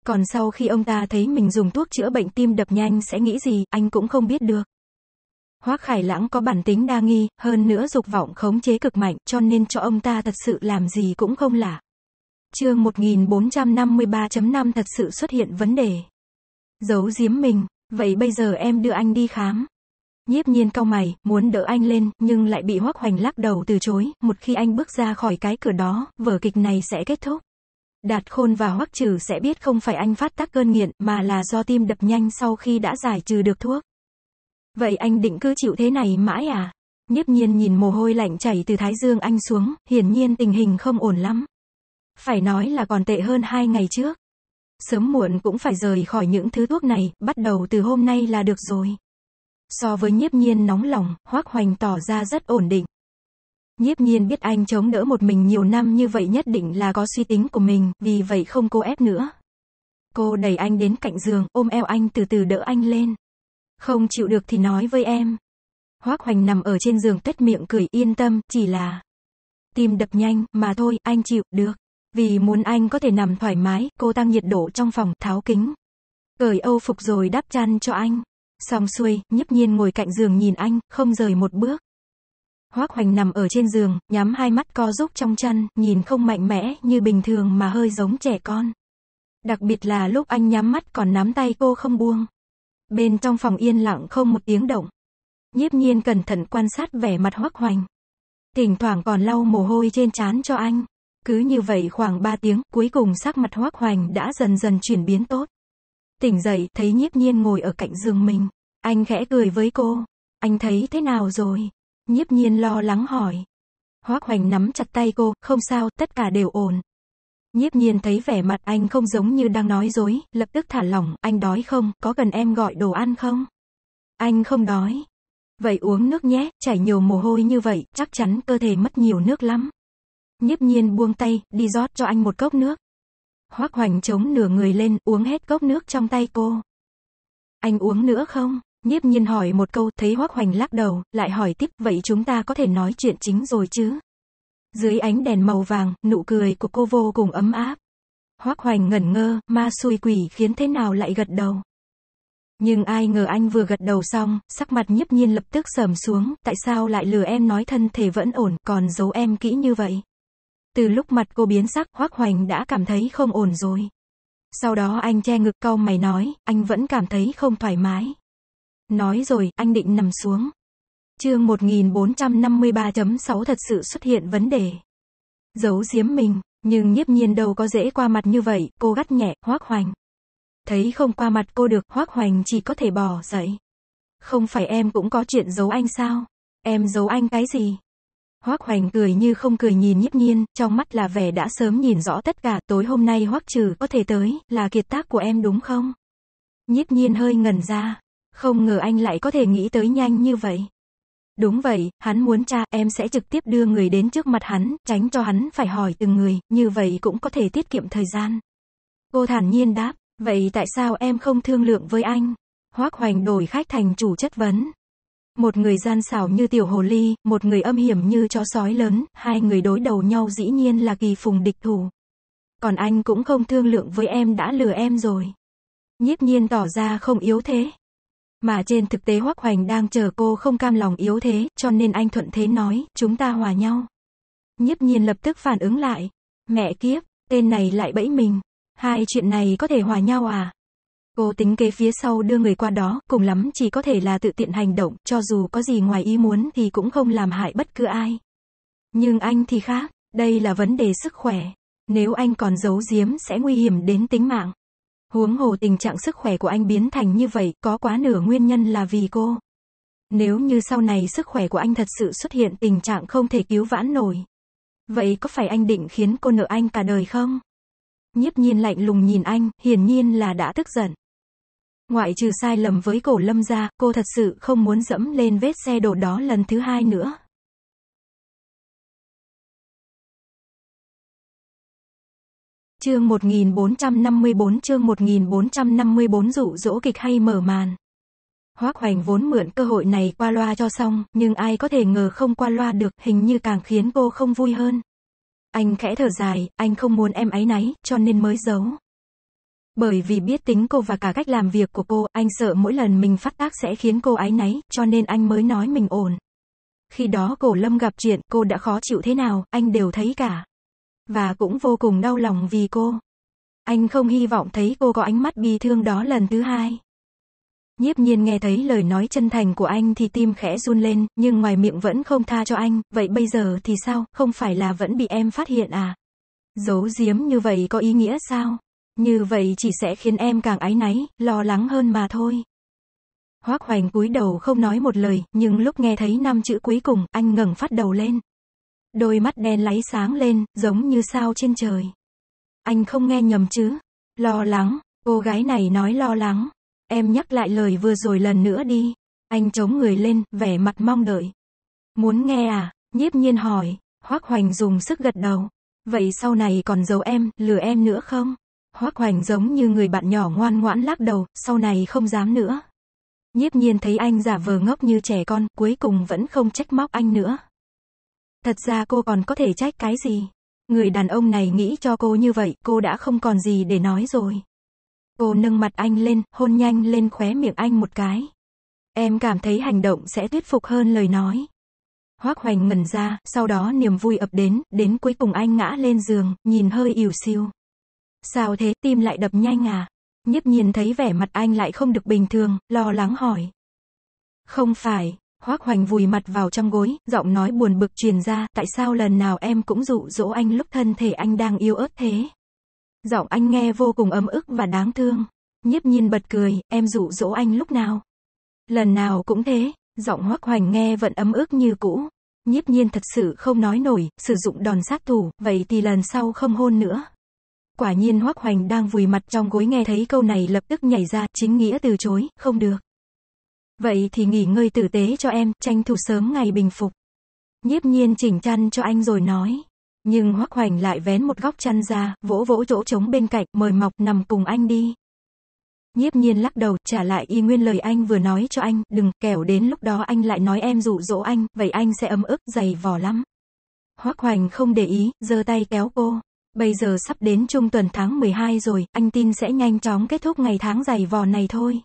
Còn sau khi ông ta thấy mình dùng thuốc chữa bệnh tim đập nhanh sẽ nghĩ gì, anh cũng không biết được. Hoác Khải Lãng có bản tính đa nghi, hơn nữa dục vọng khống chế cực mạnh, cho nên cho ông ta thật sự làm gì cũng không lạ. Chương 1453.5 thật sự xuất hiện vấn đề. Giấu giếm mình, vậy bây giờ em đưa anh đi khám. Nhiếp nhiên cau mày, muốn đỡ anh lên, nhưng lại bị Hoác Hoành lắc đầu từ chối, một khi anh bước ra khỏi cái cửa đó, vở kịch này sẽ kết thúc. Đạt khôn và hoắc trừ sẽ biết không phải anh phát tác cơn nghiện, mà là do tim đập nhanh sau khi đã giải trừ được thuốc. Vậy anh định cứ chịu thế này mãi à? Nhiếp nhiên nhìn mồ hôi lạnh chảy từ thái dương anh xuống, hiển nhiên tình hình không ổn lắm. Phải nói là còn tệ hơn hai ngày trước. Sớm muộn cũng phải rời khỏi những thứ thuốc này, bắt đầu từ hôm nay là được rồi. So với nhiếp nhiên nóng lòng, hoác hoành tỏ ra rất ổn định. Nhiếp nhiên biết anh chống đỡ một mình nhiều năm như vậy nhất định là có suy tính của mình, vì vậy không cô ép nữa. Cô đẩy anh đến cạnh giường, ôm eo anh từ từ đỡ anh lên. Không chịu được thì nói với em. Hoác Hoành nằm ở trên giường tết miệng cười yên tâm, chỉ là tim đập nhanh, mà thôi, anh chịu, được. Vì muốn anh có thể nằm thoải mái, cô tăng nhiệt độ trong phòng, tháo kính. Cởi âu phục rồi đắp chăn cho anh. Xong xuôi, nhấp nhiên ngồi cạnh giường nhìn anh, không rời một bước. Hoác Hoành nằm ở trên giường, nhắm hai mắt co rúc trong chăn, nhìn không mạnh mẽ như bình thường mà hơi giống trẻ con. Đặc biệt là lúc anh nhắm mắt còn nắm tay cô không buông. Bên trong phòng yên lặng không một tiếng động. Nhiếp nhiên cẩn thận quan sát vẻ mặt hoắc hoành. Thỉnh thoảng còn lau mồ hôi trên trán cho anh. Cứ như vậy khoảng 3 tiếng, cuối cùng sắc mặt hoắc hoành đã dần dần chuyển biến tốt. Tỉnh dậy, thấy nhiếp nhiên ngồi ở cạnh giường mình. Anh khẽ cười với cô. Anh thấy thế nào rồi? Nhiếp nhiên lo lắng hỏi. Hoắc hoành nắm chặt tay cô, không sao, tất cả đều ổn. Nhiếp nhiên thấy vẻ mặt anh không giống như đang nói dối, lập tức thả lỏng, anh đói không, có cần em gọi đồ ăn không? Anh không đói. Vậy uống nước nhé, chảy nhiều mồ hôi như vậy, chắc chắn cơ thể mất nhiều nước lắm. Nhiếp nhiên buông tay, đi rót cho anh một cốc nước. Hoác hoành chống nửa người lên, uống hết cốc nước trong tay cô. Anh uống nữa không? Nhiếp nhiên hỏi một câu, thấy Hoác hoành lắc đầu, lại hỏi tiếp, vậy chúng ta có thể nói chuyện chính rồi chứ? Dưới ánh đèn màu vàng, nụ cười của cô vô cùng ấm áp. Hoác Hoành ngẩn ngơ, ma xui quỷ khiến thế nào lại gật đầu. Nhưng ai ngờ anh vừa gật đầu xong, sắc mặt nhiếp nhiên lập tức sầm xuống, tại sao lại lừa em nói thân thể vẫn ổn, còn giấu em kỹ như vậy. Từ lúc mặt cô biến sắc, Hoác Hoành đã cảm thấy không ổn rồi. Sau đó anh che ngực câu mày nói, anh vẫn cảm thấy không thoải mái. Nói rồi, anh định nằm xuống, Chương 1453.6 thật sự xuất hiện vấn đề. Giấu giếm mình, nhưng nhiếp nhiên đâu có dễ qua mặt như vậy, cô gắt nhẹ, hoác hoành. Thấy không qua mặt cô được, hoác hoành chỉ có thể bỏ dậy. Không phải em cũng có chuyện giấu anh sao? Em giấu anh cái gì? Hoác hoành cười như không cười nhìn nhiếp nhiên, trong mắt là vẻ đã sớm nhìn rõ tất cả, tối hôm nay hoác trừ có thể tới, là kiệt tác của em đúng không? Nhiếp nhiên hơi ngẩn ra, không ngờ anh lại có thể nghĩ tới nhanh như vậy. Đúng vậy, hắn muốn cha, em sẽ trực tiếp đưa người đến trước mặt hắn, tránh cho hắn phải hỏi từng người, như vậy cũng có thể tiết kiệm thời gian. Cô thản nhiên đáp, vậy tại sao em không thương lượng với anh? Hoác hoành đổi khách thành chủ chất vấn. Một người gian xảo như tiểu hồ ly, một người âm hiểm như chó sói lớn, hai người đối đầu nhau dĩ nhiên là kỳ phùng địch thủ. Còn anh cũng không thương lượng với em đã lừa em rồi. Nhiếp nhiên tỏ ra không yếu thế. Mà trên thực tế Hoắc Hoành đang chờ cô không cam lòng yếu thế, cho nên anh thuận thế nói, chúng ta hòa nhau. Nhiếp nhiên lập tức phản ứng lại. Mẹ kiếp, tên này lại bẫy mình. Hai chuyện này có thể hòa nhau à? Cô tính kế phía sau đưa người qua đó, cùng lắm chỉ có thể là tự tiện hành động, cho dù có gì ngoài ý muốn thì cũng không làm hại bất cứ ai. Nhưng anh thì khác, đây là vấn đề sức khỏe. Nếu anh còn giấu giếm sẽ nguy hiểm đến tính mạng. Huống hồ tình trạng sức khỏe của anh biến thành như vậy, có quá nửa nguyên nhân là vì cô. Nếu như sau này sức khỏe của anh thật sự xuất hiện tình trạng không thể cứu vãn nổi. Vậy có phải anh định khiến cô nợ anh cả đời không? Nhiếp nhiên lạnh lùng nhìn anh, hiển nhiên là đã tức giận. Ngoại trừ sai lầm với cổ lâm ra, cô thật sự không muốn dẫm lên vết xe đổ đó lần thứ hai nữa. Chương 1454 chương 1454 dụ dỗ kịch hay mở màn. hoắc Hoành vốn mượn cơ hội này qua loa cho xong, nhưng ai có thể ngờ không qua loa được, hình như càng khiến cô không vui hơn. Anh khẽ thở dài, anh không muốn em ấy náy, cho nên mới giấu. Bởi vì biết tính cô và cả cách làm việc của cô, anh sợ mỗi lần mình phát tác sẽ khiến cô ái náy, cho nên anh mới nói mình ổn. Khi đó cổ lâm gặp chuyện, cô đã khó chịu thế nào, anh đều thấy cả và cũng vô cùng đau lòng vì cô. Anh không hy vọng thấy cô có ánh mắt bi thương đó lần thứ hai. Nhiếp nhiên nghe thấy lời nói chân thành của anh thì tim khẽ run lên, nhưng ngoài miệng vẫn không tha cho anh, vậy bây giờ thì sao, không phải là vẫn bị em phát hiện à? Giấu giếm như vậy có ý nghĩa sao? Như vậy chỉ sẽ khiến em càng áy náy, lo lắng hơn mà thôi. Hoác hoành cúi đầu không nói một lời, nhưng lúc nghe thấy năm chữ cuối cùng, anh ngẩng phát đầu lên. Đôi mắt đen láy sáng lên, giống như sao trên trời. Anh không nghe nhầm chứ? Lo lắng, cô gái này nói lo lắng. Em nhắc lại lời vừa rồi lần nữa đi. Anh chống người lên, vẻ mặt mong đợi. Muốn nghe à? Nhiếp nhiên hỏi, Hoác Hoành dùng sức gật đầu. Vậy sau này còn giấu em, lừa em nữa không? Hoác Hoành giống như người bạn nhỏ ngoan ngoãn lắc đầu, sau này không dám nữa. Nhiếp nhiên thấy anh giả vờ ngốc như trẻ con, cuối cùng vẫn không trách móc anh nữa. Thật ra cô còn có thể trách cái gì? Người đàn ông này nghĩ cho cô như vậy, cô đã không còn gì để nói rồi. Cô nâng mặt anh lên, hôn nhanh lên khóe miệng anh một cái. Em cảm thấy hành động sẽ thuyết phục hơn lời nói. Hoác hoành ngẩn ra, sau đó niềm vui ập đến, đến cuối cùng anh ngã lên giường, nhìn hơi ỉu siêu. Sao thế, tim lại đập nhanh à? Nhấp nhìn thấy vẻ mặt anh lại không được bình thường, lo lắng hỏi. Không phải, Hoác Hoành vùi mặt vào trong gối, giọng nói buồn bực truyền ra, tại sao lần nào em cũng dụ dỗ anh lúc thân thể anh đang yêu ớt thế. Giọng anh nghe vô cùng ấm ức và đáng thương. Nhiếp nhiên bật cười, em dụ dỗ anh lúc nào. Lần nào cũng thế, giọng Hoác Hoành nghe vẫn ấm ức như cũ. Nhiếp nhiên thật sự không nói nổi, sử dụng đòn sát thủ, vậy thì lần sau không hôn nữa. Quả nhiên Hoác Hoành đang vùi mặt trong gối nghe thấy câu này lập tức nhảy ra, chính nghĩa từ chối, không được. Vậy thì nghỉ ngơi tử tế cho em, tranh thủ sớm ngày bình phục. Nhiếp nhiên chỉnh chăn cho anh rồi nói. Nhưng hoắc hoành lại vén một góc chăn ra, vỗ vỗ chỗ trống bên cạnh, mời mọc nằm cùng anh đi. Nhiếp nhiên lắc đầu, trả lại y nguyên lời anh vừa nói cho anh, đừng, kẻo đến lúc đó anh lại nói em dụ dỗ anh, vậy anh sẽ ấm ức, dày vò lắm. Hoắc hoành không để ý, giơ tay kéo cô. Bây giờ sắp đến trung tuần tháng 12 rồi, anh tin sẽ nhanh chóng kết thúc ngày tháng dày vò này thôi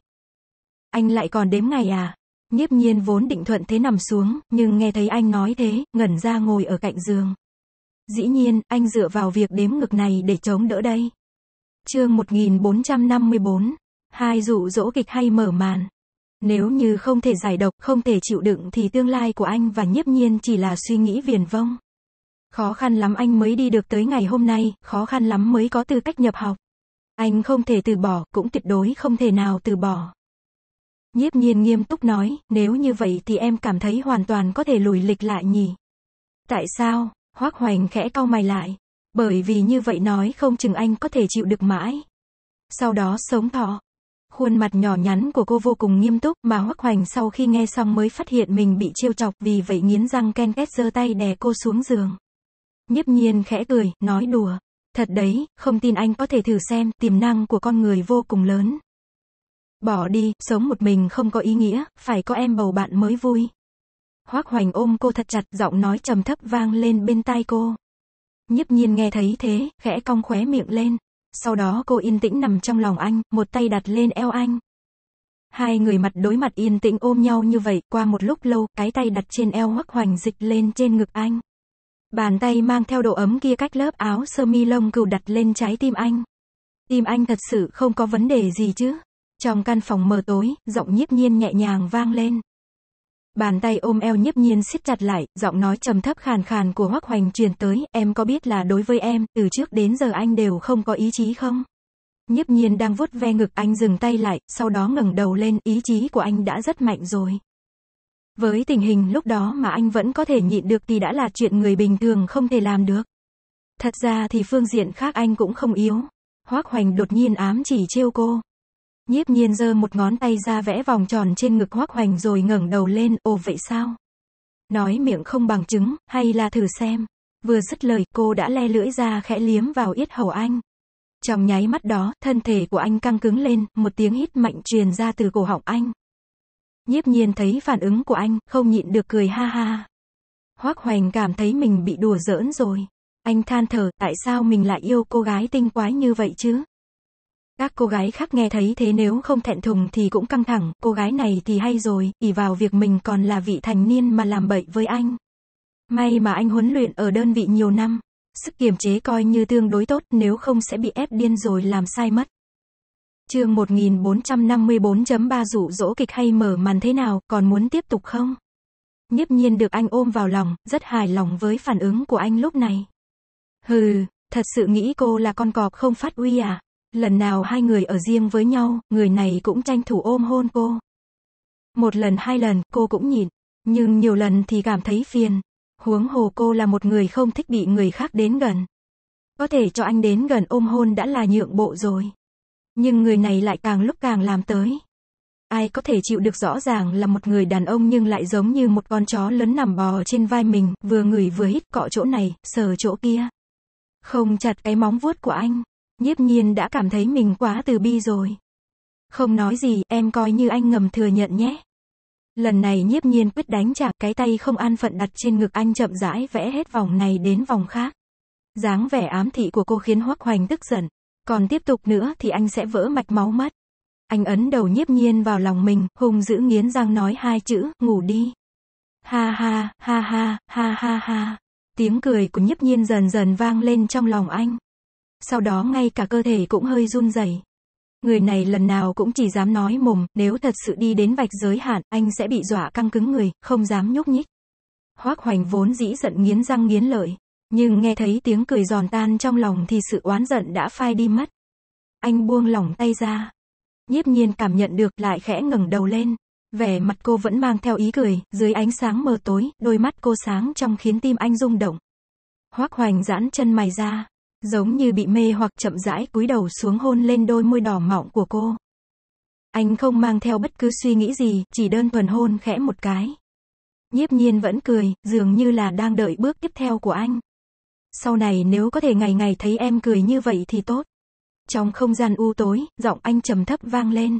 anh lại còn đếm ngày à? Nhiếp nhiên vốn định thuận thế nằm xuống, nhưng nghe thấy anh nói thế, ngẩn ra ngồi ở cạnh giường. Dĩ nhiên, anh dựa vào việc đếm ngực này để chống đỡ đây. chương 1454, hai dụ dỗ kịch hay mở màn. Nếu như không thể giải độc, không thể chịu đựng thì tương lai của anh và nhiếp nhiên chỉ là suy nghĩ viền vông. Khó khăn lắm anh mới đi được tới ngày hôm nay, khó khăn lắm mới có tư cách nhập học. Anh không thể từ bỏ, cũng tuyệt đối không thể nào từ bỏ. Nhiếp nhiên nghiêm túc nói, nếu như vậy thì em cảm thấy hoàn toàn có thể lùi lịch lại nhỉ. Tại sao? Hoác Hoành khẽ cau mày lại. Bởi vì như vậy nói không chừng anh có thể chịu được mãi. Sau đó sống thọ. Khuôn mặt nhỏ nhắn của cô vô cùng nghiêm túc mà Hoác Hoành sau khi nghe xong mới phát hiện mình bị trêu chọc vì vậy nghiến răng ken két giơ tay đè cô xuống giường. Nhiếp nhiên khẽ cười, nói đùa. Thật đấy, không tin anh có thể thử xem, tiềm năng của con người vô cùng lớn bỏ đi, sống một mình không có ý nghĩa, phải có em bầu bạn mới vui. Hoác Hoành ôm cô thật chặt, giọng nói trầm thấp vang lên bên tai cô. Nhấp nhiên nghe thấy thế, khẽ cong khóe miệng lên. Sau đó cô yên tĩnh nằm trong lòng anh, một tay đặt lên eo anh. Hai người mặt đối mặt yên tĩnh ôm nhau như vậy, qua một lúc lâu, cái tay đặt trên eo hoắc hoành dịch lên trên ngực anh. Bàn tay mang theo độ ấm kia cách lớp áo sơ mi lông cừu đặt lên trái tim anh. Tim anh thật sự không có vấn đề gì chứ? Trong căn phòng mờ tối, giọng nhiếp nhiên nhẹ nhàng vang lên. Bàn tay ôm eo nhiếp nhiên siết chặt lại, giọng nói trầm thấp khàn khàn của Hoắc Hoành truyền tới, em có biết là đối với em, từ trước đến giờ anh đều không có ý chí không? Nhiếp nhiên đang vuốt ve ngực anh dừng tay lại, sau đó ngẩng đầu lên, ý chí của anh đã rất mạnh rồi. Với tình hình lúc đó mà anh vẫn có thể nhịn được thì đã là chuyện người bình thường không thể làm được. Thật ra thì phương diện khác anh cũng không yếu. Hoác Hoành đột nhiên ám chỉ trêu cô, Nhiếp nhiên giơ một ngón tay ra vẽ vòng tròn trên ngực hoác hoành rồi ngẩng đầu lên, ồ vậy sao? Nói miệng không bằng chứng, hay là thử xem. Vừa dứt lời, cô đã le lưỡi ra khẽ liếm vào yết hầu anh. Trong nháy mắt đó, thân thể của anh căng cứng lên, một tiếng hít mạnh truyền ra từ cổ họng anh. Nhiếp nhiên thấy phản ứng của anh, không nhịn được cười ha ha. Hoác hoành cảm thấy mình bị đùa giỡn rồi. Anh than thở, tại sao mình lại yêu cô gái tinh quái như vậy chứ? Các cô gái khác nghe thấy thế nếu không thẹn thùng thì cũng căng thẳng, cô gái này thì hay rồi, ỉ vào việc mình còn là vị thành niên mà làm bậy với anh. May mà anh huấn luyện ở đơn vị nhiều năm, sức kiềm chế coi như tương đối tốt nếu không sẽ bị ép điên rồi làm sai mất. Chương 1454.3 dụ dỗ kịch hay mở màn thế nào, còn muốn tiếp tục không? Nhiếp nhiên được anh ôm vào lòng, rất hài lòng với phản ứng của anh lúc này. Hừ, thật sự nghĩ cô là con cọp không phát uy à? Lần nào hai người ở riêng với nhau, người này cũng tranh thủ ôm hôn cô. Một lần hai lần, cô cũng nhịn. Nhưng nhiều lần thì cảm thấy phiền. Huống hồ cô là một người không thích bị người khác đến gần. Có thể cho anh đến gần ôm hôn đã là nhượng bộ rồi. Nhưng người này lại càng lúc càng làm tới. Ai có thể chịu được rõ ràng là một người đàn ông nhưng lại giống như một con chó lớn nằm bò trên vai mình, vừa ngửi vừa hít cọ chỗ này, sờ chỗ kia. Không chặt cái móng vuốt của anh. Nhiếp nhiên đã cảm thấy mình quá từ bi rồi. Không nói gì, em coi như anh ngầm thừa nhận nhé. Lần này nhiếp nhiên quyết đánh trả cái tay không an phận đặt trên ngực anh chậm rãi vẽ hết vòng này đến vòng khác. dáng vẻ ám thị của cô khiến Hoắc Hoành tức giận. Còn tiếp tục nữa thì anh sẽ vỡ mạch máu mất. Anh ấn đầu nhiếp nhiên vào lòng mình, hùng giữ nghiến răng nói hai chữ, ngủ đi. Ha ha, ha ha, ha ha ha. Tiếng cười của nhiếp nhiên dần dần vang lên trong lòng anh sau đó ngay cả cơ thể cũng hơi run rẩy. Người này lần nào cũng chỉ dám nói mồm, nếu thật sự đi đến vạch giới hạn, anh sẽ bị dọa căng cứng người, không dám nhúc nhích. Hoác hoành vốn dĩ giận nghiến răng nghiến lợi, nhưng nghe thấy tiếng cười giòn tan trong lòng thì sự oán giận đã phai đi mất. Anh buông lỏng tay ra. Nhiếp nhiên cảm nhận được lại khẽ ngẩng đầu lên. Vẻ mặt cô vẫn mang theo ý cười, dưới ánh sáng mờ tối, đôi mắt cô sáng trong khiến tim anh rung động. Hoác hoành giãn chân mày ra giống như bị mê hoặc chậm rãi cúi đầu xuống hôn lên đôi môi đỏ mọng của cô. Anh không mang theo bất cứ suy nghĩ gì, chỉ đơn thuần hôn khẽ một cái. Nhiếp nhiên vẫn cười, dường như là đang đợi bước tiếp theo của anh. Sau này nếu có thể ngày ngày thấy em cười như vậy thì tốt. Trong không gian u tối, giọng anh trầm thấp vang lên.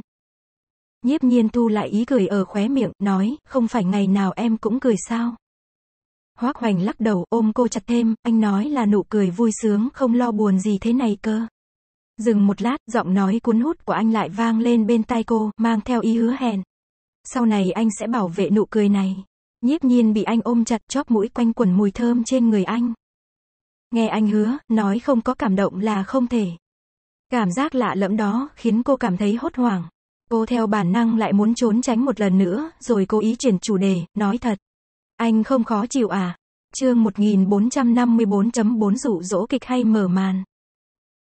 Nhiếp nhiên thu lại ý cười ở khóe miệng, nói, không phải ngày nào em cũng cười sao. Hoác Hoành lắc đầu ôm cô chặt thêm, anh nói là nụ cười vui sướng không lo buồn gì thế này cơ. Dừng một lát, giọng nói cuốn hút của anh lại vang lên bên tai cô, mang theo ý hứa hẹn. Sau này anh sẽ bảo vệ nụ cười này. Nhiếp nhiên bị anh ôm chặt chóp mũi quanh quẩn mùi thơm trên người anh. Nghe anh hứa, nói không có cảm động là không thể. Cảm giác lạ lẫm đó khiến cô cảm thấy hốt hoảng. Cô theo bản năng lại muốn trốn tránh một lần nữa, rồi cố ý chuyển chủ đề, nói thật. Anh không khó chịu à? Chương 1454.4 dụ dỗ kịch hay mở màn.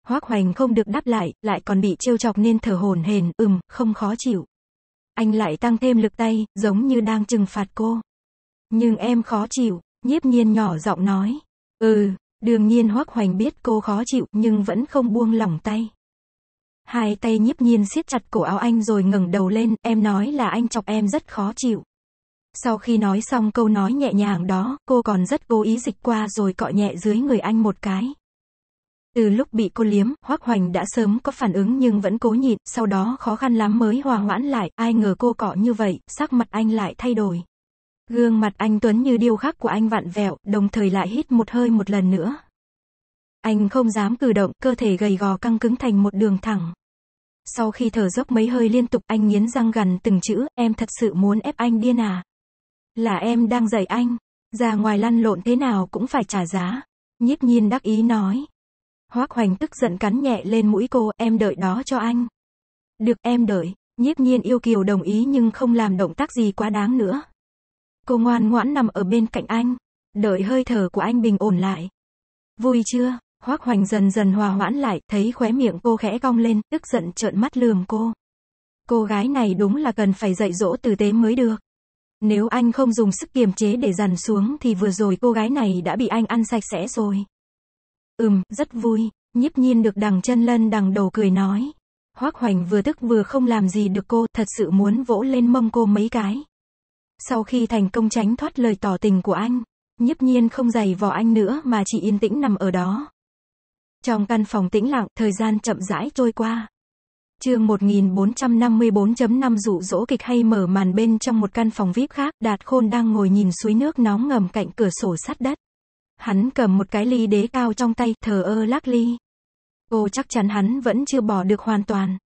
hoắc Hoành không được đáp lại, lại còn bị trêu chọc nên thở hổn hển ừm, không khó chịu. Anh lại tăng thêm lực tay, giống như đang trừng phạt cô. Nhưng em khó chịu, nhiếp nhiên nhỏ giọng nói. Ừ, đương nhiên hoắc Hoành biết cô khó chịu nhưng vẫn không buông lỏng tay. Hai tay nhiếp nhiên siết chặt cổ áo anh rồi ngẩng đầu lên, em nói là anh chọc em rất khó chịu. Sau khi nói xong câu nói nhẹ nhàng đó, cô còn rất vô ý dịch qua rồi cọ nhẹ dưới người anh một cái. Từ lúc bị cô liếm, Hoác Hoành đã sớm có phản ứng nhưng vẫn cố nhịn, sau đó khó khăn lắm mới hòa hoãn lại, ai ngờ cô cọ như vậy, sắc mặt anh lại thay đổi. Gương mặt anh Tuấn như điêu khắc của anh vặn vẹo, đồng thời lại hít một hơi một lần nữa. Anh không dám cử động, cơ thể gầy gò căng cứng thành một đường thẳng. Sau khi thở dốc mấy hơi liên tục anh nghiến răng gần từng chữ, em thật sự muốn ép anh điên à. Là em đang dạy anh, ra ngoài lăn lộn thế nào cũng phải trả giá. Nhiếp nhiên đắc ý nói. Hoác hoành tức giận cắn nhẹ lên mũi cô, em đợi đó cho anh. Được em đợi, nhiếp nhiên yêu kiều đồng ý nhưng không làm động tác gì quá đáng nữa. Cô ngoan ngoãn nằm ở bên cạnh anh, đợi hơi thở của anh bình ổn lại. Vui chưa? Hoác hoành dần dần hòa hoãn lại, thấy khóe miệng cô khẽ cong lên, tức giận trợn mắt lườm cô. Cô gái này đúng là cần phải dạy dỗ tử tế mới được. Nếu anh không dùng sức kiềm chế để dằn xuống thì vừa rồi cô gái này đã bị anh ăn sạch sẽ rồi. Ừm, rất vui. Nhiếp nhiên được đằng chân lân đằng đầu cười nói. Hoác hoành vừa tức vừa không làm gì được cô, thật sự muốn vỗ lên mông cô mấy cái. Sau khi thành công tránh thoát lời tỏ tình của anh, nhiếp nhiên không giày vò anh nữa mà chỉ yên tĩnh nằm ở đó. Trong căn phòng tĩnh lặng, thời gian chậm rãi trôi qua chương 1454.5 dụ dỗ kịch hay mở màn bên trong một căn phòng vip khác, Đạt Khôn đang ngồi nhìn suối nước nóng ngầm cạnh cửa sổ sắt đất. Hắn cầm một cái ly đế cao trong tay, thờ ơ lắc ly. Cô chắc chắn hắn vẫn chưa bỏ được hoàn toàn.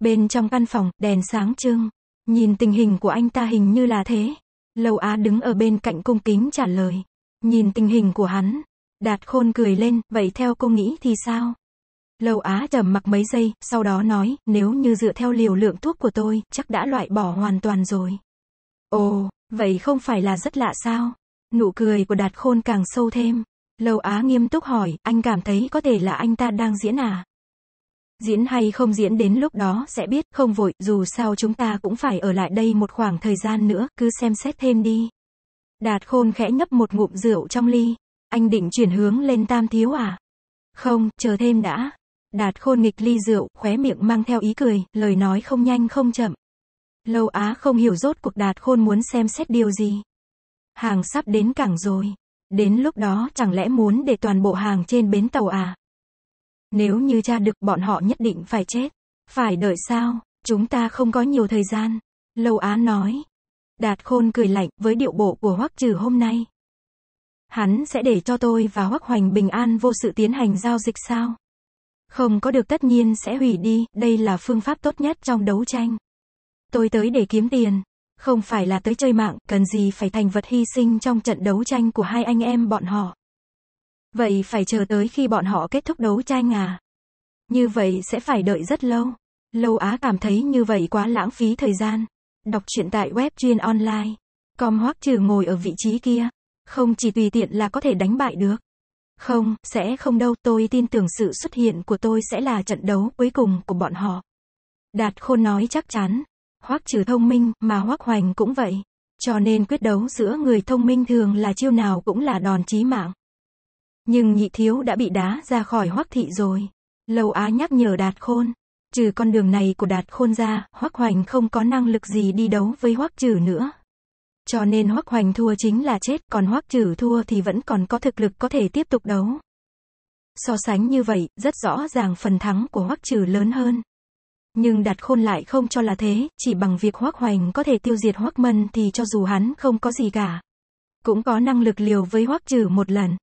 Bên trong căn phòng, đèn sáng trưng. Nhìn tình hình của anh ta hình như là thế. Lâu Á đứng ở bên cạnh cung kính trả lời. Nhìn tình hình của hắn. Đạt Khôn cười lên, vậy theo cô nghĩ thì sao? Lâu Á trầm mặc mấy giây, sau đó nói, nếu như dựa theo liều lượng thuốc của tôi, chắc đã loại bỏ hoàn toàn rồi. Ồ, vậy không phải là rất lạ sao? Nụ cười của Đạt Khôn càng sâu thêm. Lâu Á nghiêm túc hỏi, anh cảm thấy có thể là anh ta đang diễn à? Diễn hay không diễn đến lúc đó sẽ biết, không vội, dù sao chúng ta cũng phải ở lại đây một khoảng thời gian nữa, cứ xem xét thêm đi. Đạt Khôn khẽ nhấp một ngụm rượu trong ly. Anh định chuyển hướng lên Tam Thiếu à? Không, chờ thêm đã. Đạt khôn nghịch ly rượu, khóe miệng mang theo ý cười, lời nói không nhanh không chậm. Lâu Á không hiểu rốt cuộc đạt khôn muốn xem xét điều gì. Hàng sắp đến cảng rồi. Đến lúc đó chẳng lẽ muốn để toàn bộ hàng trên bến tàu à? Nếu như cha được bọn họ nhất định phải chết. Phải đợi sao, chúng ta không có nhiều thời gian. Lâu Á nói. Đạt khôn cười lạnh với điệu bộ của hoắc trừ hôm nay. Hắn sẽ để cho tôi và hoắc hoành bình an vô sự tiến hành giao dịch sao? Không có được tất nhiên sẽ hủy đi, đây là phương pháp tốt nhất trong đấu tranh. Tôi tới để kiếm tiền, không phải là tới chơi mạng, cần gì phải thành vật hy sinh trong trận đấu tranh của hai anh em bọn họ. Vậy phải chờ tới khi bọn họ kết thúc đấu tranh à? Như vậy sẽ phải đợi rất lâu. Lâu Á cảm thấy như vậy quá lãng phí thời gian. Đọc truyện tại web chuyên online. Com hoắc trừ ngồi ở vị trí kia. Không chỉ tùy tiện là có thể đánh bại được. Không, sẽ không đâu, tôi tin tưởng sự xuất hiện của tôi sẽ là trận đấu cuối cùng của bọn họ. Đạt Khôn nói chắc chắn. Hoắc trừ thông minh, mà Hoắc Hoành cũng vậy. Cho nên quyết đấu giữa người thông minh thường là chiêu nào cũng là đòn chí mạng. Nhưng nhị thiếu đã bị đá ra khỏi Hoắc thị rồi. Lâu Á nhắc nhở Đạt Khôn. Trừ con đường này của Đạt Khôn ra, Hoắc Hoành không có năng lực gì đi đấu với Hoắc trừ nữa. Cho nên Hoắc Hoành thua chính là chết, còn Hoắc trừ thua thì vẫn còn có thực lực có thể tiếp tục đấu. So sánh như vậy, rất rõ ràng phần thắng của Hoắc trừ lớn hơn. Nhưng đặt khôn lại không cho là thế, chỉ bằng việc Hoắc Hoành có thể tiêu diệt Hoắc Mân thì cho dù hắn không có gì cả, cũng có năng lực liều với Hoắc trừ một lần.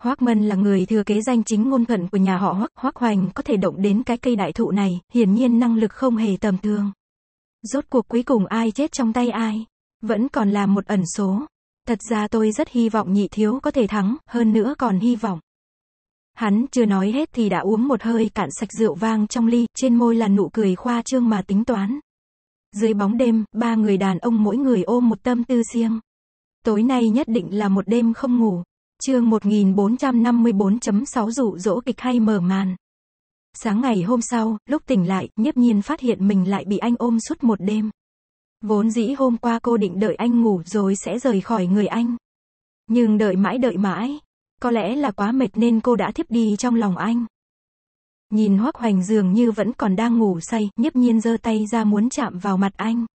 Hoắc Mân là người thừa kế danh chính ngôn thuận của nhà họ Hoắc, Hoắc Hoành có thể động đến cái cây đại thụ này, hiển nhiên năng lực không hề tầm thường. Rốt cuộc cuối cùng ai chết trong tay ai? vẫn còn là một ẩn số. Thật ra tôi rất hy vọng nhị thiếu có thể thắng, hơn nữa còn hy vọng. Hắn chưa nói hết thì đã uống một hơi cạn sạch rượu vang trong ly, trên môi là nụ cười khoa trương mà tính toán. Dưới bóng đêm, ba người đàn ông mỗi người ôm một tâm tư riêng. Tối nay nhất định là một đêm không ngủ. Chương 1454.6 dụ dỗ kịch hay mở màn. Sáng ngày hôm sau, lúc tỉnh lại, nhiếp nhiên phát hiện mình lại bị anh ôm suốt một đêm. Vốn dĩ hôm qua cô định đợi anh ngủ rồi sẽ rời khỏi người anh. Nhưng đợi mãi đợi mãi, có lẽ là quá mệt nên cô đã thiếp đi trong lòng anh. Nhìn Hoắc Hoành dường như vẫn còn đang ngủ say, nhiếp nhiên giơ tay ra muốn chạm vào mặt anh.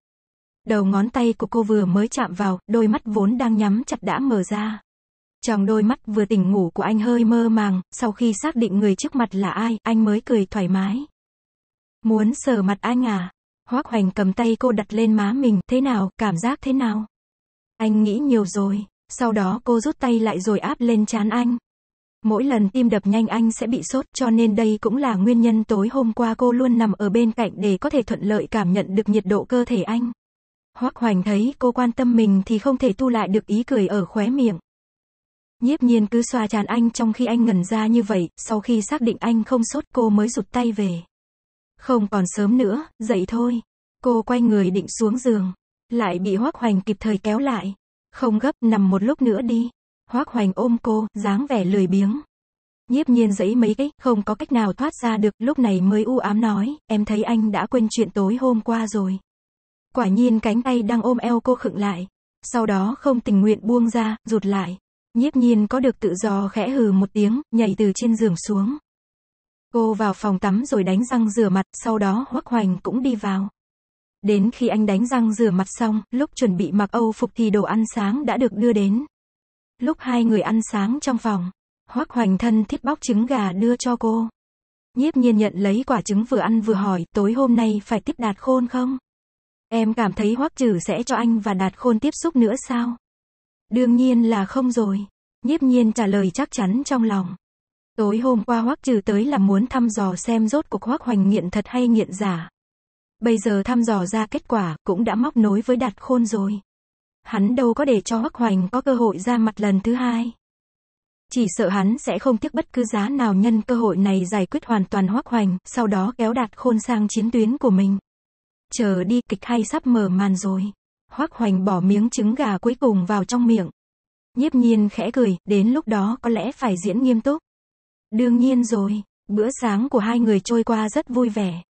Đầu ngón tay của cô vừa mới chạm vào, đôi mắt vốn đang nhắm chặt đã mở ra. Trong đôi mắt vừa tỉnh ngủ của anh hơi mơ màng, sau khi xác định người trước mặt là ai, anh mới cười thoải mái. Muốn sờ mặt anh à? Hoác Hoành cầm tay cô đặt lên má mình, thế nào, cảm giác thế nào? Anh nghĩ nhiều rồi, sau đó cô rút tay lại rồi áp lên chán anh. Mỗi lần tim đập nhanh anh sẽ bị sốt cho nên đây cũng là nguyên nhân tối hôm qua cô luôn nằm ở bên cạnh để có thể thuận lợi cảm nhận được nhiệt độ cơ thể anh. Hoác Hoành thấy cô quan tâm mình thì không thể tu lại được ý cười ở khóe miệng. Nhiếp nhiên cứ xoa chán anh trong khi anh ngẩn ra như vậy, sau khi xác định anh không sốt cô mới rụt tay về. Không còn sớm nữa, dậy thôi. Cô quay người định xuống giường. Lại bị Hoác Hoành kịp thời kéo lại. Không gấp, nằm một lúc nữa đi. Hoác Hoành ôm cô, dáng vẻ lười biếng. Nhiếp nhiên dẫy mấy cái, không có cách nào thoát ra được, lúc này mới u ám nói, em thấy anh đã quên chuyện tối hôm qua rồi. Quả nhiên cánh tay đang ôm eo cô khựng lại. Sau đó không tình nguyện buông ra, rụt lại. Nhiếp nhiên có được tự do khẽ hừ một tiếng, nhảy từ trên giường xuống. Cô vào phòng tắm rồi đánh răng rửa mặt, sau đó Hoắc Hoành cũng đi vào. Đến khi anh đánh răng rửa mặt xong, lúc chuẩn bị mặc Âu phục thì đồ ăn sáng đã được đưa đến. Lúc hai người ăn sáng trong phòng, Hoắc Hoành thân thiết bóc trứng gà đưa cho cô. Nhiếp nhiên nhận lấy quả trứng vừa ăn vừa hỏi, tối hôm nay phải tiếp đạt khôn không? Em cảm thấy Hoắc Trừ sẽ cho anh và đạt khôn tiếp xúc nữa sao? Đương nhiên là không rồi. Nhiếp nhiên trả lời chắc chắn trong lòng. Tối hôm qua Hoắc Trừ tới là muốn thăm dò xem rốt cuộc Hoắc Hoành nghiện thật hay nghiện giả. Bây giờ thăm dò ra kết quả, cũng đã móc nối với Đạt Khôn rồi. Hắn đâu có để cho Hoắc Hoành có cơ hội ra mặt lần thứ hai. Chỉ sợ hắn sẽ không tiếc bất cứ giá nào nhân cơ hội này giải quyết hoàn toàn Hoắc Hoành, sau đó kéo Đạt Khôn sang chiến tuyến của mình. Chờ đi, kịch hay sắp mở màn rồi. Hoắc Hoành bỏ miếng trứng gà cuối cùng vào trong miệng. Nhiếp nhiên khẽ cười, đến lúc đó có lẽ phải diễn nghiêm túc. Đương nhiên rồi, bữa sáng của hai người trôi qua rất vui vẻ.